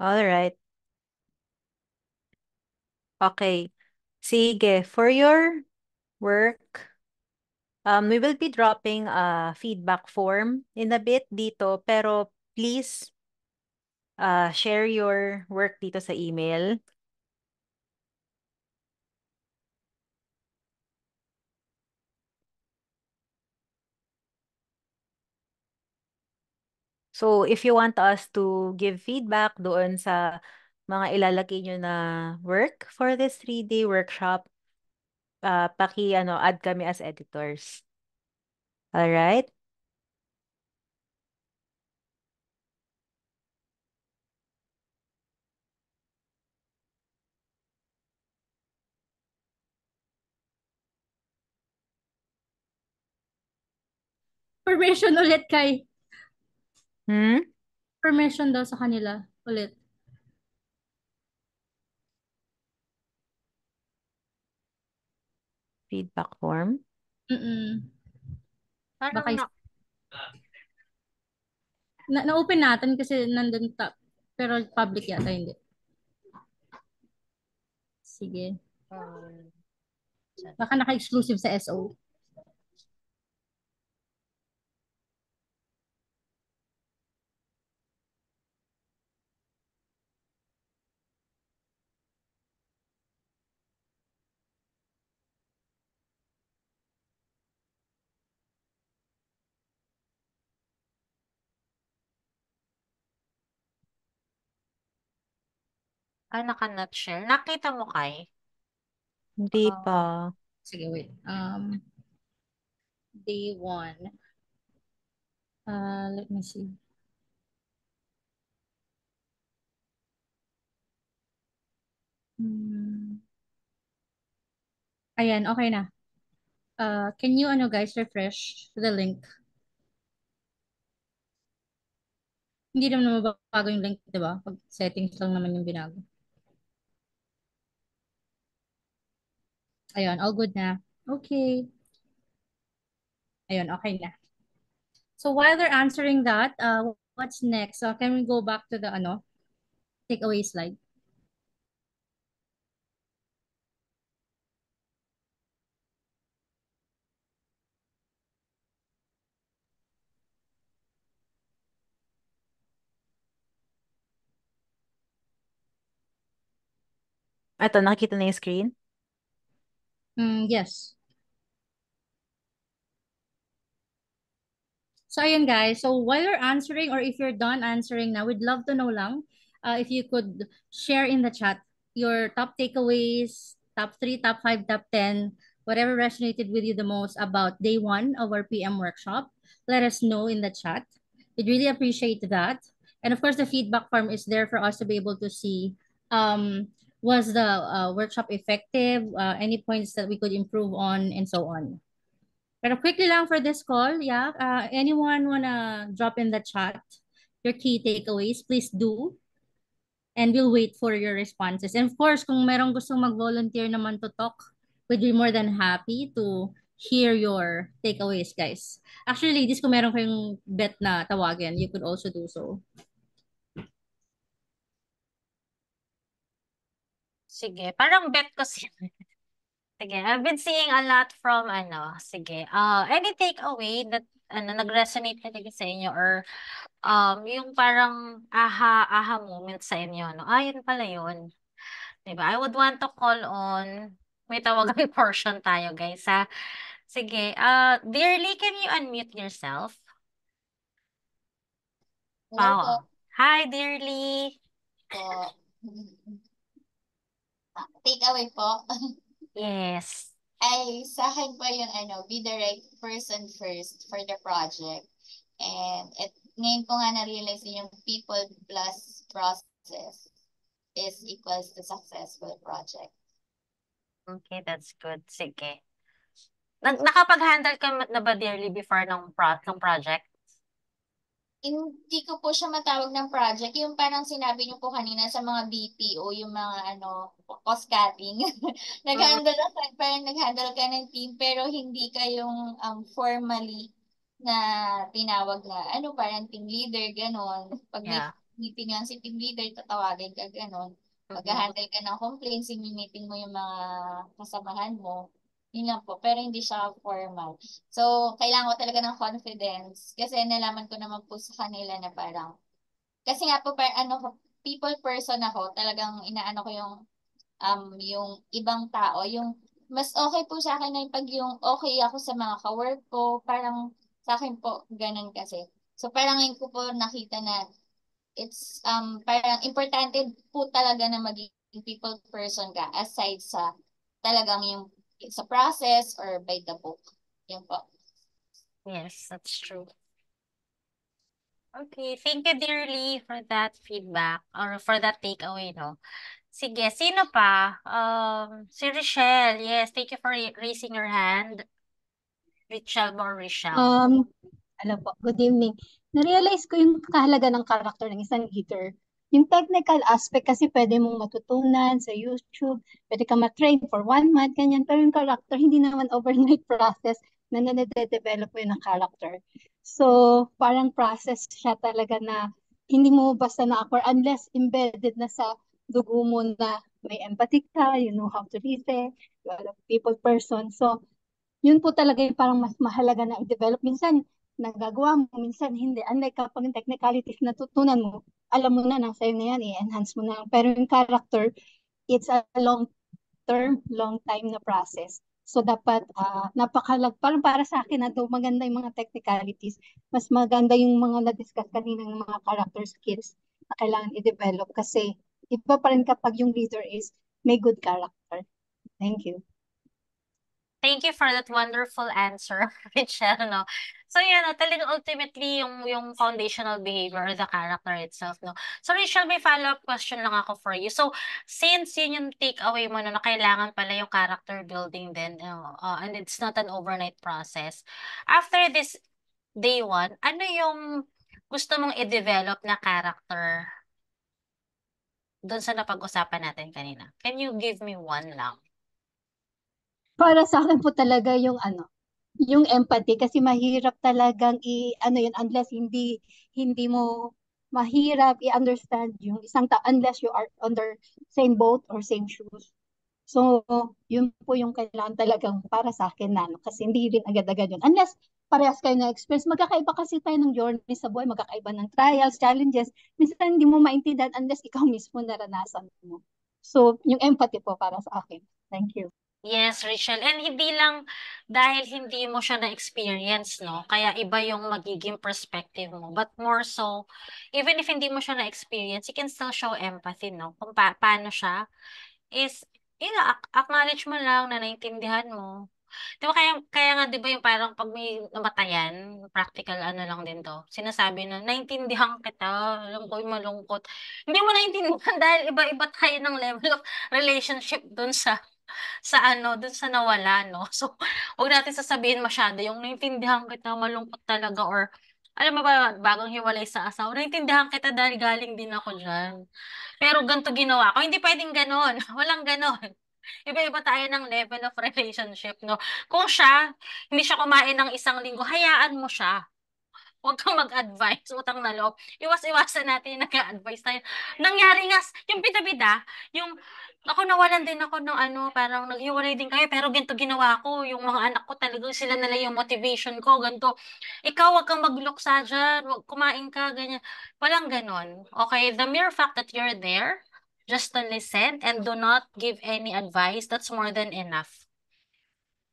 All right. Okay. Sige. For your work, um, we will be dropping a feedback form in a bit dito. Pero please uh, share your work dito sa email. So, if you want us to give feedback doon sa mga ilalagay nyo na work for this 3-day workshop, uh, paki, ano, add kami as editors. Alright? Permission ulit kay Hmm? Permission daw sa kanila. Ulit. Feedback form? Mm-mm. Baka na... na... Na-open natin kasi nandun ta. Pero public yata hindi. Sige. Um, Baka naka-exclusive sa SO. Ah, naka-nutshell. Nakita mo, Kai? Hindi Um, pa. sige, wait. Um, day one. Uh, let me see. Hmm. Ayan, okay na. Uh, can you, ano guys, refresh the link? Hindi naman mababago yung link, di ba? Pag settings lang naman yung binago. Ayun, all good na. Okay. Ayun, okay na. So while they're answering that, uh, what's next? So can we go back to the ano, takeaway slide? Ito, nakikita na yung screen? Mm, yes. So ayun guys, so while you're answering or if you're done answering now, we'd love to know lang uh, if you could share in the chat your top takeaways, top 3, top 5, top 10, whatever resonated with you the most about day 1 of our PM workshop. Let us know in the chat. We'd really appreciate that. And of course, the feedback form is there for us to be able to see um, was the uh, workshop effective, uh, any points that we could improve on, and so on. Pero quickly lang for this call, yeah, uh, anyone wanna drop in the chat your key takeaways, please do. And we'll wait for your responses. And of course, kung merong gustong mag-volunteer naman to talk, we'd be more than happy to hear your takeaways, guys. Actually, ladies, kung meron kayong bet na tawagin, you could also do so. Sige, parang bet kasi. sige, I've been seeing a lot from ano, sige. Uh, any takeaway that ano nag-resonate talaga sa inyo or um yung parang aha aha moment sa inyo no. Ah, pala yun. 'Di ba? I would want to call on may tawag may [laughs] portion tayo, guys. Ha? Sige. Uh, dearly, can you unmute yourself? Wow. Hi, dearly. Po take away po. [laughs] yes. Ay, sa akin po yung ano, be the right person first for the project. And it, ngayon ko nga na-realize yung people plus process is equals to successful project. Okay, that's good. Sige. Nag nakapag-handle ka na ba dearly before ng pro ng project? hindi ko po siya matawag ng project. Yung parang sinabi niyo po kanina sa mga BPO, yung mga ano, cost cutting. [laughs] nag-handle uh-huh. parang nag-handle ka ng team pero hindi kayong yung um, formally na tinawag na ano parang team leader ganon. Pag yeah. meeting yan si team leader, tatawagin ka ganon. Pag-handle ka ng complaints, meeting mo yung mga kasamahan mo. Yun lang po, pero hindi siya formal. So, kailangan ko talaga ng confidence kasi nalaman ko naman po sa kanila na parang, kasi nga po, par, ano, people person ako, talagang inaano ko yung, um, yung ibang tao, yung, mas okay po sa akin na yung pag yung okay ako sa mga kawork ko, parang sa akin po, ganun kasi. So, parang ngayon ko po nakita na it's, um, parang importante po talaga na maging people person ka aside sa talagang yung a process or by the book. Yan po. Yes, that's true. Okay, thank you dearly for that feedback or for that takeaway, no? Sige, sino pa? Um, si Richelle. Yes, thank you for raising your hand. Richelle more Richelle. Um, hello po, good evening. Narealize ko yung kahalaga ng character ng isang leader yung technical aspect kasi pwede mong matutunan sa YouTube, pwede ka matrain for one month, ganyan. Pero yung character, hindi naman [laughs] overnight process na nade-develop mo yung character. So, parang process siya talaga na hindi mo basta na-acquire unless embedded na sa dugo mo na may empathy ka, you know how to listen, you are a people person. So, yun po talaga yung parang mas mahalaga na i-develop. Minsan, nagagawa mo, minsan hindi. Unlike kapag yung technicalities natutunan mo, alam mo na, na sa'yo na yan, i-enhance mo na Pero yung character, it's a long term, long time na process. So dapat uh, napakalag parang para sa akin na ah, daw maganda yung mga technicalities. Mas maganda yung mga na-discuss kanina ng mga character skills na kailangan i-develop kasi iba pa rin kapag yung leader is may good character. Thank you. Thank you for that wonderful answer, Richelle, [laughs] no? So, yan, no, talagang ultimately yung, yung foundational behavior or the character itself, no? So, Richelle, may follow-up question lang ako for you. So, since yun yung takeaway mo, no, na kailangan pala yung character building then no? uh, and it's not an overnight process. After this day one, ano yung gusto mong i-develop na character doon sa napag-usapan natin kanina? Can you give me one lang? para sa akin po talaga yung ano, yung empathy kasi mahirap talagang i ano yun unless hindi hindi mo mahirap i-understand yung isang tao unless you are under same boat or same shoes. So, yun po yung kailangan talagang para sa akin na, no? kasi hindi rin agad-agad yun. Unless parehas kayo na experience, magkakaiba kasi tayo ng journey sa buhay, magkakaiba ng trials, challenges. Minsan hindi mo maintindihan unless ikaw mismo naranasan mo. So, yung empathy po para sa akin. Thank you. Yes, Rachel. And hindi lang dahil hindi mo siya na-experience, no? Kaya iba yung magiging perspective mo. But more so, even if hindi mo siya na-experience, you can still show empathy, no? Kung pa paano siya is, you know, acknowledge mo lang na naintindihan mo. Di ba, kaya, kaya nga, di ba yung parang pag may namatayan, practical ano lang din to, sinasabi na, naintindihan kita, alam malungkot. Hindi mo naintindihan [laughs] dahil iba-iba tayo ng level of relationship dun sa sa ano, dun sa nawala, no? [laughs] So, huwag natin sasabihin masyado yung naintindihan kita, malungkot talaga or alam mo ba, bagong hiwalay sa asawa, naintindihan kita dahil galing din ako dyan. Pero ganito ginawa ko, hindi pwedeng ganon. [laughs] Walang ganon. Iba-iba tayo ng level of relationship, no? Kung siya, hindi siya kumain ng isang linggo, hayaan mo siya. Huwag kang mag-advise, utang na loob. Iwas-iwasan natin, nag-advise tayo. Nangyari nga, yung bida yung, ako nawalan din ako ng ano, parang nag-iwalay din kayo, pero ganito ginawa ko, yung mga anak ko talaga, sila nala yung motivation ko, ganito. Ikaw, huwag kang magluksa dyan, huwag kumain ka, ganyan. Walang ganon. Okay, the mere fact that you're there, just to listen and do not give any advice, that's more than enough.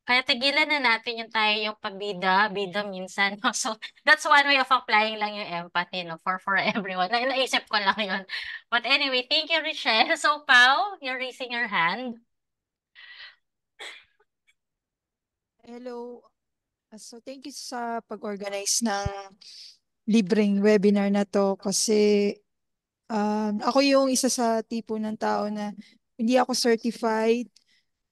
Kaya tigilan na natin yung tayo yung pagbida, bida minsan. No? So, that's one way of applying lang yung empathy no? for, for everyone. Na, naisip ko lang yun. But anyway, thank you, Richelle. So, Pau, you're raising your hand. Hello. Uh, so, thank you sa pag-organize ng libreng webinar na to kasi um, ako yung isa sa tipo ng tao na hindi ako certified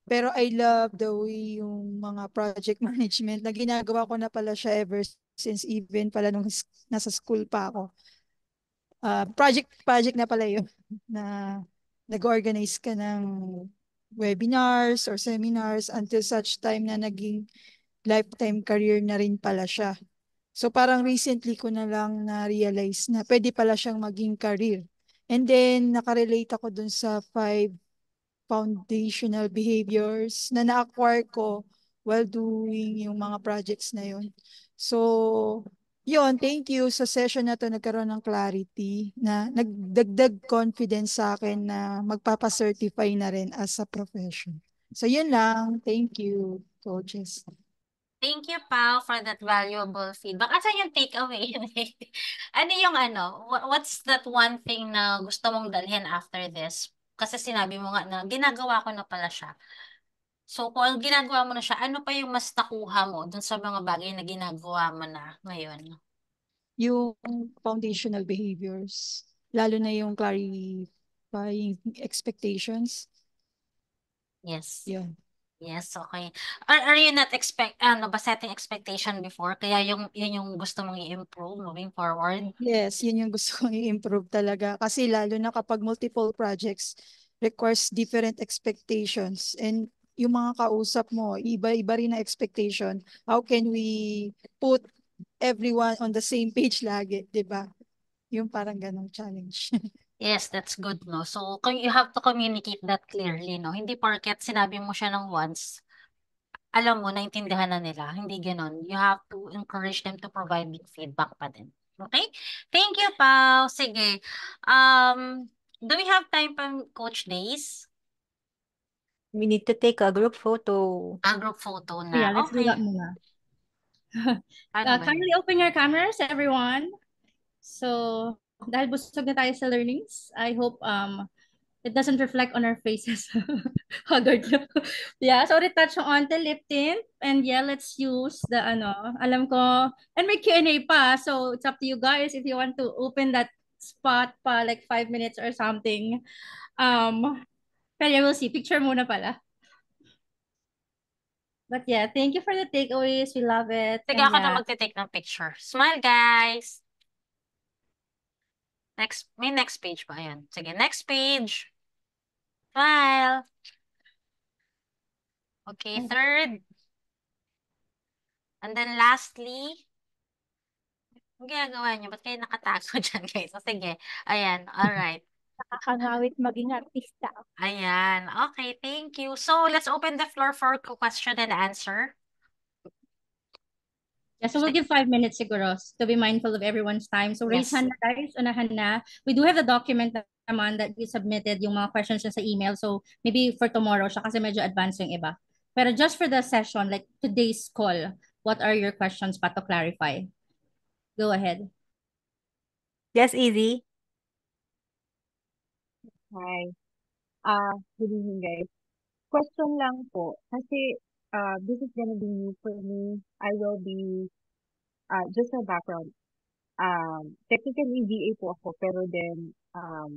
pero I love the way yung mga project [laughs] management na ginagawa ko na pala siya ever since even pala nung nasa school pa ako. Uh, project project na pala yun [laughs] na nag-organize ka ng webinars or seminars until such time na naging lifetime career na rin pala siya. So parang recently ko na lang na-realize na pwede pala siyang maging career. And then nakarelate ako dun sa five foundational behaviors na na-acquire ko while doing yung mga projects na yun. So, yun, thank you. Sa session na to nagkaroon ng clarity na nagdagdag confidence sa akin na magpapacertify na rin as a profession. So, yun lang. Thank you, coaches. Thank you, Pao, for that valuable feedback. At saan yung takeaway? [laughs] ano yung ano? What's that one thing na gusto mong dalhin after this? kasi sinabi mo nga na ginagawa ko na pala siya. So, kung ginagawa mo na siya, ano pa yung mas nakuha mo dun sa mga bagay na ginagawa mo na ngayon? Yung foundational behaviors, lalo na yung clarifying expectations. Yes. Yun. Yes, okay. Are, are you not expect ano ba setting expectation before? Kaya yung yun yung gusto mong i-improve moving forward? Yes, yun yung gusto kong i-improve talaga kasi lalo na kapag multiple projects requires different expectations and yung mga kausap mo, iba-iba rin na expectation. How can we put everyone on the same page lagi, 'di ba? Yung parang ganong challenge. [laughs] Yes, that's good, no? So, you have to communicate that clearly, no? Hindi porket sinabi mo siya ng once, alam mo, naintindihan na nila. Hindi ganon. You have to encourage them to provide me feedback pa din. Okay? Thank you, Pao. Sige. Um, do we have time for Coach Days? We need to take a group photo. A group photo na. Yeah, let's okay. do that muna. uh, kindly open your cameras, everyone. So, dahil busog na tayo sa learnings, I hope um it doesn't reflect on our faces. [laughs] Haggard na. yeah, so retouch on the lip tint. And yeah, let's use the ano, alam ko. And may Q&A pa. So it's up to you guys if you want to open that spot pa like five minutes or something. Um, pero we'll see. Picture muna pala. But yeah, thank you for the takeaways. We love it. Sige, ako yeah. na magte-take ng picture. Smile, guys! Next, may next page pa. Ayan. Sige, next page. File. Okay, hmm. third. And then lastly, ang ginagawa niyo? Ba't kayo nakatago [laughs] dyan, guys? So, sige. Ayan, alright. Nakakangawit maging artista. Ayan. Okay, thank you. So, let's open the floor for question and answer. Yeah, so we'll give five minutes siguro to be mindful of everyone's time. So raise yes. hand na guys, unahan na. We do have the document naman that you submitted yung mga questions sa email. So maybe for tomorrow siya kasi medyo advanced yung iba. Pero just for the session, like today's call, what are your questions pa to clarify? Go ahead. Yes, easy. Hi. Uh, good evening guys. Question lang po. Kasi uh, this is gonna be new for me. I will be, uh, just for background, um, technically VA po ako, pero then, um,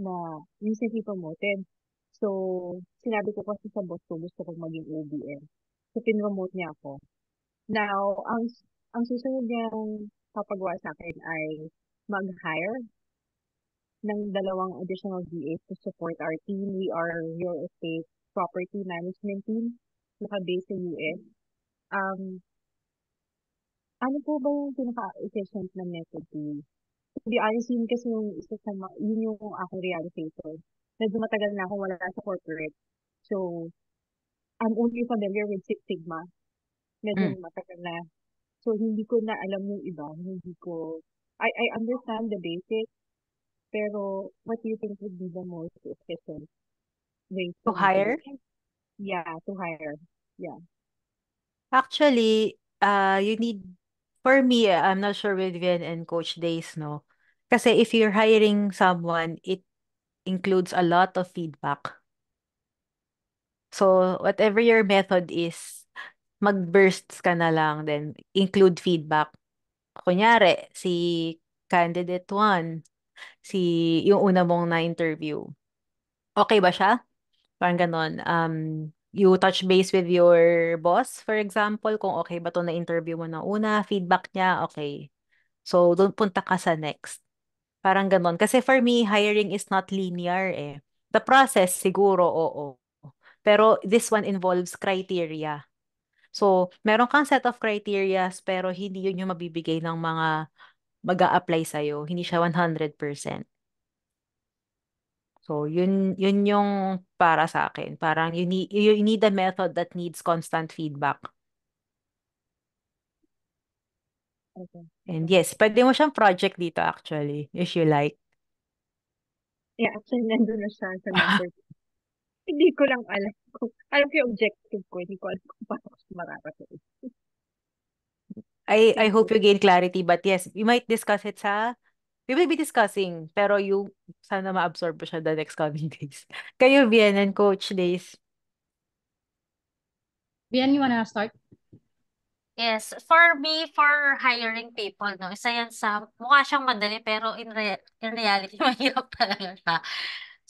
na recently promoted. So, sinabi ko kasi sa boss ko, gusto kong maging OBM. So, pinromote niya ako. Now, ang, ang susunod niyang papagawa sa akin ay mag-hire ng dalawang additional VAs to support our team. We are real estate property management team naka-base sa US. Um, ano po ba yung pinaka-efficient na method to To be honest, yun kasi yung isa sa mga, yun yung ako realization. Medyo matagal na ako wala sa corporate. So, I'm only familiar with Six Sigma. Medyo mm. matagal na. So, hindi ko na alam yung iba. Hindi ko, I, I understand the basic. pero what do you think would be the most efficient way to, to hire? Yeah, to hire. Yeah. Actually, uh, you need, for me, uh, I'm not sure with Vian and Coach Days, no? Kasi if you're hiring someone, it includes a lot of feedback. So, whatever your method is, mag-bursts ka na lang, then include feedback. Kunyari, si candidate 1, si yung una mong na-interview. Okay ba siya? Parang ganon. Um, you touch base with your boss, for example, kung okay ba to na interview mo na una, feedback niya, okay. So, doon punta ka sa next. Parang ganon. Kasi for me, hiring is not linear eh. The process, siguro, oo. Pero this one involves criteria. So, meron kang set of criteria, pero hindi yun yung mabibigay ng mga mag apply sa'yo. Hindi siya 100%. So, yun, yun yung para sa akin. Parang you need, you need a method that needs constant feedback. Okay. And yes, pwede mo siyang project dito actually, if you like. Yeah, actually, nandun na siya sa number. [laughs] hindi ko lang alam kung, alam ko yung objective ko, hindi ko alam kung paano ko mararating. I, I hope you gain clarity, but yes, you might discuss it sa we will be discussing, pero yung sana ma-absorb po siya the next coming days. Kayo, Bien and Coach Days. Bien, you wanna start? Yes, for me, for hiring people, no, isa yan sa, mukha siyang madali, pero in, re in reality, mahirap talaga siya.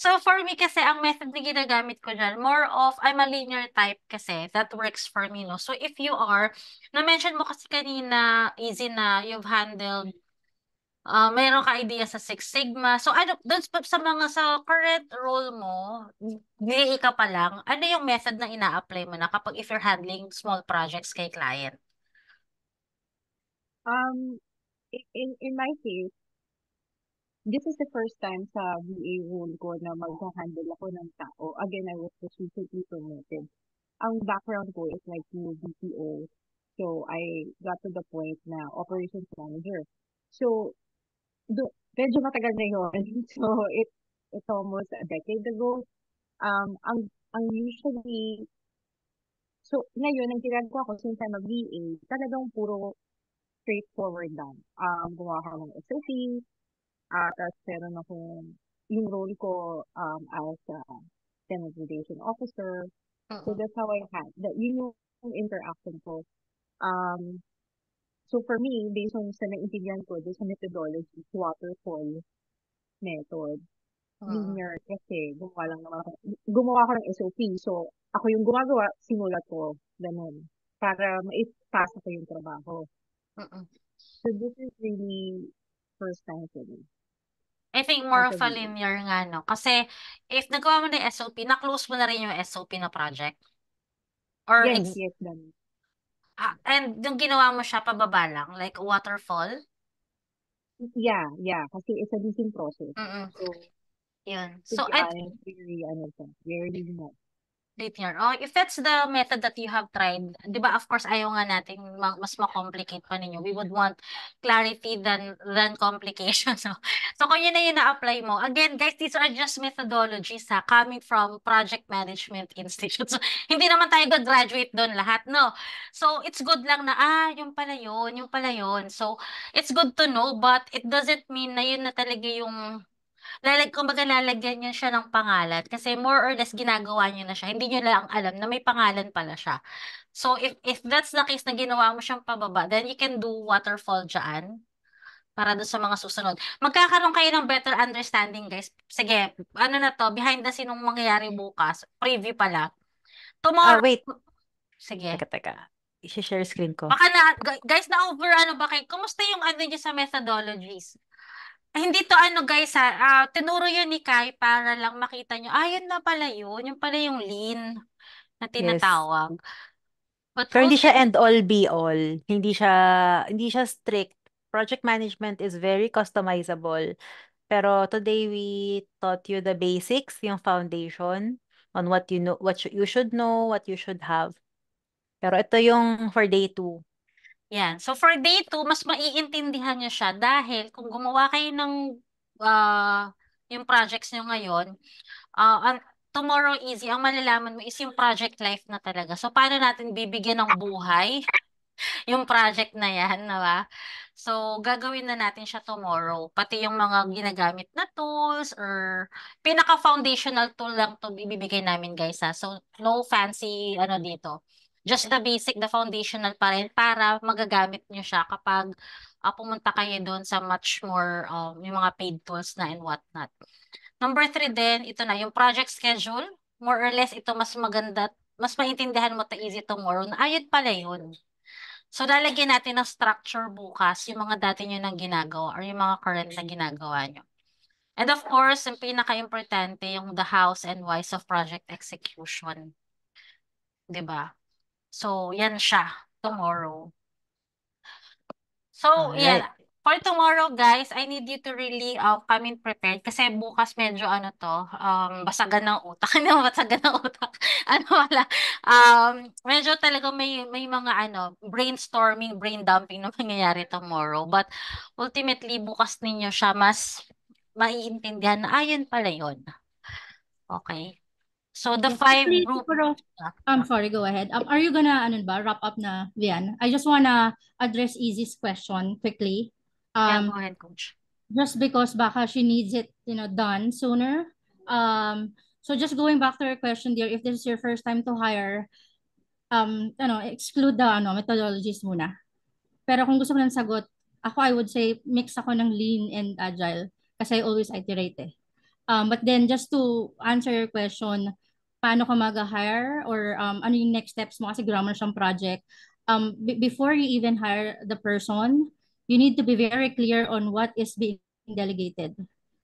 So for me kasi, ang method na ginagamit ko dyan, more of, I'm a linear type kasi, that works for me, no. So if you are, na-mention mo kasi kanina, easy na, you've handled uh, meron ka idea sa Six Sigma. So ano, doon sa mga sa current role mo, DA ka pa lang, ano yung method na ina-apply mo na kapag if you're handling small projects kay client? Um, in, in my case, this is the first time sa VA role ko na mag-handle ako ng tao. Again, I was just recently promoted. Ang background ko is like new BPO. So, I got to the point na operations manager. So, do, medyo matagal na yun. [laughs] So, it, it's almost a decade ago. Um, ang, ang usually, so, ngayon, ang ginagawa ko since I'm a VA, talagang puro straightforward lang. Um, gumawa ka ng SOP, uh, ah, tapos meron ako yung role ko um, as a standardization officer. Uh-huh. So, that's how I had, that, yun yung interaction ko. Um, So for me, based on sa naintindihan ko, based on methodology, waterfall method. Uh-huh. Ah. Linear kasi gumawa lang naman ako. Gumawa ako ng SOP. So ako yung gumagawa, sinulat ko. Ganun. Para maipasa ko yung trabaho. Uh-uh. So this is really first time for me. I think more of a linear nga, no? Kasi if nagawa mo na yung SOP, na-close mo na rin yung SOP na project. Or yes, ex- yes, then. Ah, and yung ginawa mo siya pababa lang, like waterfall? Yeah, yeah. Kasi it's a leasing process. Mm-mm. So, yun. So, I... Very, ano, very, very, cleaner. Oh, if that's the method that you have tried, 'di ba? Of course, ayaw nga nating mas ma-complicate pa ninyo. We would want clarity than than complication. [laughs] So, so kung yun na yun na-apply mo. Again, guys, these are just methodologies ha, coming from project management [laughs] institutes. So, hindi naman tayo graduate doon lahat, no? So, it's good lang na ah, yung pala yun, yung pala yun. So, it's good to know, but it doesn't mean na yun na talaga yung Lalag, kumbaga lalagyan niyo siya ng pangalan kasi more or less ginagawa niyo na siya. Hindi niyo lang alam na may pangalan pala siya. So if if that's the case na ginawa mo siyang pababa, then you can do waterfall diyan para doon sa mga susunod. Magkakaroon kayo ng better understanding, guys. Sige, ano na to, behind the scene nung mangyayari bukas, preview pala. Tomorrow... Ah, wait. Sige. Teka, teka. I-share screen ko. Baka na, guys, na over ano ba kayo? Kumusta yung ano niya sa methodologies? hindi to ano guys ha, ah, tinuro yun ni Kai para lang makita nyo, ah, yun na pala yun, yung pala yung lean na Yes. tinatawag. But Pero hindi siya end all be all. Hindi siya hindi siya strict. Project management is very customizable. Pero today we taught you the basics, yung foundation on what you know, what you you should know, what you should have. Pero ito yung for day two. Yan. So for day 2, mas maiintindihan nyo siya dahil kung gumawa kayo ng uh, yung projects niyo ngayon, uh, ah, ang, tomorrow easy, ang malalaman mo is yung project life na talaga. So paano natin bibigyan ng buhay [laughs] yung project na yan, na ba? So, gagawin na natin siya tomorrow. Pati yung mga ginagamit na tools or pinaka-foundational tool lang to bibigay namin guys ha. So, no fancy ano dito just the basic, the foundational pa rin para magagamit nyo siya kapag uh, pumunta kayo doon sa much more um, yung mga paid tools na and whatnot. Number three din, ito na, yung project schedule. More or less, ito mas maganda, mas maintindihan mo to easy tomorrow. Na, ayun pala yun. So, lalagyan natin ng structure bukas yung mga dati nyo nang ginagawa or yung mga current na ginagawa nyo. And of course, yung pinaka-importante, yung the house and whys of project execution. ba? Diba? So, yan siya. Tomorrow. So, Alright. yan. For tomorrow, guys, I need you to really uh, come in prepared kasi bukas medyo ano to, um, basagan ng utak. Ano, [laughs] basagan ng utak. [laughs] ano wala. Um, medyo talaga may, may mga ano, brainstorming, brain dumping na mangyayari tomorrow. But ultimately, bukas ninyo siya mas maiintindihan na ayun ah, pala yon Okay. So the five group... Ah. I'm sorry, go ahead. Um, are you gonna ano ba wrap up na Vian? I just wanna address Easy's question quickly. Um, yeah, go ahead, coach. Just because baka she needs it, you know, done sooner. Um, so just going back to your question, dear, if this is your first time to hire, um, ano, exclude the ano, methodologies muna. Pero kung gusto mo ng sagot, ako I would say mix ako ng lean and agile kasi I always iterate eh. Um, but then just to answer your question, paano ka mag-hire or um, ano yung next steps mo kasi grammar siyang project. Um, b- before you even hire the person, you need to be very clear on what is being delegated.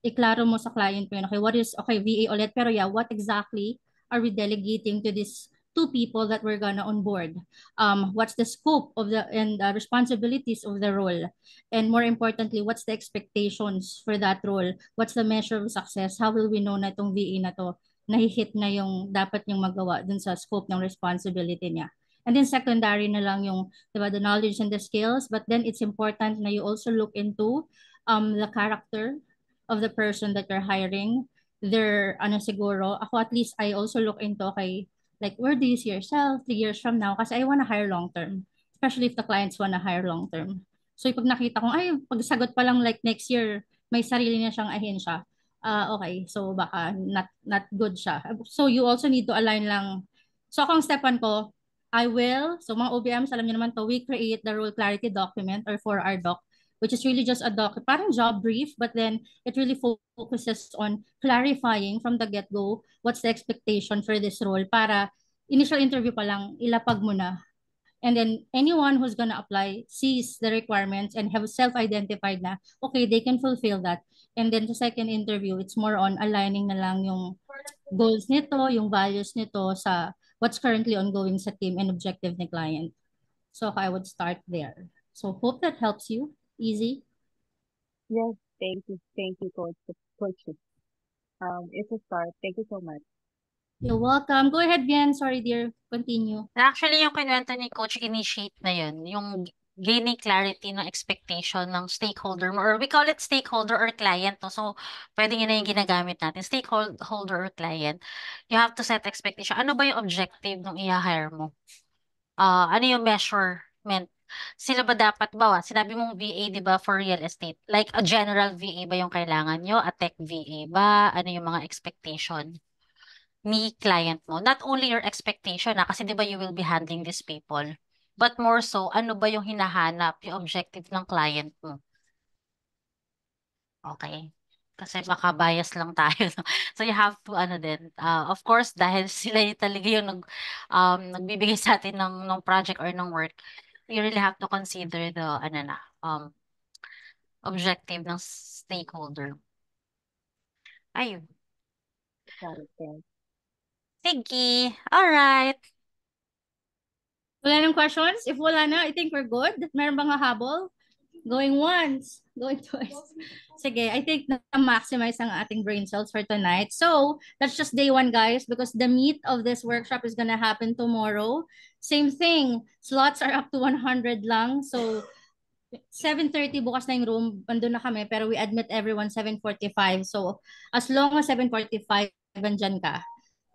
Iklaro mo sa client mo yun, okay, what is, okay, VA ulit, pero yeah, what exactly are we delegating to this two people that we're gonna onboard? Um, what's the scope of the and the responsibilities of the role? And more importantly, what's the expectations for that role? What's the measure of success? How will we know na itong VA na to nahihit na yung dapat niyang magawa dun sa scope ng responsibility niya. And then secondary na lang yung diba, the knowledge and the skills. But then it's important na you also look into um, the character of the person that you're hiring. Their, ano siguro, ako at least I also look into, okay, like where do you see yourself three years from now? Kasi I want to hire long term. Especially if the clients want to hire long term. So pag nakita kong, ay, pag sagot pa lang like next year, may sarili na siyang ahensya uh, okay, so baka not, not good siya. So you also need to align lang. So akong stepan ko, I will, so mga OBMs, alam niyo naman to, we create the role clarity document or for our doc, which is really just a doc, parang job brief, but then it really focuses on clarifying from the get-go what's the expectation for this role para initial interview pa lang, ilapag mo na And then anyone who's going to apply sees the requirements and have self-identified na, okay, they can fulfill that. And then sa second interview, it's more on aligning na lang yung goals nito, yung values nito sa what's currently ongoing sa team and objective ni client. So I would start there. So hope that helps you. Easy? Yes, thank you. Thank you, Coach. Coach. Um, it's a start. Thank you so much. You're welcome. Go ahead, Bien. Sorry, dear. Continue. Actually, yung kinwento ni Coach Initiate na yun, yung gaining clarity ng expectation ng stakeholder mo or we call it stakeholder or client no so pwede yun na yung ginagamit natin stakeholder or client you have to set expectation ano ba yung objective ng i-hire mo uh, ano yung measurement sila ba dapat ba sinabi mong VA 'di ba for real estate like a general VA ba yung kailangan nyo a tech VA ba ano yung mga expectation ni client mo not only your expectation na ah, kasi 'di ba you will be handling these people but more so, ano ba yung hinahanap, yung objective ng client mo. Okay. Kasi baka bias lang tayo. [laughs] so you have to, ano din, uh, of course, dahil [laughs] sila yung talaga yung nag, um, nagbibigay sa atin ng, ng project or ng work, you really have to consider the, ano na, um, objective ng stakeholder. Ayun. Sige. All right. Wala nang questions? If wala na, I think we're good. Meron bang hahabol? Going once, going [laughs] twice. Sige, I think na-maximize ang ating brain cells for tonight. So, that's just day one, guys, because the meat of this workshop is gonna happen tomorrow. Same thing, slots are up to 100 lang. So, 7.30 bukas na yung room, andun na kami, pero we admit everyone 7.45. So, as long as 7.45, andyan ka.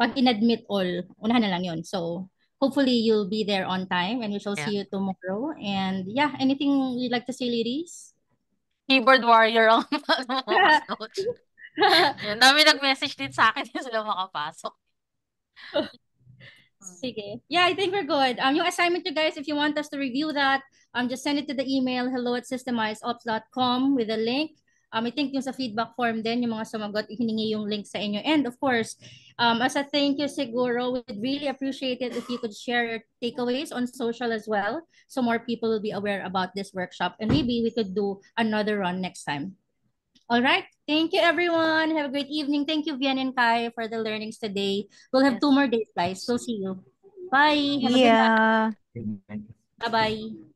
Pag in-admit all, unahan na lang yun. So, hopefully you'll be there on time and we shall yeah. see you tomorrow. And yeah, anything you'd like to say, ladies? Keyboard warrior ang [laughs] coach. [laughs] dami nag-message din sa akin yung [laughs] sila makapasok. Sige. Yeah, I think we're good. Um, yung assignment you guys, if you want us to review that, um, just send it to the email hello at systemizeops.com with a link. Um, I think yung sa feedback form din, yung mga sumagot, hiningi yung link sa inyo. And of course, um, as a thank you siguro, we'd really appreciate it if you could share your takeaways on social as well so more people will be aware about this workshop and maybe we could do another run next time. All right. Thank you, everyone. Have a great evening. Thank you, Vian and Kai, for the learnings today. We'll have two more days, guys. So see you. Bye. Have yeah. Bye-bye.